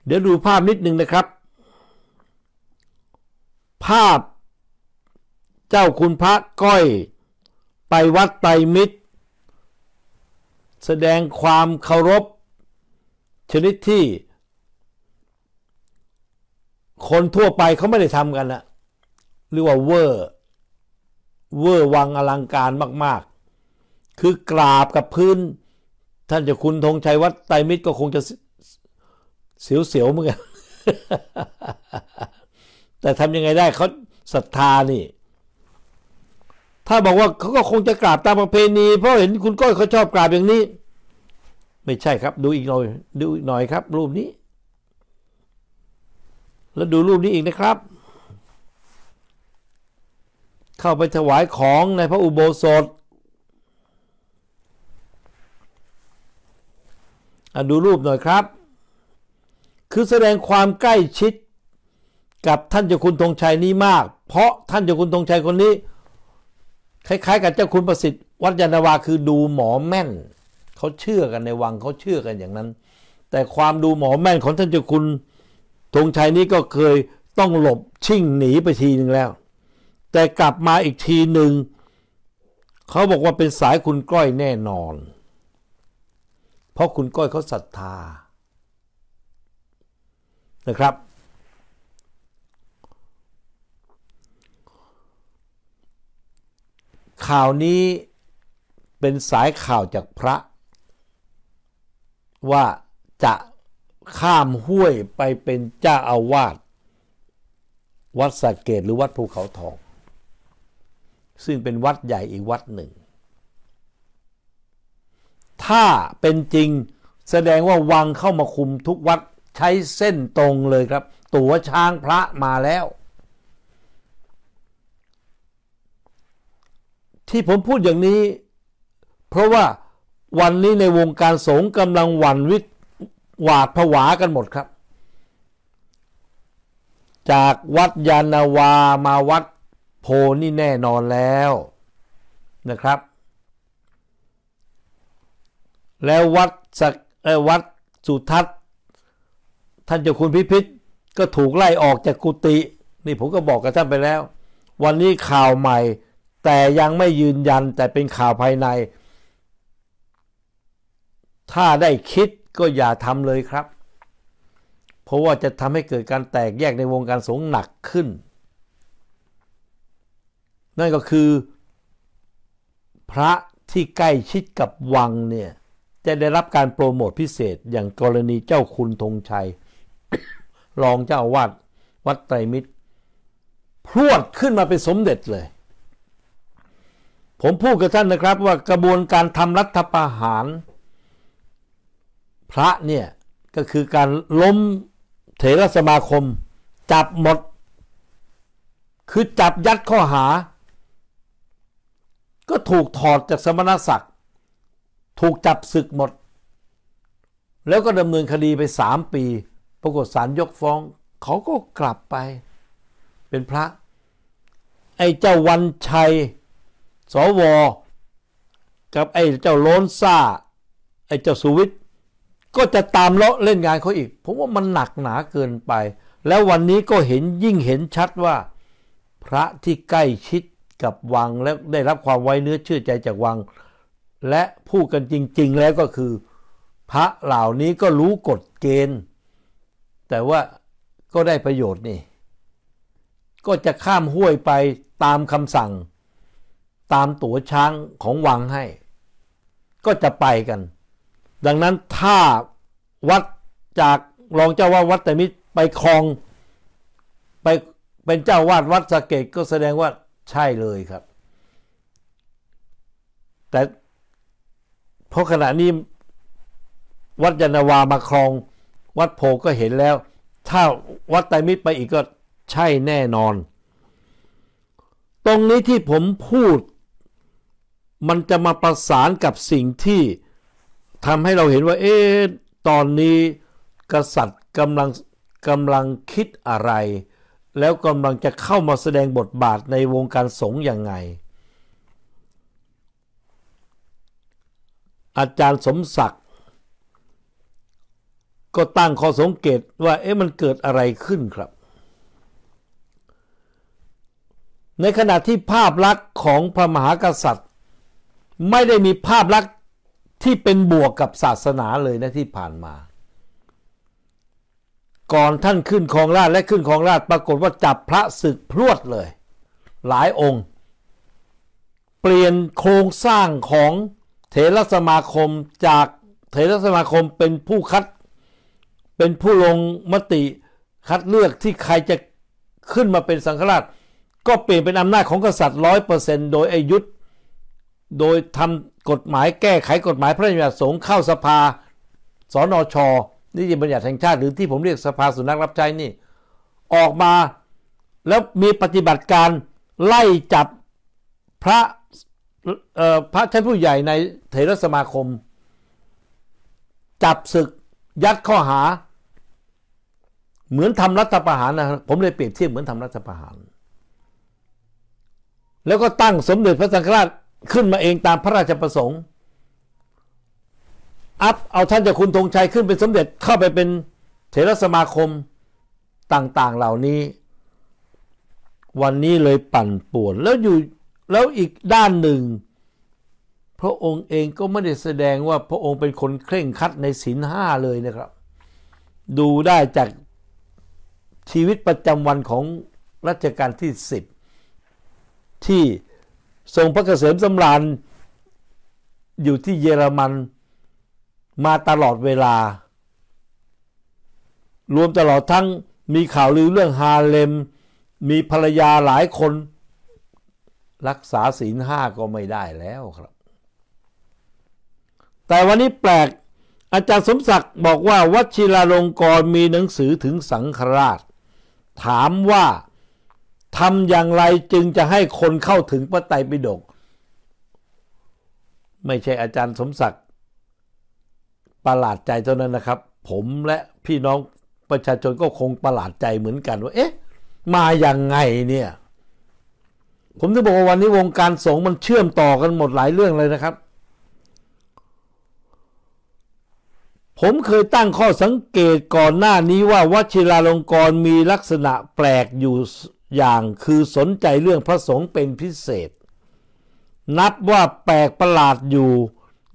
เดี๋ยวดูภาพนิดนึงนะครับ ภาพเจ้าคุณพระก้อย ไปวัดไตรมิตร แสดงความเคารพ ชนิดที่ คนทั่วไปเขาไม่ได้ทำกันนะเรียกว่าเวอร์เวอร์วังอลังการมากๆ คือกราบกับพื้น ท่านเจ้าคุณธงชัยวัดไตรมิตรก็คงจะเสียวๆเหมือนกันแต่ทำยังไงได้เขาศรัทธานี่ ถ้าบอกว่าเขาก็คงจะกราบตามประเพณีเพราะเห็นคุณก้อยเขาชอบกราบอย่างนี้ ไม่ใช่ครับ ดูอีกหน่อยดูอีกหน่อยครับ รูปนี้ แล้วดูรูปนี้อีกนะครับ เข้าไปถวายของในพระอุโบสถอดูรูปหน่อยครับคือแสดงความใกล้ชิดกับท่านเจ้าคุณธงชัยนี้มาก เพราะท่านเจ้าคุณธงชัยคนนี้ คล้าย ๆ กับเจ้าคุณประสิทธิ์วัดยานวาคือดูหมอแม่น เขาเชื่อกันในวังเขาเชื่อกันอย่างนั้น แต่ความดูหมอแม่นของท่านเจ้าคุณธงชัยนี้ก็เคยต้องหลบชิ่งหนีไปทีหนึ่งแล้ว แต่กลับมาอีกทีหนึ่งเขาบอกว่าเป็นสายคุณก้อยแน่นอน เพราะคุณก้อยเขาศรัทธานะครับข่าวนี้เป็นสายข่าวจากพระ ว่าจะข้ามห้วยไปเป็นเจ้าอาวาสวัดสักเกตหรือวัดภูเขาทอง ซึ่งเป็นวัดใหญ่อีกวัดหนึ่ง ถ้าเป็นจริงแสดงว่าวังเข้ามาคุมทุกวัดใช้เส้นตรงเลยครับ ตัวช้างพระมาแล้ว ที่ผมพูดอย่างนี้ เพราะว่าวันนี้ในวงการสงฆ์กำลังหวั่นวิตหวาดผวากันหมดครับ จากวัดยานาวามาวัดโพนี่แน่นอนแล้วนะครับ แล้ววัดสักวัดสุทัศนท่านเจ้าคุณพิพิธก็ถูกไล่ออกจากกุฏินี่ผมก็บอกกับท่านไปแล้ว วันนี้ข่าวใหม่ แต่ยังไม่ยืนยัน แต่เป็นข่าวภายใน ถ้าได้คิดก็อย่าทำเลยครับ เพราะว่าจะทำให้เกิดการแตกแยกในวงการสงฆ์หนักขึ้น นั่นก็คือ พระที่ใกล้ชิดกับวังเนี่ย จะได้รับการโปรโมทพิเศษอย่างกรณีเจ้าคุณธงชัยรองเจ้าวาดวัดไตรมิตรพรวดขึ้นมาเป็นสมเด็จเลย ผมพูดกับท่านนะครับว่ากระบวนการทำรัฐประหาร พระเนี่ย ก็คือการล้มเถรสมาคม จับหมด คือจับยัดข้อหา ก็ถูกถอดจากสมณศักดิ์ถูกจับศึกหมด แล้วก็ดำเนินคดีไปสามปีปรากฏศาลยกฟ้องเขาก็กลับไป เป็นพระ ไอ้เจ้าวันชัย สวกับไอ้เจ้าโลนซ่าไอ้เจ้าสุวิทย์ก็จะตามเลาะเล่นงานเขาอีกผมว่ามันหนักหนาเกินไป แล้ววันนี้ก็เห็นยิ่งเห็นชัดว่า พระที่ใกล้ชิดกับวังและได้รับความไว้เนื้อเชื่อใจจากวัง และพูดกันจริง ๆ แล้วก็คือ พระเหล่านี้ก็รู้กฎเกณฑ์แต่ว่าก็ได้ประโยชน์นี่ ก็จะข้ามห้วยไปตามคำสั่ง ตามตัวช้างของวังให้ ก็จะไปกัน ดังนั้นถ้าวัดจาก รองเจ้าวาดวัดแต่มิตรไปคลองไปเป็นเจ้าวาดวัดสะเกดก็แสดงว่าใช่เลยครับ แต่ เพราะขณะนี้ วัดยานาวามาคลองวัดโพก็เห็นแล้วถ้าวัดไตรมิตรไปอีกก็ใช่แน่นอน ตรงนี้ที่ผมพูด มันจะมาประสานกับสิ่งที่ทำให้เราเห็นว่า เอ๊ะตอนนี้กษัตริย์กำลังกำลังคิดอะไร แล้วกำลังจะเข้ามาแสดงบทบาทในวงการสงฆ์อย่างไง อาจารย์สมศักดิก็ตั้งข้อสังเกตว่าเอ๊ะมันเกิดอะไรขึ้นครับ ในขณะที่ภาพลักษณ์ของพระมหากษัตริย์ ไม่ได้มีภาพลักษณ์ที่เป็นบวกกับศาสนาเลยนะที่ผ่านมา ก่อนท่านขึ้นครอง ราชและขึ้นครอง ราชปรากฏว่าจับพระศึกพรวดเลย หลายองค์ เปลี่ยนโครงสร้างของเถรสมาคมจากเถรสมาคมเป็นผู้คัดเป็นผู้ลงมติคัดเลือกที่ใครจะขึ้นมาเป็นสังฆราช ก็เปลี่ยนเป็นอำนาจของกษัตริย์ร้อยเปอร์เซนต์โดยอายุธโดยทำกฎหมายแก้ไขกฎหมายพระราชบัญญัติสงฆ์เข้าสภา สนชนิติบัญญัติแห่งชาติ หรือที่ผมเรียกสภาสุนัขรับใช้นี่ ออกมาแล้วมีปฏิบัติการไล่จับพระพระชั้นผู้ใหญ่ในเถรสมาคม จับศึกยัดข้อหา เหมือนทำรัฐประหารนะ ผมเลยเปรียบเทียบเหมือนทำรัฐประหาร แล้วก็ตั้งสมเด็จพระสังฆราชขึ้นมาเองตามพระราชประสงค์อัพเอาท่านจ้าคุณธงชัย ขึ้นเป็นสมเด็จเข้าไปเป็นเถรสมาคมต่าง ๆเหล่านี้ วันนี้เลยปั่นป่วนแล้วอยู่แล้วอีกด้านหนึ่งพระองค์เองก็ไม่ได้แสดงว่าพระองค์เป็นคนเคร่งคัดในศีลห้าเลยนะครับ ดูได้จากชีวิตประจำวันของรัชกาลที่สิบที่ทรงพระเกษมสำราญอยู่ที่เยอรมันมาตลอดเวลา รวมตลอดทั้งมีข่าวลือเรื่องฮาเลมมีภรรยาหลายคน รักษาศีลห้าก็ไม่ได้แล้วครับแต่วันนี้แปลกอาจารย์สมศักดิ์บอกว่า วัชิราลงกรมีหนังสือถึงสังฆราช ถามว่าทำอย่างไรจึงจะให้คนเข้าถึงพระไตรปิฎกไม่ใช่อาจารย์สมศักดิ์ประหลาดใจเท่านั้นนะครับ ผมและพี่น้องประชาชนก็คงประหลาดใจเหมือนกันว่า เอ๊ะมาอย่างไงเนี่ย ผมจะบอกว่าวันนี้วงการสงฆ์มันเชื่อมต่อกันหมดหลายเรื่องเลยนะครับผมเคยตั้งข้อสังเกตก่อนหน้านี้ว่าวชิราลงกรณ์มีลักษณะแปลกอยู่อย่างคือสนใจเรื่องพระสงฆ์เป็นพิเศษ นับว่าแปลกประหลาดอยู่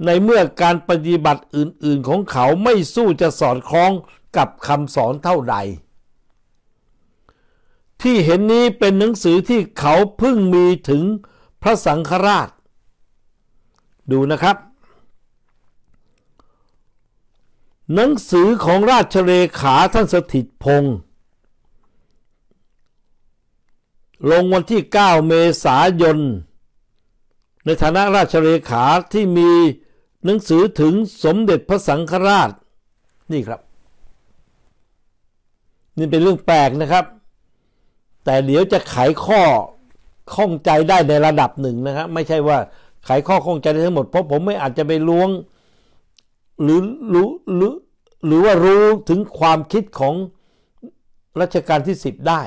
ในเมื่อการปฏิบัติอื่นๆของเขาไม่สู้จะสอดคล้องกับคำสอนเท่าใด ที่เห็นนี้เป็นหนังสือที่เขาเพิ่งมีถึงพระสังฆราช ดูนะครับหนังสือของราชเลขาท่านสถิตพงศ์ลงวันที่ 9 เมษายน ในฐานะราชเลขาที่มีหนังสือถึงสมเด็จพระสังฆราชนี่ครับ นี่เป็นเรื่องแปลกนะครับ แต่เดี๋ยวจะไขข้อข้องใจได้ในระดับหนึ่งนะครับ ไม่ใช่ว่าไขข้อข้องใจได้ทั้งหมดเพราะผมไม่อาจจะไปล้วงหรือรู้หรือหรือว่ารู้ถึงความคิดของรัชกาลที่ 10 ได้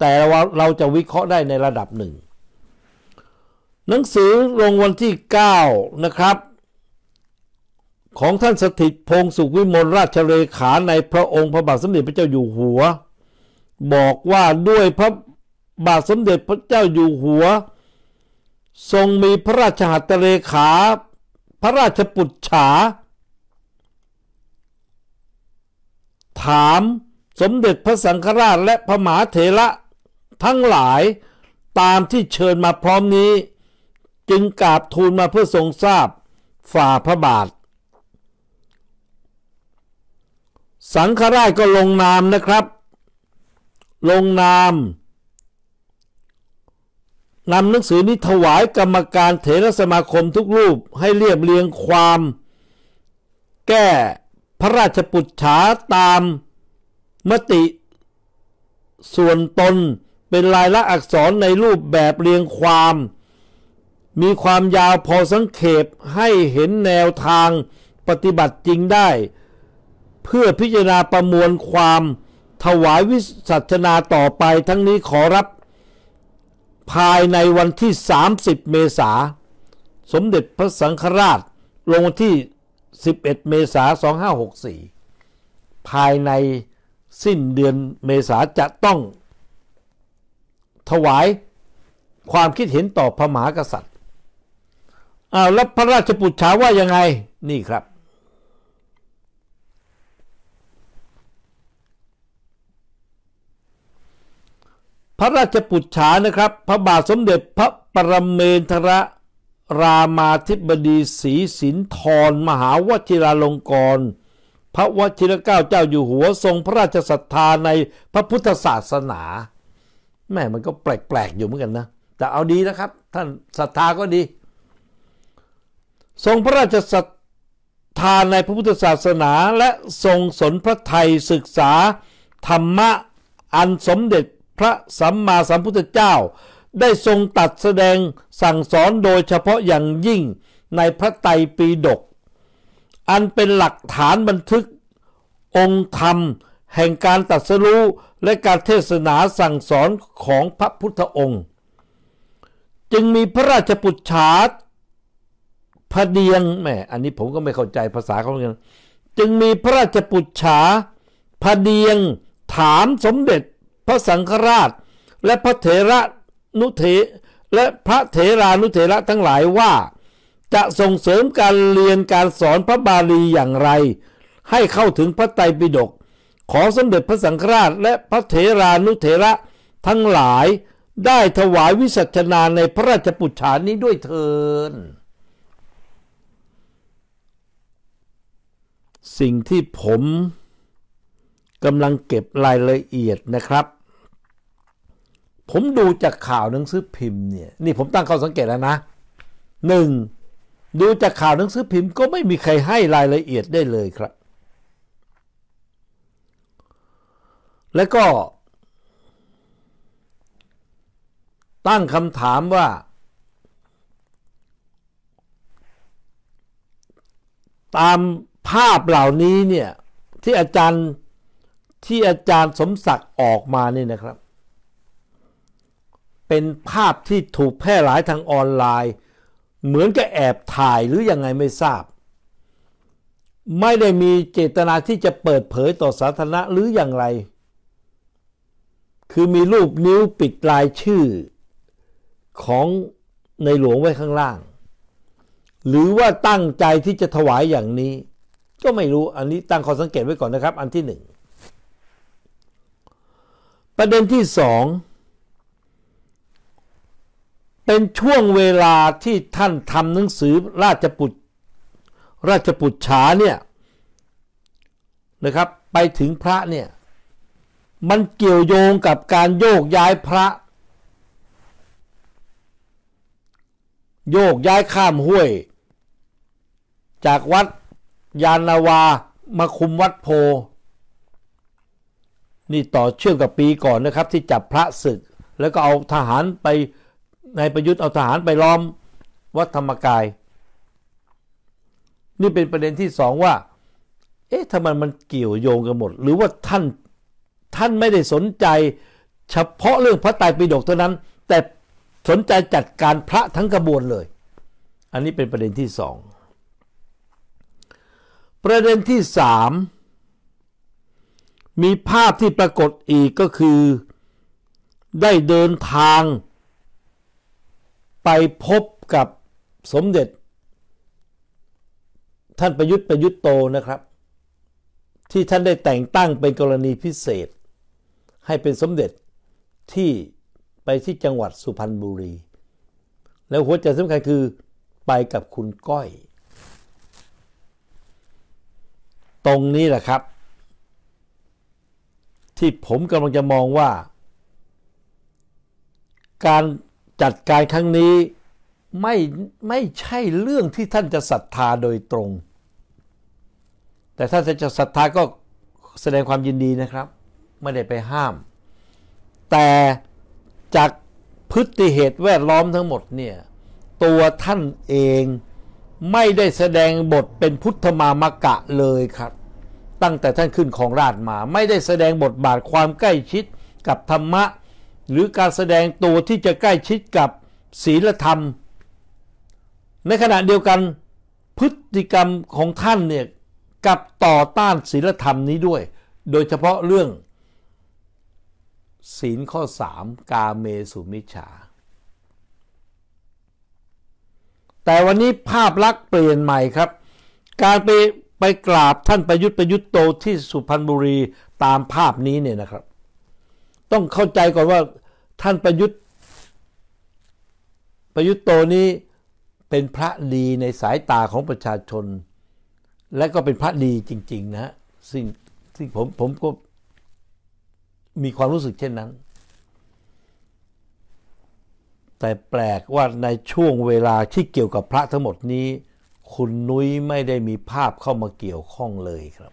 แต่เราเราจะวิเคราะห์ได้ในระดับหนึ่ง หนังสือลงวันที่ 9 นะครับของท่านสถิตพงสุขวิมลราชเลขาในพระองค์พระบาทสมเด็จพระเจ้าอยู่หัว บอกว่าด้วยพระบาทสมเด็จพระเจ้าอยู่หัว ทรงมีพระราชหัตถเลขา พระราชปุจฉาถามสมเด็จพระสังฆราชและพระมหาเถระทั้งหลายตามที่เชิญมาพร้อมนี้ จึงกราบทูลมาเพื่อทรงทราบฝ่าพระบาท สังฆราชก็ลงนามนะครับ ลงนามนำหนังสือนี้ถวายกรรมการเถรสมาคมทุกรูปให้เรียบเรียงความ แก้พระราชปุจฉาตามมติ ส่วนตนเป็นลายลักษณ์อักษรในรูปแบบเรียงความ มีความยาวพอสังเขปให้เห็นแนวทางปฏิบัติจริงได้ เพื่อพิจารณาประมวลความถวายวิสัชนาต่อไปทั้งนี้ขอรับ ภายในวันที่ 30 เมษา สมเด็จพระสังฆราชลงที่11 เมษายน2564 ภายในสิ้นเดือนเมษาจะต้องถวายความคิดเห็นต่อพระมหากษัตริย์อาแล้วพระราชปุจฉาว่ายังไงนี่ครับ พระราชปุจฉานะครับ พระบาทสมเด็จพระปรเมนทรรามาธิบดีศรีสินทรมหาวชิราลงกร พระวชิรเกล้าเจ้าอยู่หัวทรงพระราชศรัทธาในพระพุทธศาสนา แม่มันก็แปลกๆอยู่เหมือนกันนะแต่เอาดีนะครับ ท่านศรัทธาก็ดี ทรงพระราชศรัทธาในพระพุทธศาสนาและทรงสนพระไทยศึกษาธรรมะอันสมเด็จพระสัมมาสัมพุทธเจ้าได้ทรงตัดแสดงสั่งสอนโดยเฉพาะอย่างยิ่งในพระไตรปิฎกอันเป็นหลักฐานบันทึกองค์ธรรมแห่งการตัดสรู้และการเทศนาสั่งสอนของพระพุทธองค์ จึงมีพระราชปุจฉาพระเดียงแหมอันนี้ผมก็ไม่เข้าใจภาษาเขาเหมือนกันจึงมีพระราชปุจฉา พระเดียงถามสมเด็จพระสังฆราชและพระเถระนุเถและพระเถรานุเถระทั้งหลายว่า จะส่งเสริมการเรียนการสอนพระบาลีอย่างไร ให้เข้าถึงพระไตรปิฎกขอสมเด็จพระสังฆราชและพระเถรานุเถระทั้งหลายได้ถวายวิสัชนาในพระราชปุจฉานี้ด้วยเทินสิ่งที่ผมกำลังเก็บรายละเอียดนะครับผมดูจากข่าวหนังสือพิมพ์เนี่ย นี่ผมตั้งข้อสังเกตแล้วนะหนึ่งดูจากข่าวหนังสือพิมพ์ ก็ไม่มีใครให้รายละเอียดได้เลยครับ และก็ ตั้งคำถามว่า ตามภาพเหล่านี้เนี่ย ที่อาจารย์ที่อาจารย์สมศักดิ์ออกมานี่นะครับเป็นภาพที่ถูกแพร่หลายทางออนไลน์ เหมือนกับแอบถ่ายหรืออยังไงไม่ทราบ ไม่ได้มีเจตนาที่จะเปิดเผยต่อสาธารณะหรืออย่างไร คือมีรูปนิ้วปิดลายชื่อของในหลวงไว้ข้างล่าง หรือว่าตั้งใจที่จะถวายอย่างนี้ ก็ไม่รู้อันนี้ตั้งข้อสังเกตไว้ก่อนนะครับ อันที่หนึ่งประเด็นที่สองเป็นช่วงเวลาที่ท่านทำหนังสือราชปุตราชปุตฉาเนี่ยนะครับ ไปถึงพระเนี่ยมันเกี่ยวโยงกับการโยกย้ายพระ โยกย้ายข้ามห้วย จากวัดยานนาวา มาคุมวัดโพ นี่ต่อเชื่อมกับปีก่อนนะครับ ที่จับพระศึก แล้วก็เอาทหารไปนายประยุทธ์เอาทหารไปล้อม วัดธรรมกาย นี่เป็นประเด็นที่สองว่า เอ๊ะ ทำไมมันเกี่ยวโยงกันหมด หรือว่าท่าน ท่านไม่ได้สนใจ เฉพาะเรื่องพระไตรปิฎกเท่านั้น แต่สนใจจัดการพระทั้งกระบวนเลย อันนี้เป็นประเด็นที่สอง ประเด็นที่สามมีภาพที่ปรากฏอีกก็คือได้เดินทางไปพบกับสมเด็จ ท่านประยุทธ์ประยุทธ์โตนะครับ ที่ท่านได้แต่งตั้งเป็นกรณีพิเศษ ให้เป็นสมเด็จที่ไปที่จังหวัดสุพรรณบุรี แล้วหัวใจสำคัญคือ ไปกับคุณก้อย ตรงนี้แหละครับ ที่ผมกำลังจะมองว่าการจัดการครั้งนี้ไม่ไม่ใช่เรื่องที่ท่านจะศรัทธาโดยตรง แต่ท่านจะศรัทธาก็แสดงความยินดีนะครับ ไม่ได้ไปห้าม แต่จากพฤติเหตุแวดล้อมทั้งหมดเนี่ยตัวท่านเองไม่ได้แสดงบทเป็นพุทธมามกะเลยครับ ตั้งแต่ท่านขึ้นของราชมา ไม่ได้แสดงบทบาทความใกล้ชิดกับธรรมะหรือการแสดงตัวที่จะใกล้ชิดกับศีลธรรม ในขณะเดียวกันพฤติกรรมของท่านเนี่ยกับต่อต้านศีลธรรมนี้ด้วย โดยเฉพาะเรื่อง ศีลข้อ 3 กาเมสุมิชาแต่วันนี้ภาพลักษณ์เปลี่ยนใหม่ครับ การไปไปกราบท่านประยุทธ์ประยุทธ์โตที่สุพรรณบุรีตามภาพนี้เนี่ยนะครับต้องเข้าใจก่อนว่าท่านประยุทธ์ ประยุทธ์โตนี้เป็นพระดีในสายตาของประชาชน และก็เป็นพระดีจริงๆนะซึ่งซึ่งผมผมก็ มีความรู้สึกเช่นนั้น แต่แปลกว่าในช่วงเวลาที่เกี่ยวกับพระทั้งหมดนี้ คุณนุ้ยไม่ได้มีภาพเข้ามาเกี่ยวข้องเลยครับ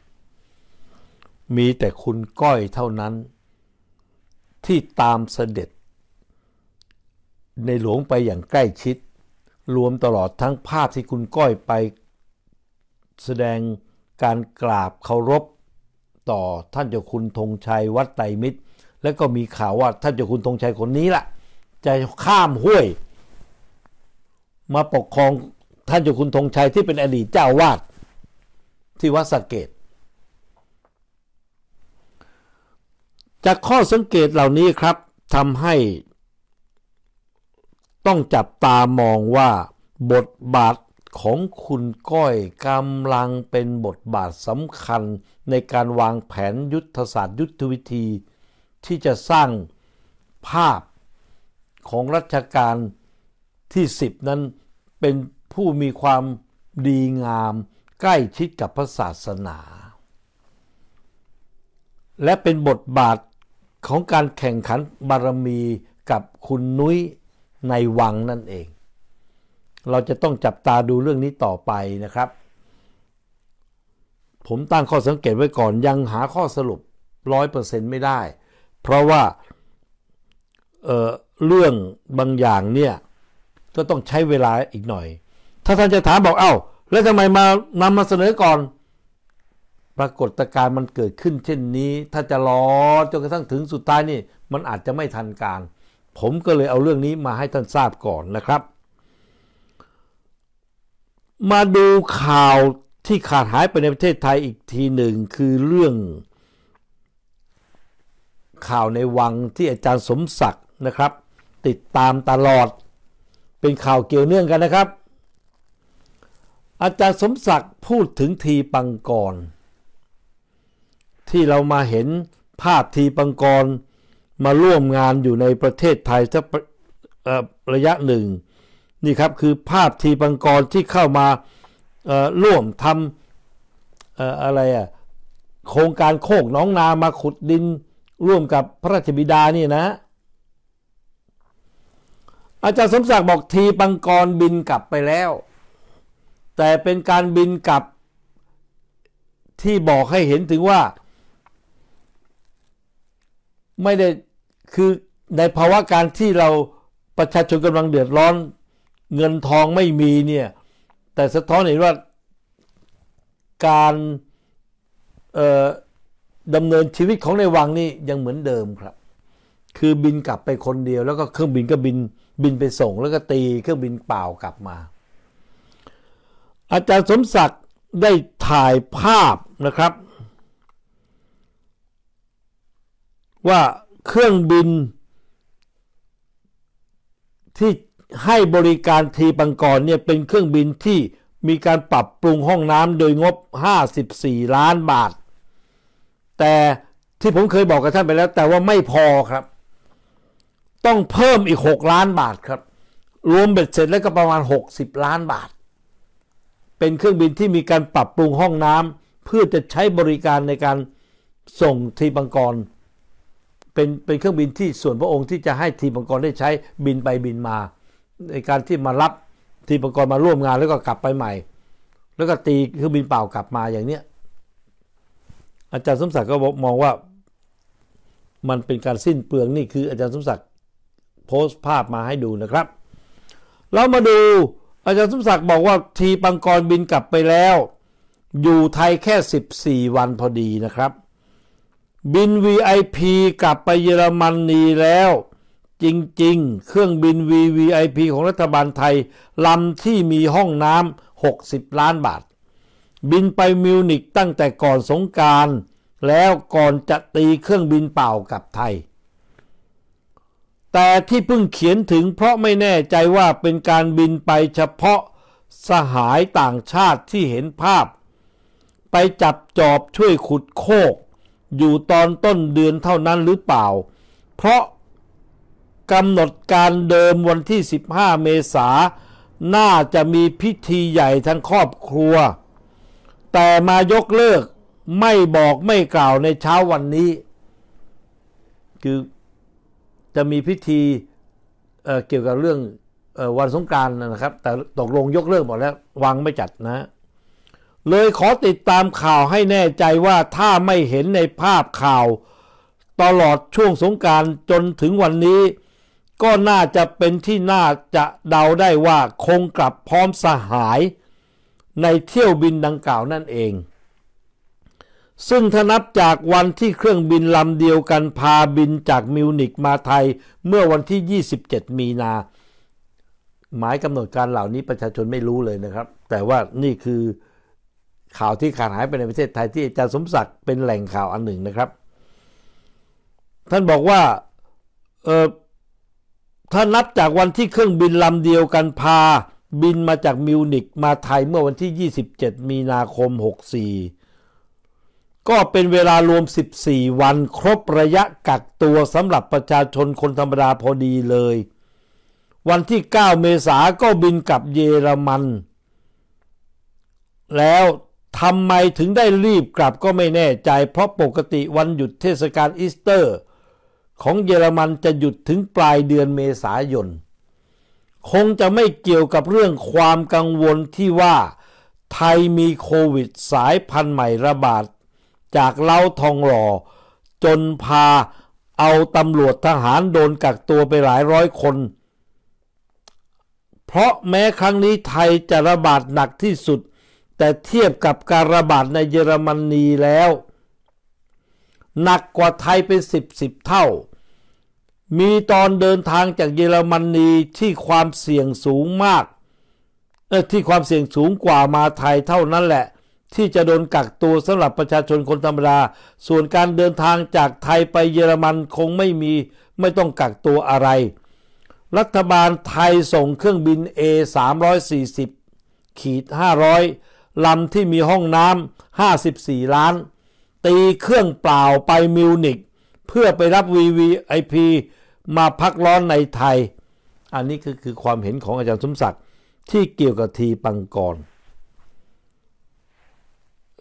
มีแต่คุณก้อยเท่านั้นที่ตามเสด็จ ในหลวงไปอย่างใกล้ชิด รวมตลอดทั้งภาพที่คุณก้อยไปแสดงการกราบเคารพต่อท่านเจ้าคุณธงชัยวัดไตรมิตร และก็มีข่าวว่า ท่านเจ้าคุณธงชัยคนนี้ล่ะ จะข้ามห้วย มาปกครองท่านเจ้าคุณธงชัยที่เป็นอดีตเจ้าวาดที่วัดสะเกดจากข้อสังเกตเหล่านี้ครับทำให้ต้องจับตามองว่า บทบาทของคุณก้อยกำลังเป็นบทบาทสำคัญในการวางแผนยุทธศาสตร์ยุทธวิธี ที่จะสร้างภาพของรัชกาลที่10นั้นเป็นผู้มีความดีงาม ใกล้ชิดกับพระศาสนา และเป็นบทบาทของการแข่งขันบารมีกับคุณนุ้ยในวังนั่นเอง เราจะต้องจับตาดูเรื่องนี้ต่อไปนะครับ ผมตั้งข้อสังเกตไว้ก่อนยังหาข้อสรุปร้อยเปอร์เซ็นต์ไม่ได้ เพราะว่าเเรื่องบางอย่างเนี่ย ก็ต้องใช้เวลาอีกหน่อย ถ้าท่านจะถามบอกเอา้า แล้วทำไมมานำมาเสนอก่อนปรากฏการณ์มันเกิดขึ้นเช่นนี้ ถ้าจะรอจนกระทั่งถึงสุดท้ายนี่มันอาจจะไม่ทันการ ผมก็เลยเอาเรื่องนี้มาให้ท่านทราบก่อนนะครับ มาดูข่าวที่ขาดหายไปในประเทศไทยอีกทีหนึ่งคือเรื่อง ข่าวในวังที่อาจารย์สมศักดิ์นะครับ ติดตามตลอดเป็นข่าวเกี่ยวเนื่องกันนะครับ อาจารย์สมศักดิ์พูดถึงที ปังกรที่เรามาเห็นภาพทีปังกรมาร่วมงานอยู่ในประเทศไทยสักระยะหนึ่งนี่ครับคือภาพทีปังกรที่เข้ามาร่วมทำอะไรอ่ะโครงการโคกน้องนามาขุดดินร่วมกับพระราชบิดานี่นะ อาจารย์สมศักดิ์บอกทีปังกรบินกลับไปแล้ว แต่เป็นการบินกลับที่บอกให้เห็นถึงว่าไม่ได้คือในภาวะการที่เราประชาชนกำลังเดือดร้อน เงินทองไม่มีเนี่ยแต่สะท้อนเห็นว่าการดำเนินชีวิตของในวังนี่ยังเหมือนเดิมครับ คือบินกลับไปคนเดียว แล้วก็เครื่องบินก็บินบินไปส่งแล้วก็ตีเครื่องบินเปล่ากลับมา อาจารย์สมศักดิ์ได้ถ่ายภาพนะครับว่าเครื่องบินที่ให้บริการทีปังกรเนี่ยเป็นเครื่องบินที่มีการปรับปรุงห้องน้ำโดยงบ 54 ล้านบาท แต่ที่ผมเคยบอกกับท่านไปแล้วแต่ว่าไม่พอครับ ต้องเพิ่มอีก 6 ล้านบาทครับรวมเบ็ดเสร็จ แล้วก็ประมาณ 60 ล้านบาท เป็นเครื่องบินที่มีการปรับปรุงห้องน้ำเพื่อจะใช้บริการในการส่งทีบังกรเป็นเป็นเครื่องบินที่ส่วนพระองค์ที่จะให้ทีมังกรได้ใช้บินไปบินมา ในการที่มารับทีมมังกรมาร่วมงานแล้วก็กลับไปใหม่ แล้วก็ตีเครื่องบินเปล่ากลับมาอย่างเนี้ยอาจารย์สมศักดิ์ก็มองว่า มันเป็นการสิ้นเปลืองนี่คือ อาจารย์สมศักดิ์โพสต์ภาพมาให้ดูนะครับ เรามาดูอาจารย์สมศักดิ์บอกว่าทีปังกรบินกลับไปแล้ว อยู่ไทยแค่ 14 วันพอดีนะครับบิน VIP กลับไปเยอรมนนีแล้ว จริงๆ เครื่องบิน VVIP ของรัฐบาลไทยลำที่มีห้องน้ำ60 ล้านบาท บินไปมิวนิกตั้งแต่ก่อนสงการ แล้วก่อนจะตีเครื่องบินเปล่ากับไทย แต่ที่เพิ่งเขียนถึงเพราะไม่แน่ใจว่าเป็นการบินไปเฉพาะสหายต่างชาติที่เห็นภาพ ไปจับจอบช่วยขุดโคกอยู่ตอนต้นเดือนเท่านั้นหรือเปล่า เพราะกำหนดการเดิมวันที่ 15 เมษา น่าจะมีพิธีใหญ่ทั้งครอบครัว แต่มายกเลิกไม่บอกไม่กล่าวในเช้าวันนี้ คือจะมีพิธีเเกี่ยวกับเรื่องวันสงการนะครับ แต่ตกลงยกเลิกหมดแล้ววางไม่จัดนะเลยขอติดตามข่าวให้แน่ใจว่าถ้าไม่เห็นในภาพข่าว ตลอดช่วงสงการจนถึงวันนี้ ก็น่าจะเป็นที่น่าจะเดาได้ว่าคงกลับพร้อมสหาย ในเที่ยวบินดังกล่าวนั่นเอง ซึ่งถ้านับจากวันที่เครื่องบินลำเดียวกันพาบินจากมิวนิกมาไทยเมื่อวันที่ 27มีนา หมายกำหนดการเหล่านี้ประชาชนไม่รู้เลยนะครับ แต่ว่านี่คือข่าวที่ขาดหายไปในประเทศไทยที่อาจารย์สมศักดิ์เป็นแหล่งข่าว อันหนึ่งนะครับ ท่านบอกว่าเออถ้านับจากวันที่เครื่องบินลำเดียวกันพาบินมาจากมิวนิกมาไทยเมื่อวันที่ 27 มีนาคม 64 ก็เป็นเวลารวม 14 วันครบระยะกักตัวสำหรับประชาชนคนธรรมดาพอดีเลย วันที่ 9 เมษาก็บินกลับเยอรมัน แล้วทำไมถึงได้รีบกลับก็ไม่แน่ใจ เพราะปกติวันหยุดเทศกาลอีสเตอร์ ของเยอรมันจะหยุดถึงปลายเดือนเมษายน คงจะไม่เกี่ยวกับเรื่องความกังวลที่ว่าไทยมีโควิดสายพันธุ์ใหม่ระบาด จากเล้าทองหล่อจนพาเอาตำรวจทหารโดนกักตัวไปหลายร้อยคน เพราะแม้ครั้งนี้ไทยจะระบาดหนักที่สุดแต่เทียบกับการระบาดในเยอรมนีแล้วหนักกว่าไทยเป็นสิบสิบเท่า มีตอนเดินทางจากเยอรมนีที่ความเสี่ยงสูงมากที่ความเสี่ยงสูงกว่ามาไทยเท่านั้นแหละ ที่จะโดนกักตัวสำหรับประชาชนคนธรรมดาส่วนการเดินทางจากไทยไปเยอรมันคงไม่มี ไม่ต้องกักตัวอะไร รัฐบาลไทยส่งเครื่องบิน A 340ขีด 500ลำที่มีห้องน้ำ 54 ล้าน ตีเครื่องเปล่าไปมิวนิก เพื่อไปรับ VVIP มาพักร้อนในไทย อันนี้คือคือความเห็นของอาจารย์สมศักดิ์ที่เกี่ยวกับทีปังกร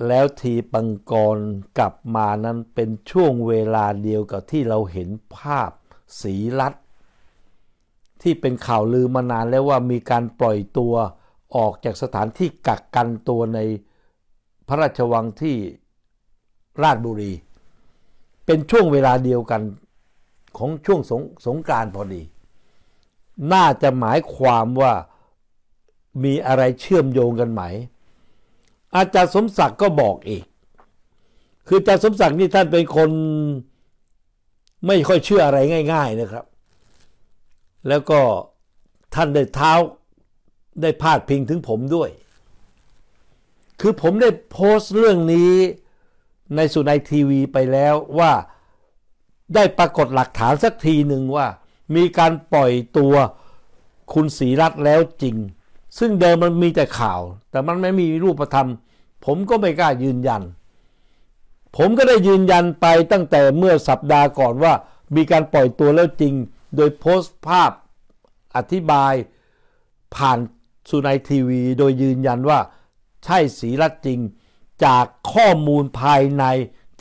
แล้วทีปังกรกลับมานั้นเป็นช่วงเวลาเดียวกับที่เราเห็นภาพสีรัด ที่เป็นข่าวลือมานานแล้วว่ามีการปล่อยตัวออกจากสถานที่กักกันตัวในพระราชวังที่ราชบุรี เป็นช่วงเวลาเดียวกันของช่วงสงสงการพอดี น่าจะหมายความว่ามีอะไรเชื่อมโยงกันไหม อาจารย์สมศักดิ์ก็บอกอีกคืออาจารย์สมศักดิ์นี่ท่านเป็นคนไม่ค่อยเชื่ออะไรง่ายๆนะครับ แล้วก็ท่านได้เท้าได้พาดพิงถึงผมด้วย คือผมได้โพสต์เรื่องนี้ในสุนัยทีวีไปแล้วว่าได้ปรากฏหลักฐานสักทีหนึ่งว่า มีการปล่อยตัวคุณศรีรัตน์แล้วจริง ซึ่งเดิมมันมีแต่ข่าว แต่มันไม่มีรูปธรรม ผมก็ไม่กล้ายืนยัน ผมก็ได้ยืนยันไปตั้งแต่เมื่อสัปดาห์ก่อนว่ามีการปล่อยตัวแล้วจริง โดยโพสต์ภาพอธิบายผ่านสุนัยทีวีโดยยืนยันว่า ใช่ศีรัตจริงจากข้อมูลภายใน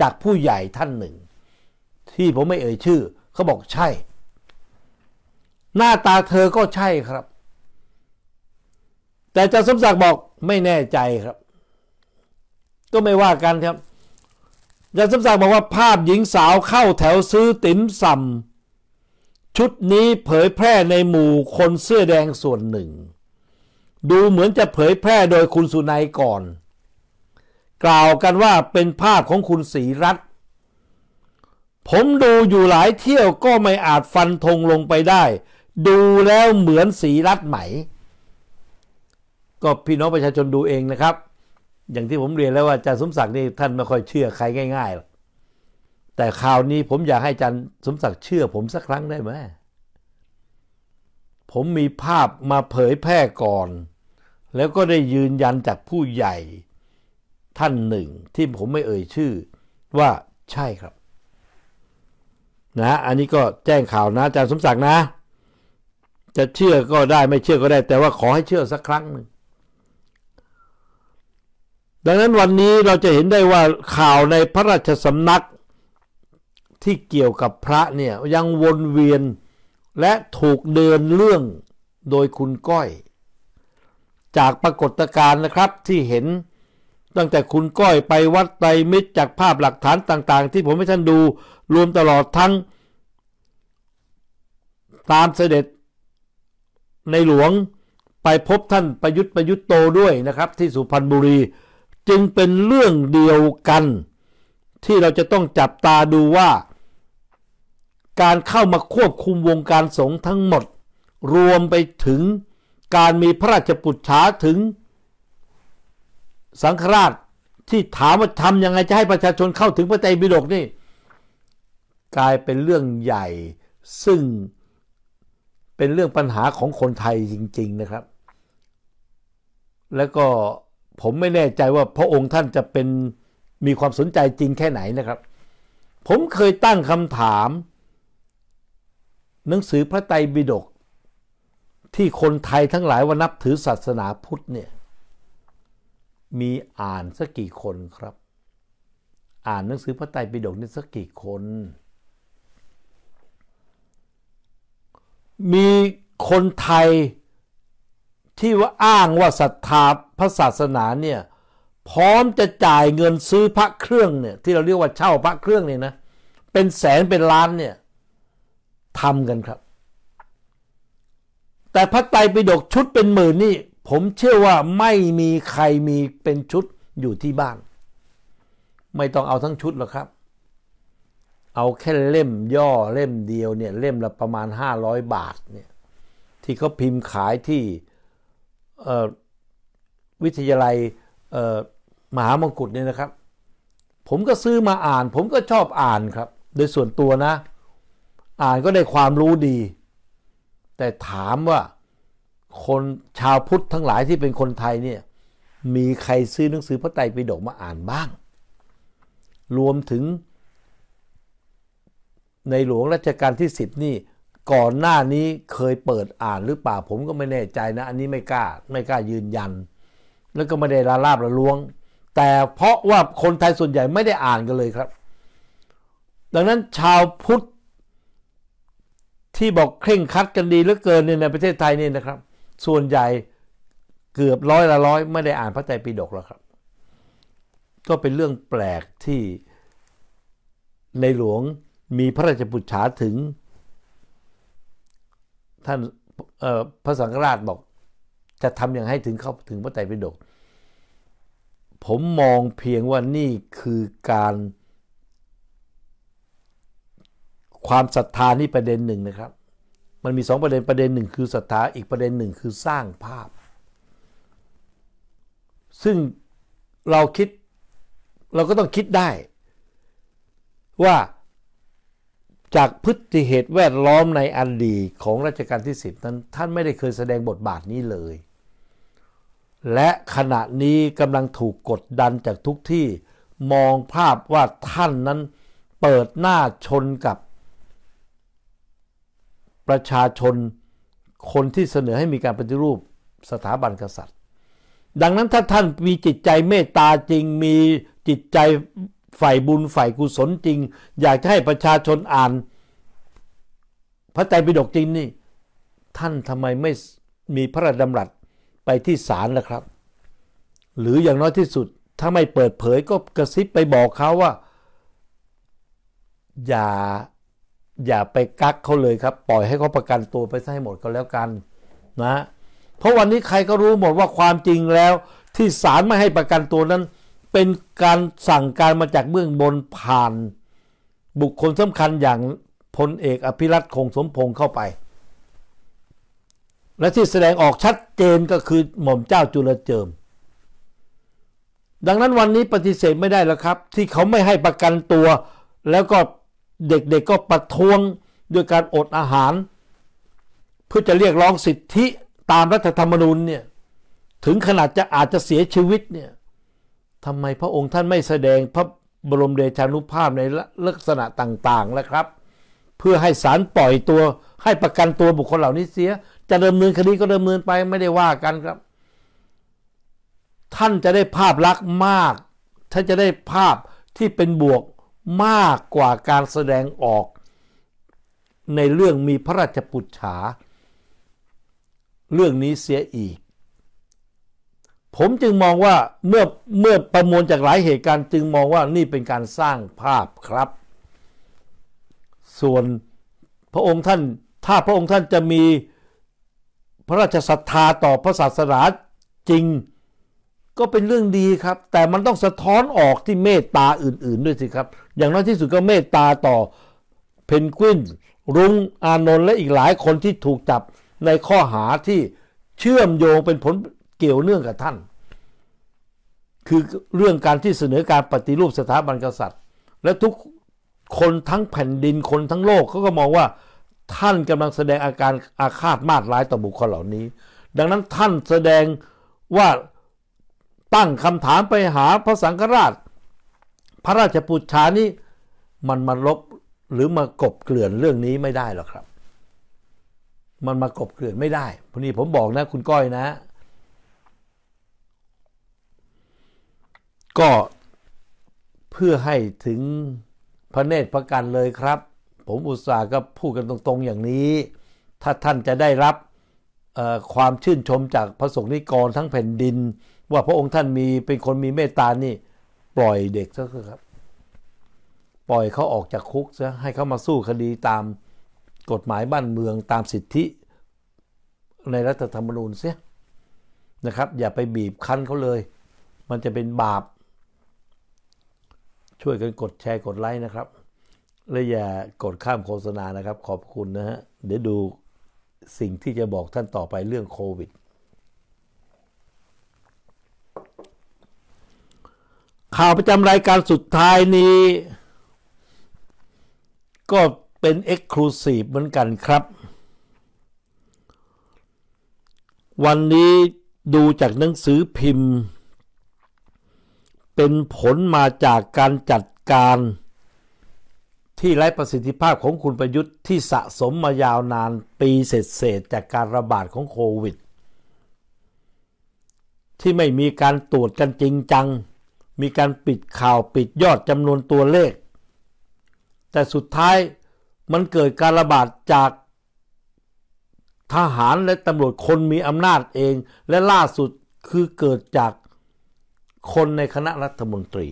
จากผู้ใหญ่ท่านหนึ่งที่ผมไม่เอ่ยชื่อเขาบอกใช่ หน้าตาเธอก็ใช่ครับ แต่จาสมศักดิ์บอกไม่แน่ใจครับ ก็ไม่ว่ากันครับจาสมศักดิ์บอกว่าภาพหญิงสาวเข้าแถวซื้อติ๋มซำชุดนี้เผยแพร่ในหมู่คนเสื้อแดงส่วนหนึ่งดูเหมือนจะเผยแพร่โดยคุณสุนัยก่อน กล่าวกันว่าเป็นภาพของคุณศรีรัตน์ผมดูอยู่หลายเที่ยวก็ไม่อาจฟันธงลงไปได้ ดูแล้วเหมือนศรีรัตน์ไหม ก็พี่น้องประชาชนดูเองนะครับ อย่างที่ผมเรียนแล้วว่าอาจารย์สมศักดิ์นี่ท่านไม่ค่อยเชื่อใครง่ายๆหรอกแต่คราวนี้ผมอยากให้อาจารย์สมศักดิ์เชื่อผมสักครั้งได้ไหมผมมีภาพมาเผยแพร่ก่อนแล้วก็ได้ยืนยันจากผู้ใหญ่ท่านหนึ่งที่ผมไม่เอ่ยชื่อว่าใช่ครับนะอันนี้ก็แจ้งข่าวนะอาจารย์สมศักดิ์นะ จะเชื่อก็ได้ไม่เชื่อก็ได้แต่ว่าขอให้เชื่อสักครั้งหนึ่งดังนั้นวันนี้เราจะเห็นได้ว่าข่าวในพระราชสำนักที่เกี่ยวกับพระเนี่ยยังวนเวียนและถูกเดินเรื่องโดยคุณก้อยจากปรากฏการณ์นะครับที่เห็นตั้งแต่คุณก้อยไปวัดไตรมิตรจากภาพหลักฐานต่าง ๆ ที่ผมให้ท่านดูรวมตลอดทั้งตามเสด็จในหลวงไปพบท่านประยุทธ์ประยุทธ์โตด้วยนะครับที่สุพรรณบุรีจึงเป็นเรื่องเดียวกัน ที่เราจะต้องจับตาดูว่าการเข้ามาควบคุมวงการสงฆ์ทั้งหมด รวมไปถึงการมีพระราชปุจฉาถึงสังฆราชที่ถามว่าทำยังไง จะให้ประชาชนเข้าถึงพระไตรปิฎกนี่ กลายเป็นเรื่องใหญ่ ซึ่งเป็นเรื่องปัญหาของคนไทยจริงๆนะครับ แล้วก็ผมไม่แน่ใจว่าพระองค์ท่านจะเป็นมีความสนใจจริงแค่ไหนนะครับ ผมเคยตั้งคำถาม หนังสือพระไตรปิฎกที่คนไทยทั้งหลายว่านับถือศาสนาพุทธเนี่ยมีอ่านสักกี่คนครับ อ่านหนังสือพระไตรปิฎกนี่สักกี่คน มีคนไทยที่ว่าอ้างว่าศรัทธาพระศาสนาเนี่ยพร้อมจะจ่ายเงินซื้อพระเครื่องเนี่ยที่เราเรียกว่าเช่าพระเครื่องเนี่ยนะเป็นแสนเป็นล้านเนี่ยทำกันครับแต่พระไตรปิฎกชุดเป็นหมื่นนี่ ผมเชื่อว่าไม่มีใครมีเป็นชุดอยู่ที่บ้าน ไม่ต้องเอาทั้งชุดหรอกครับ เอาแค่เล่มย่อเล่มเดียวเนี่ย เล่มละประมาณ 500 บาทเนี่ยที่เขาพิมพ์ขายที่วิทยาลัยมหามงกุฎเนี่ยนะครับ ผมก็ซื้อมาอ่านผมก็ชอบอ่านครับ โดยส่วนตัวนะ อ่านก็ได้ความรู้ดีแต่ถามว่าคนชาวพุทธทั้งหลายที่เป็นคนไทยเนี่ยมีใครซื้อหนังสือพระไตรปิฎกมาอ่านบ้าง รวมถึงในหลวงรัชกาลที่สิบนี่ก่อนหน้านี้เคยเปิดอ่าน หรือเปล่าผมก็ไม่แน่ใจนะอันนี้ไม่กล้าไม่กล้ายืนยัน แล้วก็ไม่ได้ลาลาบละล้วง แต่เพราะว่าคนไทยส่วนใหญ่ไม่ได้อ่านกันเลยครับ ดังนั้นชาวพุทธที่บอกเคร่งคัดกันดีเหลือเกินเนี่ยในประเทศไทยเนี่ยนะครับ ส่วนใหญ่เกือบร้อยละร้อยไม่ได้อ่านพระไตรปิฎกแล้วครับ ก็เป็นเรื่องแปลกที่ในหลวงมีพระราชบุตรฉาถึง ท่านพระสังฆราชบอก จะทำอย่างให้ถึงเข้าถึงพระไตรปิฎกผมมองเพียงว่านี่คือการความศรัทธานี่ประเด็นหนึ่งนะครับ มันมีสองประเด็น ประเด็นหนึ่งคือศรัทธา อีกประเด็นหนึ่งคือสร้างภาพ ซึ่งเราคิดเราก็ต้องคิดได้ว่าจากพฤติเหตุแวดล้อมในอดีตของรัชกาลที่ 10 นั้นท่านไม่ได้เคยแสดงบทบาทนี้เลย และขณะนี้กำลังถูกกดดันจากทุกที่มองภาพว่าท่านนั้นเปิดหน้าชนกับประชาชนคนที่เสนอให้มีการปฏิรูปสถาบันกษัตริย์ ดังนั้นถ้าท่านมีจิตใจ เมตตาจริงมีจิตใจฝ่ายบุญฝ่ายกุศลจริง อยากให้ประชาชนอ่าน พระไตรปิฎกจริงนี่ ท่านทำไมไม่มีพระราชดำรัสไปที่ศาลล่ะครับ หรืออย่างน้อยที่สุด ถ้าไม่เปิดเผยก็กระซิบไปบอกเขาว่า อย่าอย่าไปกักเขาเลยครับ ปล่อยให้เขาประกันตัวไปซะให้หมดก็แล้วกันนะเพราะวันนี้ใครก็รู้หมดว่าความจริงแล้ว ที่ศาลไม่ให้ประกันตัวนั้น เป็นการสั่งการมาจากเบื้องบนผ่านบุคคลสำคัญอย่างพลเอกอภิรัตคงสมพงศ์เข้าไป และที่แสดงออกชัดเจนก็คือ หม่อมเจ้าจุลเจิม ดังนั้นวันนี้ปฏิเสธไม่ได้แล้วครับ ที่เขาไม่ให้ประกันตัวแล้วก็เด็ก ๆ ก็ประท้วงด้วยการ อดอาหาร เพื่อจะเรียกร้องสิทธิตามรัฐธรรมนูญเนี่ย ถึงขนาดจะอาจจะเสียชีวิตเนี่ยทำไมพระองค์ท่านไม่แสดงพระบรมเดชานุภาพในลักษณะต่าง ๆ แล้วครับ เพื่อให้ศาลปล่อยตัวให้ประกันตัวบุคคลเหล่านี้เสีย จะดำเนินคดีก็ดำเนินไปไม่ได้ว่ากันครับ ท่านจะได้ภาพลักษณ์มากท่านจะได้ภาพที่เป็นบวกมากกว่าการแสดงออกในเรื่องมีพระราชปุจฉาเรื่องนี้เสียอีก ผมจึงมองว่า เมื่อเมื่อประมวลจากหลายเหตุการณ์จึงมองว่านี่เป็นการสร้างภาพครับ ส่วนพระองค์ท่านถ้าพระองค์ท่านจะมีพระราชศรัทธาต่อพระศาสนาจริงก็เป็นเรื่องดีครับ แต่มันต้องสะท้อนออกที่เมตตาอื่นๆด้วยสิครับอย่างน้อยที่สุดก็เมตตาต่อเพนกวินรุ้งอานนท์และอีกหลายคนที่ถูกจับในข้อหาที่เชื่อมโยงเป็นผลเกี่ยวเนื่องกับท่าน คือเรื่องการที่เสนอการปฏิรูปสถาบันกษัตริย์ และทุกคนทั้งแผ่นดินคนทั้งโลกเขาก็มองว่าท่านกำลังแสดงอาการอาฆาตมาดร้ายต่อบุคคลเหล่านี้ ดังนั้นท่านแสดงว่าตั้งคำถามไปหาพระสังฆราชพระราชปุจฉานี้มันมาลบหรือมากบเกลื่อนเรื่องนี้ไม่ได้หรอกครับ มันมากบเกลื่อนไม่ได้พนี้ผมบอกนะคุณก้อยนะ ก็เพื่อให้ถึงพระเนตรพระกันเลยครับ ผมอุตส่าห์ก็พูดกันตรง ๆอย่างนี้ ถ้าท่านจะได้รับความชื่นชมจากพระสงฆ์นิกรทั้งแผ่นดิน ว่าพระองค์ท่านมีเป็นคนมีเมตตานี่ปล่อยเด็กซะครับปล่อยเขาออกจากคุกซะให้เขามาสู้คดีตามกฎหมายบ้านเมืองตามสิทธิ ในรัฐธรรมนูญเสียนะครับอย่าไปบีบคั้นเขาเลย มันจะเป็นบาป ช่วยกันกดแชร์กดไลค์นะครับ และอย่ากดข้ามโฆษณานะครับขอบคุณนะฮะเดี๋ยวดูสิ่งที่จะบอกท่านต่อไปเรื่องโควิดข่าวประจำรายการสุดท้ายนี้ ก็เป็นเกซ์คลูซีฟเหมือนกันครับ วันนี้ดูจากหนังสือพิมพ์ เป็นผลมาจากการจัดการที่ไร้ประสิทธิภาพของคุณประยุทธ์ที่สะสมมายาวนานปีเศษๆจากการระบาดของโควิด ที่ไม่มีการตรวจกันจริงจังมีการปิดข่าวปิดยอดจำนวนตัวเลข แต่สุดท้ายมันเกิดการระบาดจากทหารและตำรวจคนมีอำนาจเองและล่าสุดคือเกิดจากคนในคณะรัฐมนตรี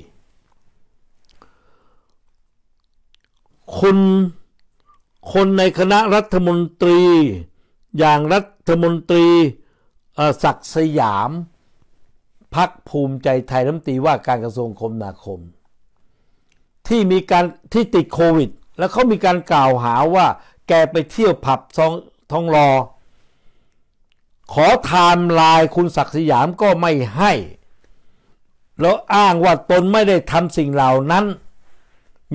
คนคนในคณะรัฐมนตรี อย่างรัฐมนตรีศักดิ์สยามพักภูมิใจไทยน้ำตีว่าการกระทรวงคมนาคมที่มีการที่ติดโควิดแล้วเขามีการกล่าวหาว่าแกไปเที่ยวผับทองทองรอ ขอไทม์ไลน์คุณศักดิ์สยามก็ไม่ให้ แล้วอ้างว่าตนไม่ได้ทำสิ่งเหล่านั้น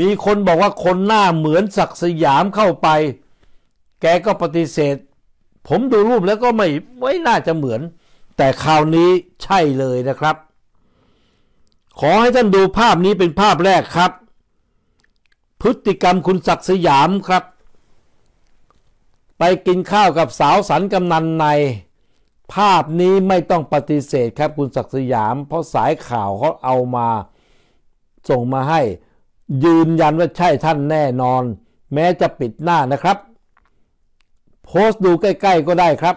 มีคนบอกว่าคนหน้าเหมือนศักดิ์สยามเข้าไป แกก็ปฏิเสธ ผมดูรูปแล้วก็ไม่ไม่น่าจะเหมือนแต่คราวนี้ใช่เลยนะครับ ขอให้ท่านดูภาพนี้เป็นภาพแรกครับ พฤติกรรมคุณศักดิ์สยามครับ ไปกินข้าวกับสาวสันกำนันใน ภาพนี้ไม่ต้องปฏิเสธครับคุณศักดิ์สยามเพราะสายข่าวเขาเอามา ส่งมาให้ยืนยันว่าใช่ท่านแน่นอน แม้จะปิดหน้านะครับ โพสต์ดูใกล้ๆก็ได้ครับ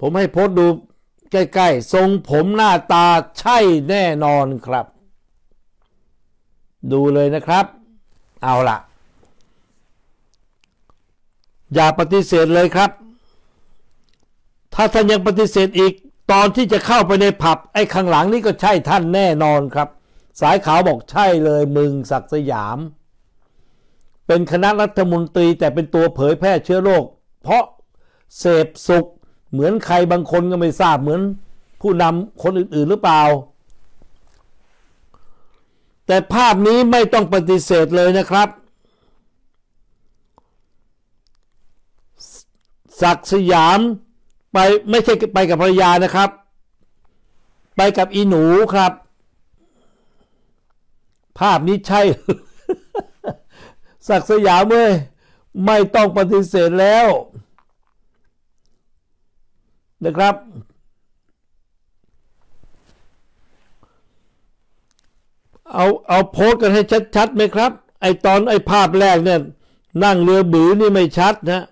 ผมให้โพสดู ใกล้ ๆ ทรงผมหน้าตาใช่แน่นอนครับ ดูเลยนะครับ เอาล่ะ อย่าปฏิเสธเลยครับ ถ้าท่านยังปฏิเสธอีกตอนที่จะเข้าไปในผับไอ้ข้างหลังนี่ก็ใช่ท่านแน่นอนครับ สายขาวบอกใช่เลยมึงศักสยาม เป็นคณะรัฐมนตรีแต่เป็นตัวเผยแพร่เชื้อโรคเพราะเสพสุขเหมือนใครบางคนก็ไม่ทราบเหมือนผู้นำคนอื่น ๆหรือเปล่า แต่ภาพนี้ไม่ต้องปฏิเสธเลยนะครับ ศักสยามไปไม่ใช่ไปกับภรรยานะครับ ไปกับอีหนูครับ ภาพนี้ใช่ ศักสยามเล้ยไม่ต้องปฏิเสธแล้วนะครับ เอาเอาโพสกันให้ชัดๆไหมครับ ไอตอนไอภาพแรกเนี่ย นั่งเรือบือนี่ไม่ชัดนะ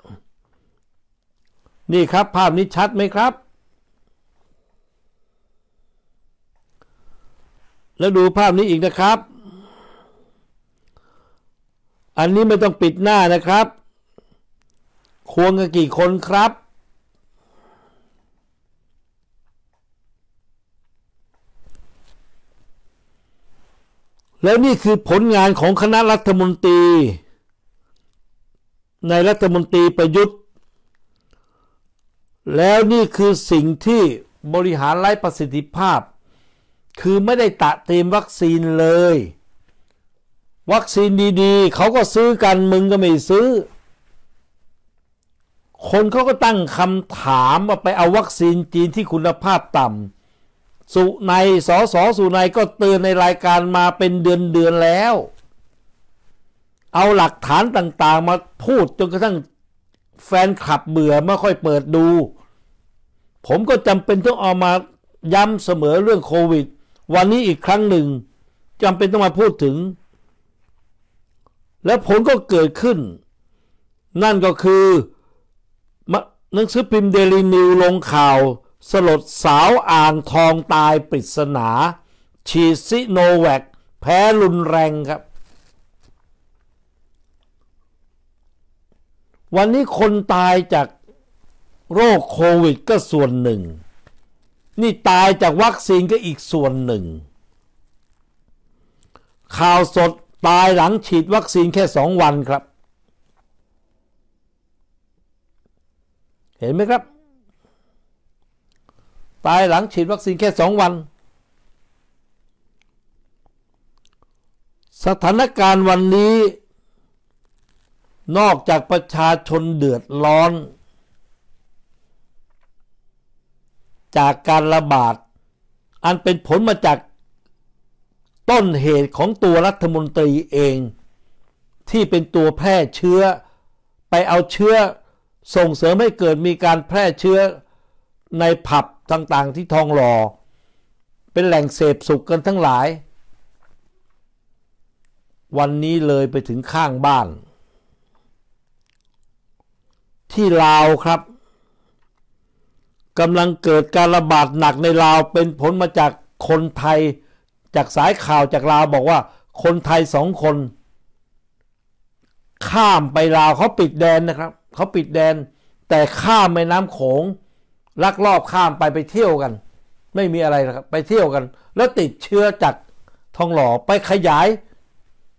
นี่ครับ ภาพนี้ชัดไหมครับ แล้วดูภาพนี้อีกนะครับ อันนี้ไม่ต้องปิดหน้านะครับ ควงกันกี่คนครับแล้วนี่คือผลงานของคณะรัฐมนตรี ในรัฐมนตรีประยุทธ์ แล้วนี่คือสิ่งที่บริหารไร้ประสิทธิภาพ คือไม่ได้ตะเตรียมวัคซีนเลย วัคซีนดีๆ เขาก็ซื้อกันมึงก็ไม่ซื้อ คนเขาก็ตั้งคำถามว่าไปเอาวัคซีนจีนที่คุณภาพต่ำสุในสอสอสุในก็เตือนในรายการมาเป็นเดือนเดือนแล้ว เอาหลักฐานต่าง ๆมาพูดจนกระทั่งแฟนคลับเบื่อไม่ค่อยเปิดดู ผมก็จำเป็นต้องเอามาย้ำเสมอเรื่องโควิด วันนี้อีกครั้งหนึ่งจำเป็นต้องมาพูดถึง และผลก็เกิดขึ้น นั่นก็คือ หนังสือพิมพ์เดลินิวลงข่าวสลดสาวอ่างทองตายปริศนาฉีดซิโนแวคแพ้รุนแรงครับ วันนี้คนตายจากโรคโควิดก็ส่วนหนึ่ง นี่ตายจากวัคซีนก็อีกส่วนหนึ่ง ข่าวสดตายหลังฉีดวัคซีนแค่สองวันครับ เห็นไหมครับตายหลังฉีดวัคซีนแค่สองวัน สถานการณ์วันนี้นอกจากประชาชนเดือดร้อน จากการระบาด อันเป็นผลมาจากต้นเหตุของตัวรัฐมนตรีเองที่เป็นตัวแพร่เชื้อไปเอาเชื้อส่งเสริมให้เกิดมีการแพร่เชื้อในผับต่างๆที่ทองหลอ่อเป็นแหล่งเสพสุขกันทั้งหลาย วันนี้เลยไปถึงข้างบ้าน ที่ ลาวครับกำลังเกิดการระบาดหนักในลาวเป็นผลมาจากคนไทยจากสายข่าวจาก ลาว บอกว่าคนไทยสองคน ข้ามไปลาวเขาปิดแดนนะครับ เขาปิดแดนแต่ข้ามแม่น้ำโขงลักลอบข้ามไปไปเที่ยวกัน ไม่มีอะไรนะครับ ไปเที่ยวกัน แล้วติดเชื้อจากทองหล่อไปขยาย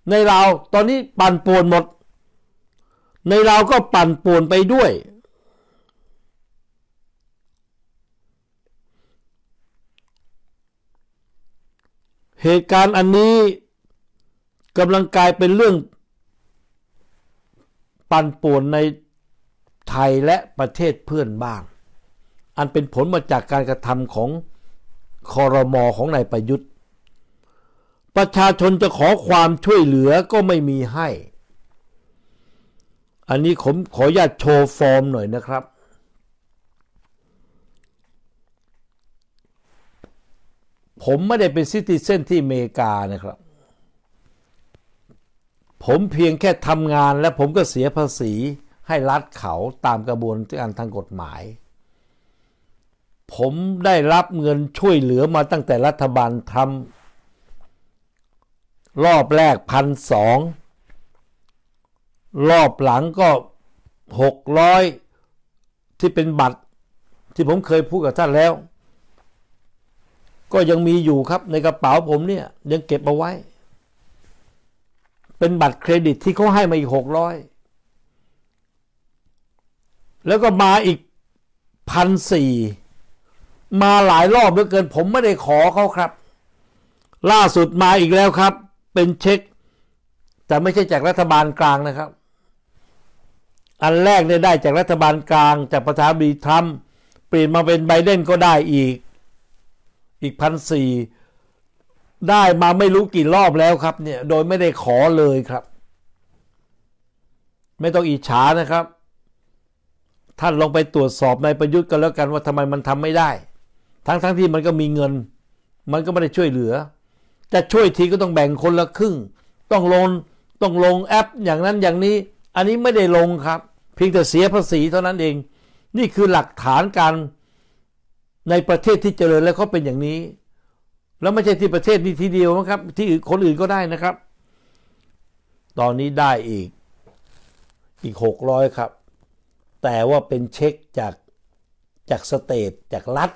ในเราตอนนี้ปั่นป่วนหมด ในเราก็ปั่นป่วนไปด้วย เหตุการณ์อันนี้กำลังกลายเป็นเรื่อง ปั่นป่วนในไทยและประเทศเพื่อนบ้างอันเป็นผลมาจากการกระทำของคอรมอของนายประยุทธ์ ประชาชนจะขอความช่วยเหลือก็ไม่มีให้ อันนี้ผมขออนุญาตโชว์ฟอร์มหน่อยนะครับ ผมไม่ได้เป็นซิติเซนที่อเมริกานะครับ ผมเพียงแค่ทำงานและผมก็เสียภาษีให้รัฐเขาตามกระบวนการทางกฎหมายผมได้รับเงินช่วยเหลือมาตั้งแต่รัฐบาลทำรอบแรกพันสอง รอบหลังก็หกร้อยที่เป็นบัตรที่ผมเคยพูด กับ ท่านแล้ว ก็ยังมีอยู่ครับ ในกระเป๋าผมเนี่ย ยังเก็บ เอา ไว้ เป็นบัตรเครดิตที่เขาให้ มา อีกหกร้อยแล้วก็มาอีกพันสี่มาหลายรอบเหลือเกิน ผมไม่ได้ขอเขาครับ ล่าสุดมาอีกแล้วครับ เป็นเช็ค แต่ไม่ใช่จากรัฐบาลกลางนะครับ อันแรกเนี่ยได้จากรัฐบาลกลาง จาก ประธานาธิบดีทรัมป์เปลี่ยนมาเป็นไบเดนก็ได้อีก อีกพันสี่ได้ มาไม่รู้กี่รอบแล้วครับ เนี่ย โดยไม่ได้ขอเลยครับ ไม่ต้องอิจฉานะครับ ท่านลองไปตรวจสอบนายประยุทธ์กันแล้วกันว่าทำไมมันทำไม่ได้ทั้งทั้งที่มันก็มีเงิน มันก็ไม่ได้ช่วยเหลือ จะช่วยทีก็ต้องแบ่งคนละครึ่ง ต้องลง ต้องลงแอป อย่างนั้นอย่างนี้ อันนี้ไม่ได้ลงครับ เพียงแต่เสียภาษีเท่านั้นเอง นี่คือหลักฐานการในประเทศที่เจริญแล้วเขาเป็นอย่างนี้ แล้วไม่ใช่ที่ประเทศนี้ทีเดียวนะครับ ที่อื่นคนอื่นก็ได้นะครับ ตอนนี้ได้อีกอีกหกร้อยครับ แต่ว่าเป็นเช็คจากจากสเตทจากรัฐ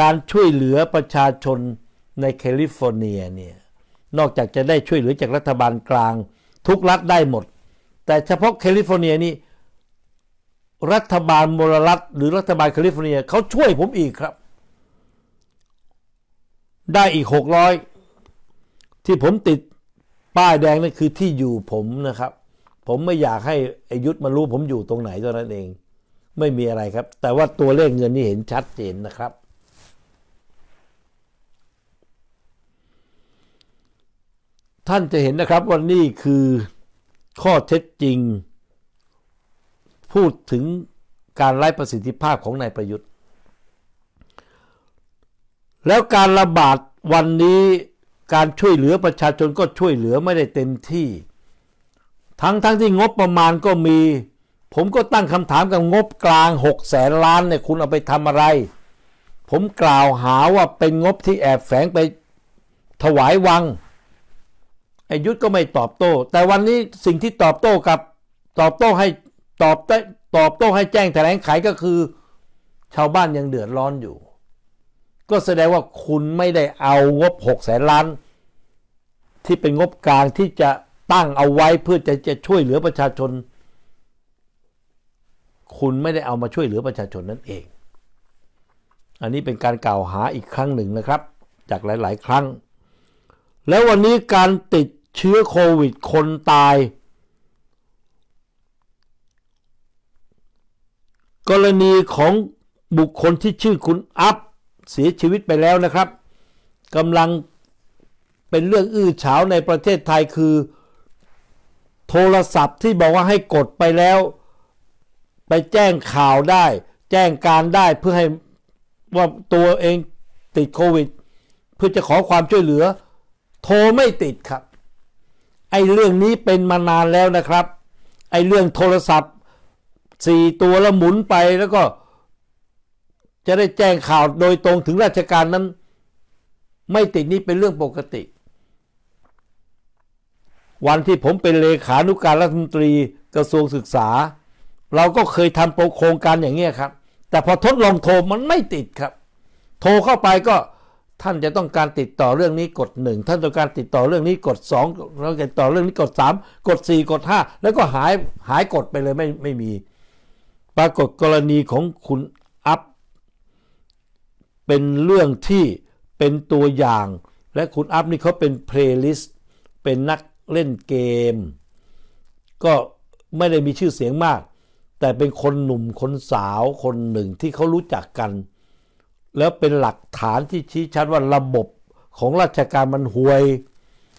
การช่วยเหลือประชาชนในแคลิฟอร์เนียเนี่ย นอกจากจะได้ช่วยเหลือจากรัฐบาลกลาง ทุกรัฐได้หมด แต่เฉพาะแคลิฟอร์เนียนี่ รัฐบาลมลรัฐ หรือรัฐบาลแคลิฟอร์เนียเขาช่วยผมอีกครับ ได้อีก 600 ที่ผมติดป้ายแดงนั่นคือที่อยู่ผมนะครับ ผมไม่อยากให้อายุทธมารู้ผมอยู่ตรงไหนเท่านั้นเอง ไม่มีอะไรครับ แต่ว่าตัวเลขเงินนี่เห็นชัดเจนนะครับท่านจะเห็นนะครับว่านี่คือข้อเท็จจริง พูดถึงการไร้ประสิทธิภาพของนายประยุทธ์ แล้วการระบาดวันนี้การช่วยเหลือประชาชนก็ช่วยเหลือไม่ได้เต็มที่ ทั้งทั้งที่งบประมาณก็มี ผมก็ตั้งคำถามกับงบกลาง6แสนล้านเนี่ยคุณเอาไปทำอะไร ผมกล่าวหาว่าเป็นงบที่แอบแฝงไปถวายวังไอ้ยุทธก็ไม่ตอบโต้ แต่วันนี้สิ่งที่ตอบโต้กับตอบโต้ให้ตอบตอบโต้ให้แจ้งแถลงไขก็คือ ชาวบ้านยังเดือดร้อนอยู่ ก็แสดงว่าคุณไม่ได้เอางบหกแสนล้าน ที่เป็นงบกลางที่จะตั้งเอาไว้เพื่อจะจะช่วยเหลือประชาชน คุณไม่ได้เอามาช่วยเหลือประชาชนนั่นเอง อันนี้เป็นการกล่าวหาอีกครั้งหนึ่งนะครับ จากหลาย ๆ ครั้ง แล้ววันนี้การติดเชื้อโควิด คนตาย กรณีของบุคคลที่ชื่อคุณอัพเสียชีวิตไปแล้วนะครับกำลังเป็นเรื่องอื้อฉาวในประเทศไทยคือ โทรศัพท์ที่บอกว่าให้กดไปแล้ว ไปแจ้งข่าวได้ แจ้งการได้เพื่อให้ว่าตัวเองติดโควิด เพื่อจะขอความช่วยเหลือ โทรไม่ติดครับไอ้เรื่องนี้เป็นมานานแล้วนะครับ ไอ้เรื่องโทรศัพท์สี่ตัวแล้วหมุนไปแล้วก็จะได้แจ้งข่าวโดยตรงถึงราชการนั้น ไม่ติดนี่เป็นเรื่องปกติ วันที่ผมเป็นเลขานุการรัฐมนตรีกระทรวงศึกษา เราก็เคยทำโครงการอย่างนี้ครับ แต่พอทดลองโทรมันไม่ติดครับ โทรเข้าไปก็ท่านจะต้องการติดต่อเรื่องนี้กด1ท่านต้องการติดต่อเรื่องนี้กด2แล้วติดต่อเรื่องนี้กด 3 กด 4 กด 5 แล้วก็หายหายกดไปเลยไม่ไม่มี ปรากฏกรณีของคุณอัพ เป็นเรื่องที่เป็นตัวอย่าง และคุณอัพนี่เขาเป็นเพลย์ลิสต์เป็นนักเล่นเกม ก็ไม่ได้มีชื่อเสียงมาก แต่เป็นคนหนุ่มคนสาวคนหนึ่งที่เขารู้จักกันแล้วเป็นหลักฐานที่ชี้ชัดว่าระบบของราชการมันห่วย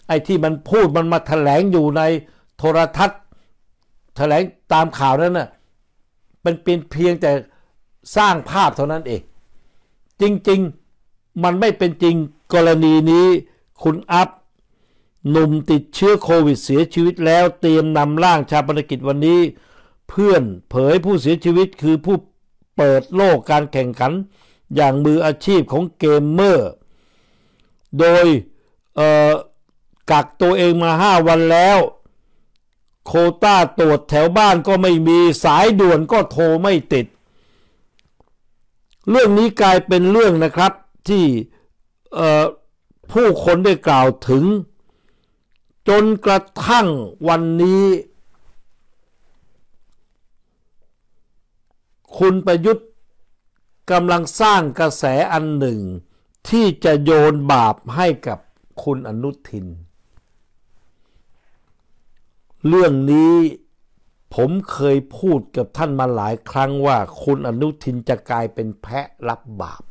ไอ้ที่มันพูดมันมาถแถลงอยู่ในโทรทัศน์ถแถลงตามข่าวนั้นนะ่ะมันเป็นเพียงแต่สร้างภาพเท่านั้นเอง จริง ๆ มันไม่เป็นจริงกรณีนี้คุณอัพหนุ่มติดเชื้อโควิดเสียชีวิตแล้วเตรียมนำร่างชาปนกิจวันนี้ เพื่อนเผยผู้เสียชีวิตคือผู้เปิดโลกการแข่งขันอย่างมืออาชีพของเกมเมอร์ โดยกักตัวเองมา5วันแล้ว โคต้าตรวจแถวบ้านก็ไม่มีสายด่วนก็โทรไม่ติด เรื่องนี้กลายเป็นเรื่องนะครับที่ผู้คนได้กล่าวถึงจนกระทั่งวันนี้ คุณประยุทธ์กำลังสร้างกระแสอันหนึ่ง ที่จะโยนบาปให้กับคุณอนุทิน เรื่องนี้ผมเคยพูดกับท่านมาหลายครั้งว่า คุณอนุทินจะกลายเป็นแพะรับบาป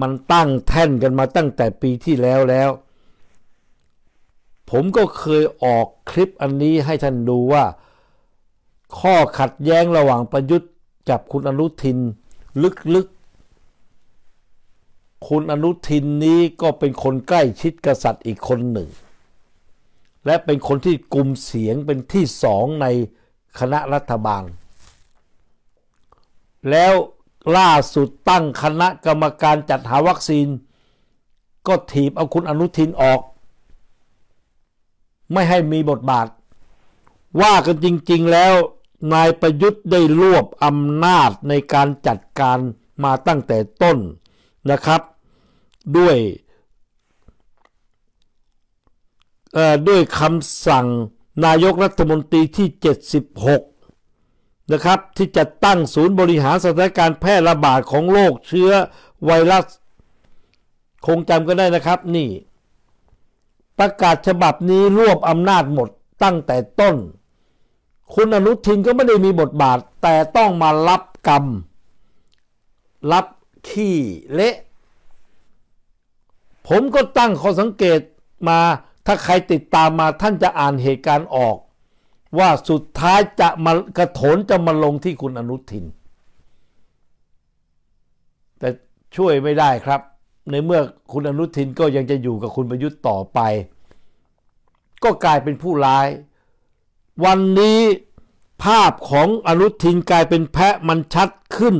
มันตั้งแท่นกันมาตั้งแต่ปีที่แล้วแล้ว ผมก็เคยออกคลิปอันนี้ให้ท่านดูว่า ข้อขัดแย้งระหว่างประยุทธ์กับคุณอนุทินลึกๆ คุณอนุทินนี้ก็เป็นคนใกล้ชิดกษัตริย์อีกคนหนึ่ง และเป็นคนที่กลุ่มเสียงเป็นที่สองในคณะรัฐบาล แล้วล่าสุดตั้งคณะกรรมการจัดหาวัคซีน ก็ถีบเอาคุณอนุทิน ออก ไม่ให้มีบทบาท ว่ากันจริง ๆ แล้วนายประยุทธ์ได้รวบอำนาจในการจัดการมาตั้งแต่ต้นนะครับ ด้วยด้วยคำสั่งนายกรัฐมนตรีที่ 76 นะครับที่จะตั้งศูนย์บริหารสถานการณ์แพร่ระบาดของโรคเชื้อไวรัสคงจำกันได้นะครับ นี่ ประกาศฉบับนี้รวบอำนาจหมดตั้งแต่ต้นคุณอนุทินก็ไม่ได้มีบทบาท แต่ต้องมารับกรรม รับขี้ เละ ผมก็ตั้งข้อสังเกตมาถ้าใครติดตามมาท่านจะอ่านเหตุการณ์ออก ว่าสุดท้ายจะ มากระโถนจะมาลงที่คุณอนุทิน แต่ช่วยไม่ได้ครับ ในเมื่อคุณอนุทินก็ยังจะอยู่กับคุณประยุทธ์ต่อไป ก็กลายเป็นผู้ร้ายวันนี้ภาพของอนุทินกลายเป็นแพะมันชัดขึ้น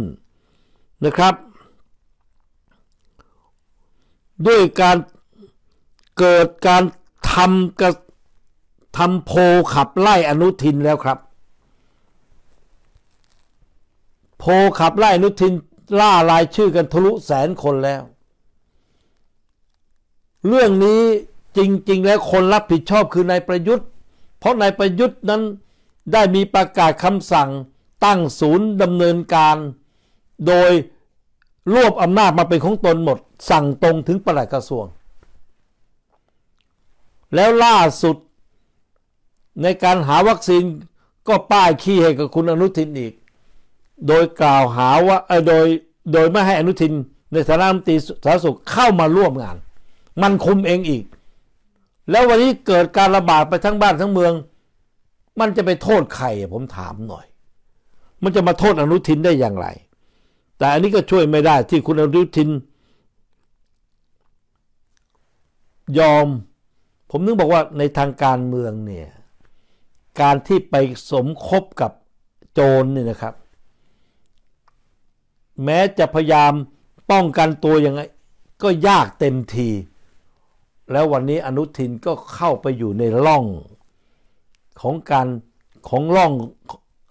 นะครับ ด้วยการเกิดการทำกระทำโพขับไล่อนุทินแล้วครับ โพขับไล่อนุทินล่าลายชื่อกันทะลุแสนคนแล้ว เรื่องนี้จริงๆแล้วคนรับผิดชอบคือนายประยุทธ์เพราะนายประยุทธ์นั้นได้มีประกาศคำสั่งตั้งศูนย์ดำเนินการ โดย รวบอำนาจมาเป็นของตนหมด สั่งตรงถึงปลัดกระทรวง แล้วล่าสุดในการหาวัคซีนก็ป้ายขี้ให้กับคุณอนุทินอีก โดยกล่าวหาว่าโดยโดยไม่ให้อนุทิน ในฐานะรัฐมนตรีสาธารณสุข เข้ามาร่วมงาน มันคุมเองอีกแล้ววันนี้เกิดการระบาดไปทั้งบ้านทั้งเมือง มันจะไปโทษใครผมถามหน่อย มันจะมาโทษอนุทินได้อย่างไร แต่อันนี้ก็ช่วยไม่ได้ที่คุณอนุทินยอม ผมนึกบอกว่าในทางการเมืองเนี่ย การที่ไปสมคบกับโจรเนี่ยนะครับ แม้จะพยายามป้องกันตัวยังไง ก็ยากเต็มทีแล้ววันนี้อนุทินก็เข้าไปอยู่ในร่องของการของร่อง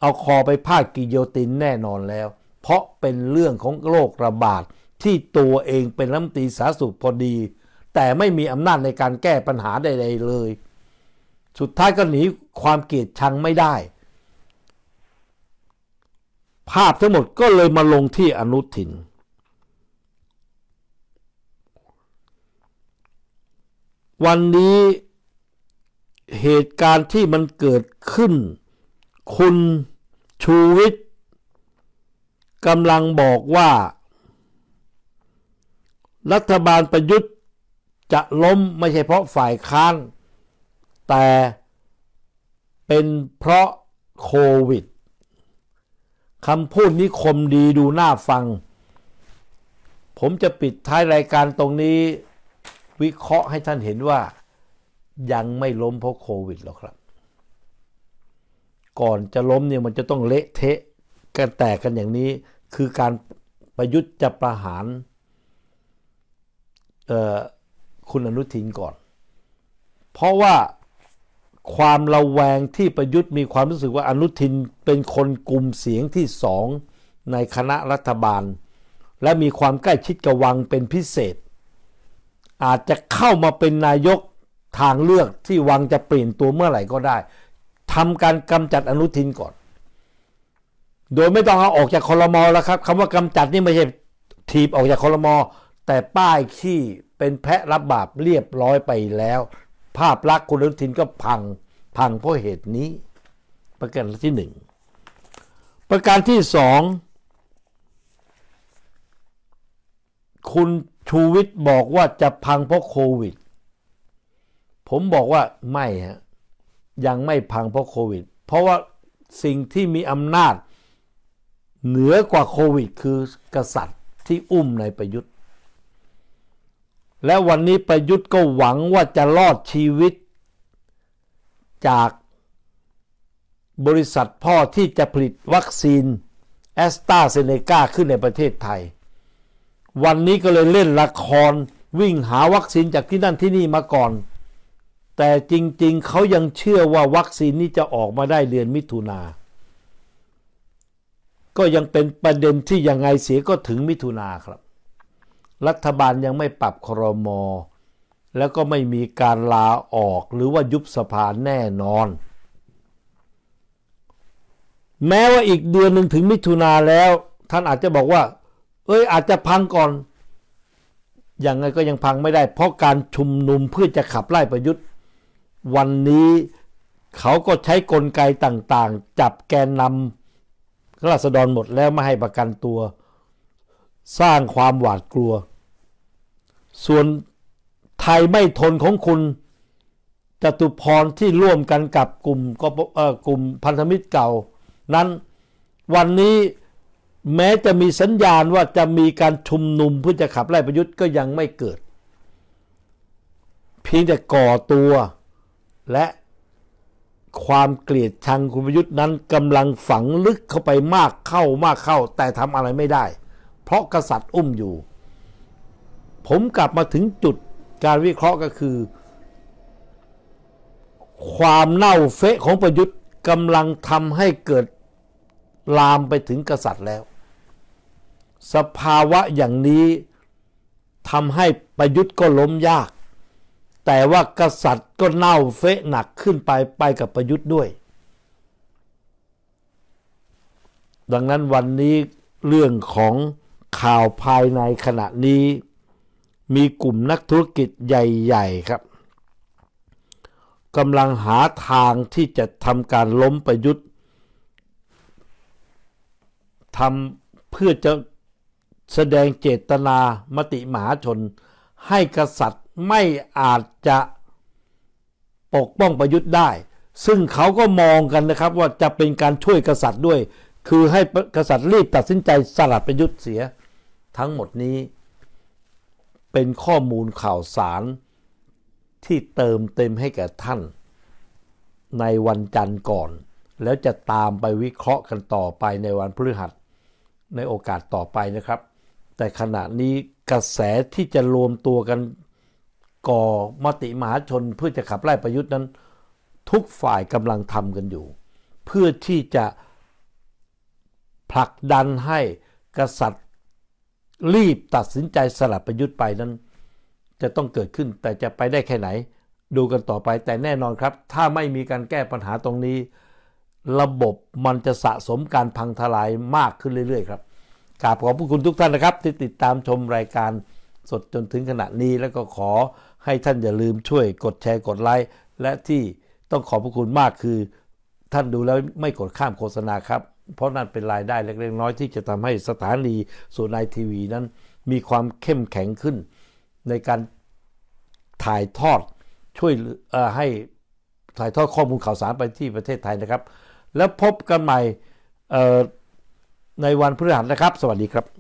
เอาคอไปพาดกิโยตินแน่นอนแล้ว เพราะเป็นเรื่องของโรคระบาดที่ตัวเองเป็นรัฐมนตรีสาธารณสุขพอดี แต่ไม่มีอำนาจในการแก้ปัญหาใด ๆเลย สุดท้ายก็หนีความเกลียดชังไม่ได้ภาพทั้งหมดก็เลยมาลงที่อนุทินวันนี้เหตุการณ์ที่มันเกิดขึ้น คุณชูวิทย์กำลังบอกว่า รัฐบาลประยุทธ์จะล้มไม่ใช่เพราะฝ่ายค้าน แต่เป็นเพราะโควิดคำพูดนี้คมดีดูน่าฟัง ผมจะปิดท้ายรายการตรงนี้วิเคราะห์ให้ท่านเห็นว่ายังไม่ล้มเพราะโควิดหรอกครับ ก่อนจะล้มเนี่ยมันจะต้องเละเทะกันแตกกันอย่างนี้คือการประยุทธ์จะประหารคุณอนุทินก่อน เพราะว่าความระแวงที่ประยุทธ์ มีความรู้สึกว่าอนุทินเป็นคนกลุ่มเสียงที่สองในคณะรัฐบาล และมีความใกล้ชิดกับวังเป็นพิเศษอาจจะเข้ามาเป็นนายกทางเลือกที่วังจะเปลี่ยนตัวเมื่อไหร่ก็ได้ทำการกำจัดอนุทินก่อน โดยไม่ต้องเอาออกจากคอรมอแล้วครับคำว่ากำจัดนี่ไม่ใช่ถีบออกจากคอรมอแต่ป้ายขี้เป็นแพะรับบาปเรียบร้อยไปแล้ว ภาพลักษณ์คุณอนุทินก็พังพังเพราะเหตุนี้ ประการที่หนึ่งประการที่สองคุณชูวิทย์บอกว่าจะพังเพราะโควิด ผมบอกว่าไม่ฮะยังไม่พังเพราะโควิด เพราะว่าสิ่งที่มีอำนาจเหนือกว่าโควิดคือกษัตริย์ที่อุ้มในประยุทธ์ และวันนี้ประยุทธ์ก็หวังว่าจะรอดชีวิตจากบริษัทพ่อที่จะผลิตวัคซีนแอสตราเซเนกาขึ้นในประเทศไทยวันนี้ก็เลยเล่นละครวิ่งหาวัคซีนจากที่นั่นที่นี่มาก่อน แต่จริง ๆเขายังเชื่อว่าวัคซีนนี้จะออกมาได้เดือนมิถุนาก็ยังเป็นประเด็นที่ยังไงเสียก็ถึงมิถุนาครับ รัฐบาลยังไม่ปรับครมแล้วก็ไม่มีการลาออกหรือว่ายุบสภาแน่นอน แม้ว่าอีกเดือนหนึ่งถึงมิถุนาแล้วท่านอาจจะบอกว่าเอ้ยอาจจะพังก่อนอย่างไงก็ยังพังไม่ได้ เพราะการชุมนุมเพื่อจะขับไล่ประยุทธ์ วันนี้เขาก็ใช้กลไกต่างๆ จับแกนนำราษฎรหมดแล้วไม่ให้ประกันตัว สร้างความหวาดกลัว ส่วนไทยไม่ทนของคุณจตุพรที่ร่วมกันกับกลุ่มก็กลุ่มพันธมิตรเก่า นั้นวันนี้แม้จะมีสัญญาณว่าจะมีการชุมนุมเพื่อจะขับไล่ประยุทธ์ก็ยังไม่เกิดเพียงแต่ก่อตัว และความเกลียดชังคุณประยุทธ์นั้นกำลังฝังลึกเข้าไปมากเข้ามากเข้า แต่ทำอะไรไม่ได้ เพราะกษัตริย์อุ้มอยู่ ผมกลับมาถึงจุดการวิเคราะห์ก็คือ ความเน่าเฟะของประยุทธ์กำลังทำให้เกิดลามไปถึงกษัตริย์แล้วสภาวะอย่างนี้ทำให้ประยุทธ์ก็ล้มยาก แต่ว่ากษัตริย์ก็เน่าเฟะหนักขึ้นไปไปกับประยุทธ์ด้วย ดังนั้นวันนี้เรื่องของข่าวภายในขณะนี้มีกลุ่มนักธุรกิจใหญ่ ๆครับกำลังหาทางที่จะทำการล้มประยุทธ์ทำเพื่อจะแสดงเจตนามติหมาชนให้กษัตริย์ไม่อาจจะปกป้องประยุทธ์ได้ ซึ่งเขาก็มองกันนะครับ ว่าจะเป็นการช่วยกษัตริย์ด้วย คือให้กษัตริย์รีบตัดสินใจสลัดประยุทธ์เสีย ทั้งหมดนี้เป็นข้อมูลข่าวสารที่เติมเต็มให้แก่ท่าน ในวันจันทร์ก่อน แล้วจะตามไปวิเคราะห์กันต่อไปในวันพฤหัสในโอกาสต่อไปนะครับแต่ขณะนี้กระแสที่จะรวมตัวกันก่อมติมหาชนเพื่อจะขับไล่ประยุทธ์นั้น ทุกฝ่ายกำลังทำกันอยู่ เพื่อที่จะผลักดันให้กษัตริย์รีบตัดสินใจสลับประยุทธ์ไปนั้น จะต้องเกิดขึ้นแต่จะไปได้แค่ไหน ดูกันต่อไปแต่แน่นอนครับ ถ้าไม่มีการแก้ปัญหาตรงนี้ ระบบมันจะสะสมการพังทลายมากขึ้นเรื่อยๆครับกราบขอบพระคุณทุกท่านนะครับ ที่ติดตามชมรายการสดจนถึงขณะนี้ แล้วก็ขอให้ท่านอย่าลืมช่วยกดแชร์ กดไลค์และที่ต้องขอบพระคุณมากคือท่านดูแล้วไม่กดข้ามโฆษณาครับ เพราะนั่นเป็นรายได้เล็กๆน้อยที่จะทำให้สถานีสุนายทีวีนั้นมีความเข้มแข็งขึ้น ในการถ่ายทอดช่วยให้ถ่ายทอดข้อมูลข่าวสารไปที่ประเทศไทยนะครับ แล้วพบกันใหม่ในวันพฤหัสนะครับ สวัสดีครับ